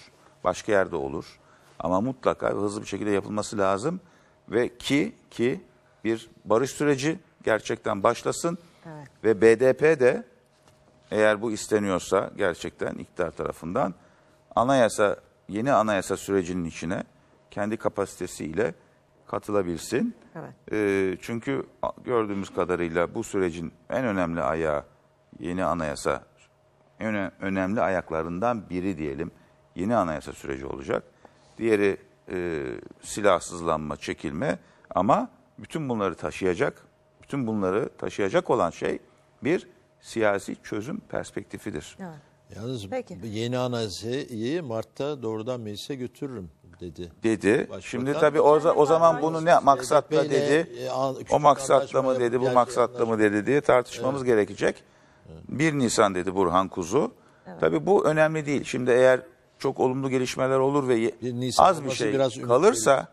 başka yerde olur ama mutlaka hızlı bir şekilde yapılması lazım ve ki ki bir barış süreci gerçekten başlasın evet. ve BDP de eğer bu isteniyorsa gerçekten iktidar tarafından anayasa yeni anayasa sürecinin içine kendi kapasitesiyle katılabilsin. Evet. E, çünkü gördüğümüz kadarıyla bu sürecin en önemli ayağı yeni anayasa, en önemli ayaklarından biri diyelim yeni anayasa süreci olacak. Diğeri e, silahsızlanma, çekilme ama bütün bunları taşıyacak, bütün bunları taşıyacak olan şey bir siyasi çözüm perspektifidir. Evet. Yalnız Peki. yeni anayasayı Mart'ta doğrudan meclise götürürüm dedi. Dedi. Başbakan. Şimdi tabii o, o zaman bunu ne maksatla dedi, e, o maksatla mı dedi, bu maksatla mı dedi diye tartışmamız evet. gerekecek. Evet. 1 Nisan dedi Burhan Kuzu. Evet. Tabii bu önemli değil. Şimdi eğer çok olumlu gelişmeler olur ve Nisan az bir şey biraz kalırsa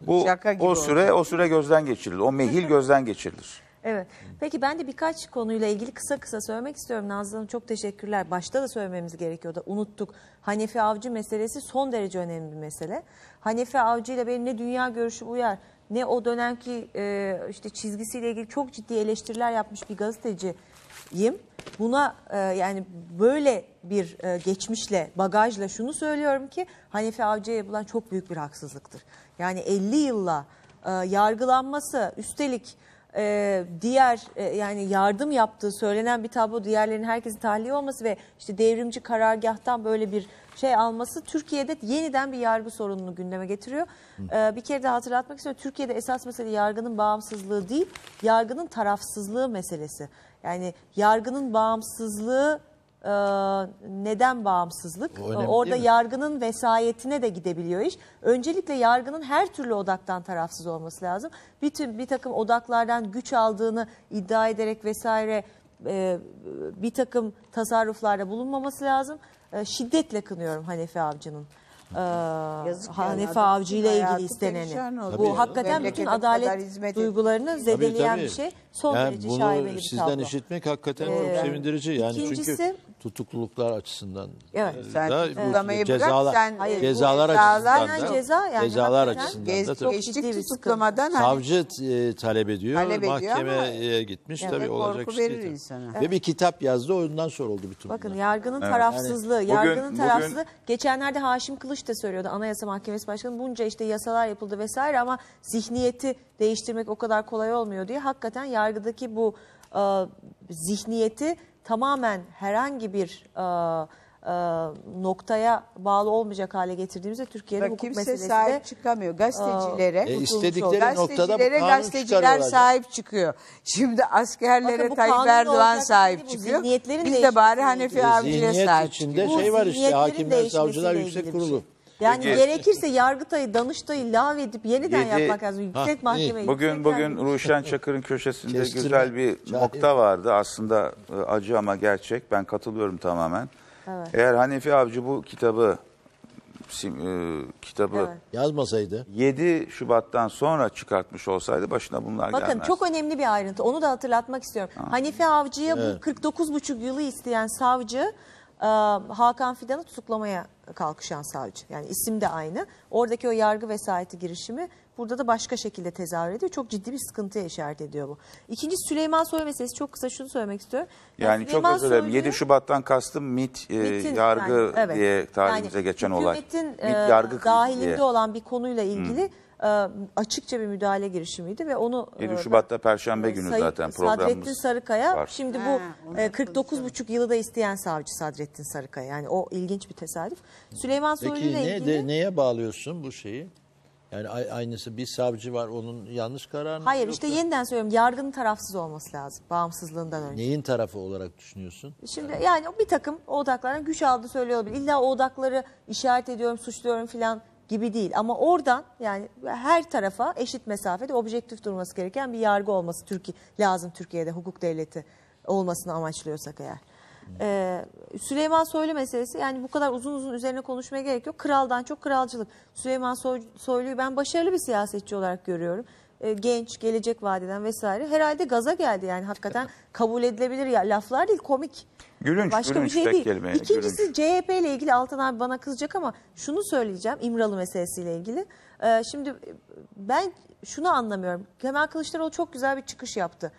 bu o süre olacak. o süre gözden geçirilir. O mehil gözden geçirilir. Evet. Peki ben de birkaç konuyla ilgili kısa kısa söylemek istiyorum. Nazlı Hanım çok teşekkürler. Başta da söylememiz gerekiyordu. Unuttuk. Hanefi Avcı meselesi son derece önemli bir mesele. Hanefi Avcı ile benim ne dünya görüşü uyar ne o dönemki e, işte çizgisiyle ilgili çok ciddi eleştiriler yapmış bir gazeteciyim. Buna e, yani böyle bir e, geçmişle, bagajla şunu söylüyorum ki Hanefi Avcı'ya yapılan çok büyük bir haksızlıktır. Yani 50 yılla e, yargılanması üstelik e, diğer e, yani yardım yaptığı söylenen bir tablo diğerlerinin herkesin tahliye olması ve işte devrimci karargahtan böyle bir şey alması Türkiye'de yeniden bir yargı sorununu gündeme getiriyor. E, bir kere de hatırlatmak istiyorum. Türkiye'de esas mesele yargının bağımsızlığı değil, yargının tarafsızlığı meselesi. Yani yargının bağımsızlığı e, neden bağımsızlık? önemli, ee, Orada yargının vesayetine de gidebiliyor iş. Öncelikle yargının her türlü odaktan tarafsız olması lazım. Bütün bir takım odaklardan güç aldığını iddia ederek vesaire e, bir takım tasarruflarda bulunmaması lazım. E, şiddetle kınıyorum Hanefi Avcı'nın. E, Hanefi Avcı ile ilgili isteneni. Bu tabii. hakikaten bütün adalet duygularını zedeleyen tabii. bir şey. Son yani derece şaibeli bir tablo. Sizden işitmek hakikaten çok sevindirici. Yani çünkü tutukluluklar açısından Evet, ee, sen da bu tutuklamayı bırak, cezalar sen- Hayır, e, cezalar cezalar- açısından da ceza yani. cezalar Hakikaten açısından da tabii. ciddi bir tutuklamadan hani savcı e, talep ediyor Talep ediyor ama- gitmiş tabii korku olacak verir değil tabii. insana. ve bir kitap yazdı ondan sonra oldu bütün Bakın bunlar. yargının tarafsızlığı, Yani yargının bugün- tarafsızlığı. bugün- Geçenlerde Haşim Kılıç da söylüyordu Anayasa Mahkemesi Başkanı bunca işte yasalar yapıldı vesaire ama zihniyeti değiştirmek o kadar kolay olmuyor diye. Hakikaten yargıdaki bu e, zihniyeti tamamen herhangi bir e, e, noktaya bağlı olmayacak hale getirdiğimizde Türkiye'de Bak, hukuk meselesi sahip çıkamıyor. Gazetecilere, e, istedikleri noktada gazetecilere gazeteciler sahip çıkıyor. Şimdi askerlere Bakın, Tayyip Erdoğan sahip çıkıyor. Biz de bari Hanefi e, Avcı'ya sahip çıkıyor. Zihniyet içinde şey var işte Hakimler Savcılar Yüksek Kurulu. Şey. Yani Peki. gerekirse Yargıtay'ı, Danıştay'ı lav edip yeniden Yedi- yapmak lazım. Yüksek mahkemeyi. Bugün bugün yargı- Ruşen Çakır'ın köşesinde Kestirme. güzel bir Çağrı. nokta vardı. Aslında e, acı ama gerçek. Ben katılıyorum tamamen. Evet. Eğer Hanefi Avcı bu kitabı sim- e, kitabı Evet. Yazmasaydı. 7 Şubat'tan sonra çıkartmış olsaydı başına bunlar Bakın gelmez. çok önemli bir ayrıntı. Onu da hatırlatmak istiyorum. Hanife Avcı'ya bu 49,5 yılı isteyen savcı ee, Hakan Fidan'ı tutuklamaya kalkışan savcı. Yani isim de aynı. Oradaki o yargı vesayeti girişimi burada da başka şekilde tezahür ediyor. Çok ciddi bir sıkıntıya işaret ediyor bu. İkinci Süleyman Soylu meselesi çok kısa şunu söylemek istiyorum. Yani, yani çok özür dilerim. 7 Şubat'tan kastım MIT e, yargı yani, evet. diye tarihimize yani, geçen olay. E, MIT e, dahilinde diye. olan bir konuyla ilgili hmm e, açıkça bir müdahale girişimiydi ve onu 7 e, Şubat'ta Perşembe e, günü zaten programımız Sadrettin Sarıkaya var. şimdi bu 49 buçuk yılı da isteyen savcı Sadrettin Sarıkaya yani o ilginç bir tesadüf. Süleyman Soylu ile ne, ilgili de, neye bağlıyorsun bu şeyi? Yani aynısı bir savcı var onun yanlış kararını. Hayır işte da... yeniden söylüyorum yargının tarafsız olması lazım bağımsızlığından önce. Neyin tarafı olarak düşünüyorsun? Şimdi yani, yani bir takım odaklarına güç aldı söylüyor olabilir. İlla odakları işaret ediyorum suçluyorum filan gibi değil. Ama oradan yani her tarafa eşit mesafede objektif durması gereken bir yargı olması Türkiye lazım Türkiye'de hukuk devleti olmasını amaçlıyorsak eğer. Ee, Süleyman Soylu meselesi yani bu kadar uzun uzun üzerine konuşmaya gerek yok. Kraldan çok kralcılık. Süleyman Soylu'yu ben başarılı bir siyasetçi olarak görüyorum. E, genç, gelecek vadeden vesaire herhalde gaza geldi yani hakikaten kabul edilebilir ya laflar değil komik. Gülünç, Başka gülünç, bir şey değil. Kelime, İkincisi gülünç. CHP ile ilgili Altan abi bana kızacak ama şunu söyleyeceğim İmralı meselesiyle ilgili. Ee, şimdi e, ben şunu anlamıyorum. Kemal Kılıçdaroğlu çok güzel bir çıkış yaptı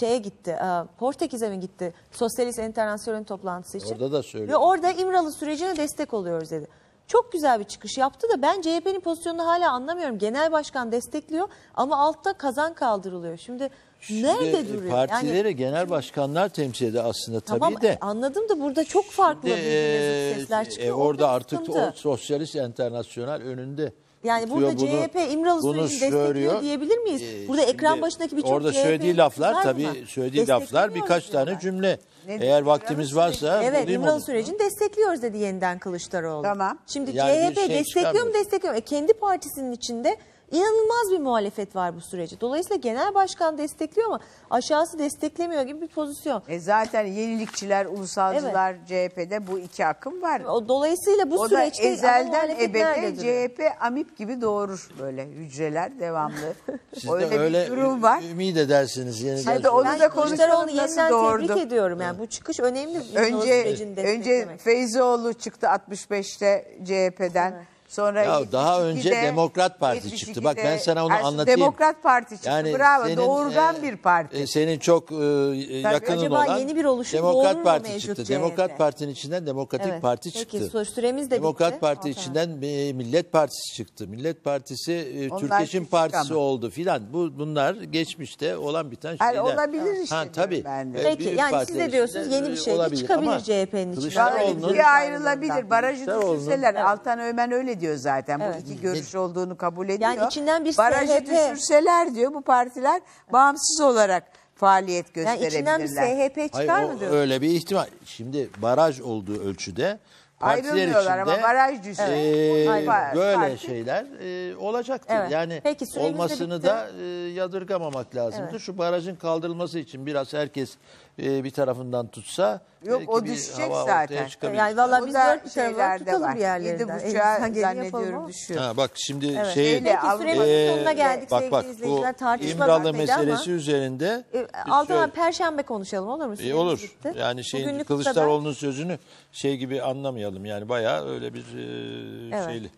şeye gitti. E, Portekiz'e mi gitti? Sosyalist Enternasyonel toplantısı için. Orada da söyledi. Ve orada İmralı sürecine destek oluyoruz dedi. Çok güzel bir çıkış yaptı da ben CHP'nin pozisyonunu hala anlamıyorum. Genel başkan destekliyor ama altta kazan kaldırılıyor. Şimdi, Şimdi nerede duruyor? Partileri yani, genel başkanlar temsil ediyor aslında tabii tamam, de. E, anladım da burada çok farklı Şimdi, bir e, sesler e, çıkıyor. E, orada, orada artık o sosyalist internasyonel önünde. Yani burada bunu, CHP İmralı bunu sürecini söylüyor. destekliyor diyebilir miyiz? Ee, burada ekran başındaki birçok Orada CHP laflar tabii söylediği laflar birkaç tane cümle ne Eğer vaktimiz varsa Evet, bulayım İmralı onu. sürecini destekliyoruz dedi yeniden Kılıçdaroğlu. Tamam. Şimdi Yani CHP şey destekliyor mu destekliyor mu? E, kendi partisinin içinde İnanılmaz bir muhalefet var bu sürece. Dolayısıyla genel başkan destekliyor ama aşağısı desteklemiyor gibi bir pozisyon. E zaten yenilikçiler, ulusalcılar, CHP'de bu iki akım var. O dolayısıyla bu o süreçte da ezelden ebede e CHP amip gibi doğurur böyle hücreler devamlı. Siz de öyle bir durum var. Ümit edersiniz yeni Hadi onu da konuşalım nasıl doğurdu. tebrik ediyorum yani bu çıkış önemli. Önce önce Feyzoğlu çıktı 65'te CHP'den. Evet. Sonra Ya daha önce Demokrat Parti çıktı. Bak ben sana onu anlatayım. Demokrat Parti çıktı. Yani Bravo. senin, doğurgan e, bir parti. E, senin çok e, yakının acaba olan yeni bir oluşum Demokrat mu Parti çıktı. CHP? Demokrat Parti'nin içinden Demokratik Evet. Parti çıktı. soru süremiz de Demokrat bitti. Parti Hakan. içinden e, Millet Partisi çıktı. Millet Partisi e, Türkeş'in partisi ama. oldu filan. Bu bunlar geçmişte olan biten şeyler. Hayır, olabilir işte diyorum tabii. ben de. E, peki büyük yani siz de diyorsunuz yeni bir e, şey çıkabilir CHP'nin e içinden. Bir ayrılabilir. Barajı Kılıçdaroğlu'nun- düşünseler. Altan Öğmen öyle diyor zaten. Evet. Bu iki görüş olduğunu kabul ediyor. Yani içinden bir Barajı SHP... düşürseler diyor bu partiler bağımsız olarak faaliyet gösterebilirler. Yani içinden bir SHP çıkar Hayır, mı diyor? Öyle bir ihtimal. Şimdi baraj olduğu ölçüde partiler içinde ama baraj düşse, evet. e, böyle Parti. şeyler e, olacaktır. Evet. Yani Peki, olmasını da e, yadırgamamak lazımdı. Evet. Şu barajın kaldırılması için biraz herkes e, bir tarafından tutsa Yok o düşecek zaten. Yani valla biz dört bir şeyler de tutalım var. bir yerlerinden. Yedi buçuğa zannediyorum düşüyor. Ha, bak şimdi Evet. şey Peki süremizin Ee, sonuna geldik bak bak bu İmralı bitmedi ama. üzerinde E, şey perşembe konuşalım olur mu? E, olur. bitti. Yani şeyin Bugünlük bu Kılıçdaroğlu'nun sözünü şey gibi anlamayalım. Yani bayağı öyle bir e, Evet. şeyli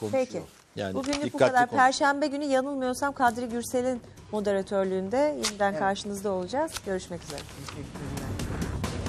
konuşuyor. Peki. Yani Bugünlük bu kadar. Konu. Perşembe günü yanılmıyorsam Kadri Gürsel'in moderatörlüğünde yeniden evet. karşınızda olacağız. Görüşmek üzere. Teşekkürler.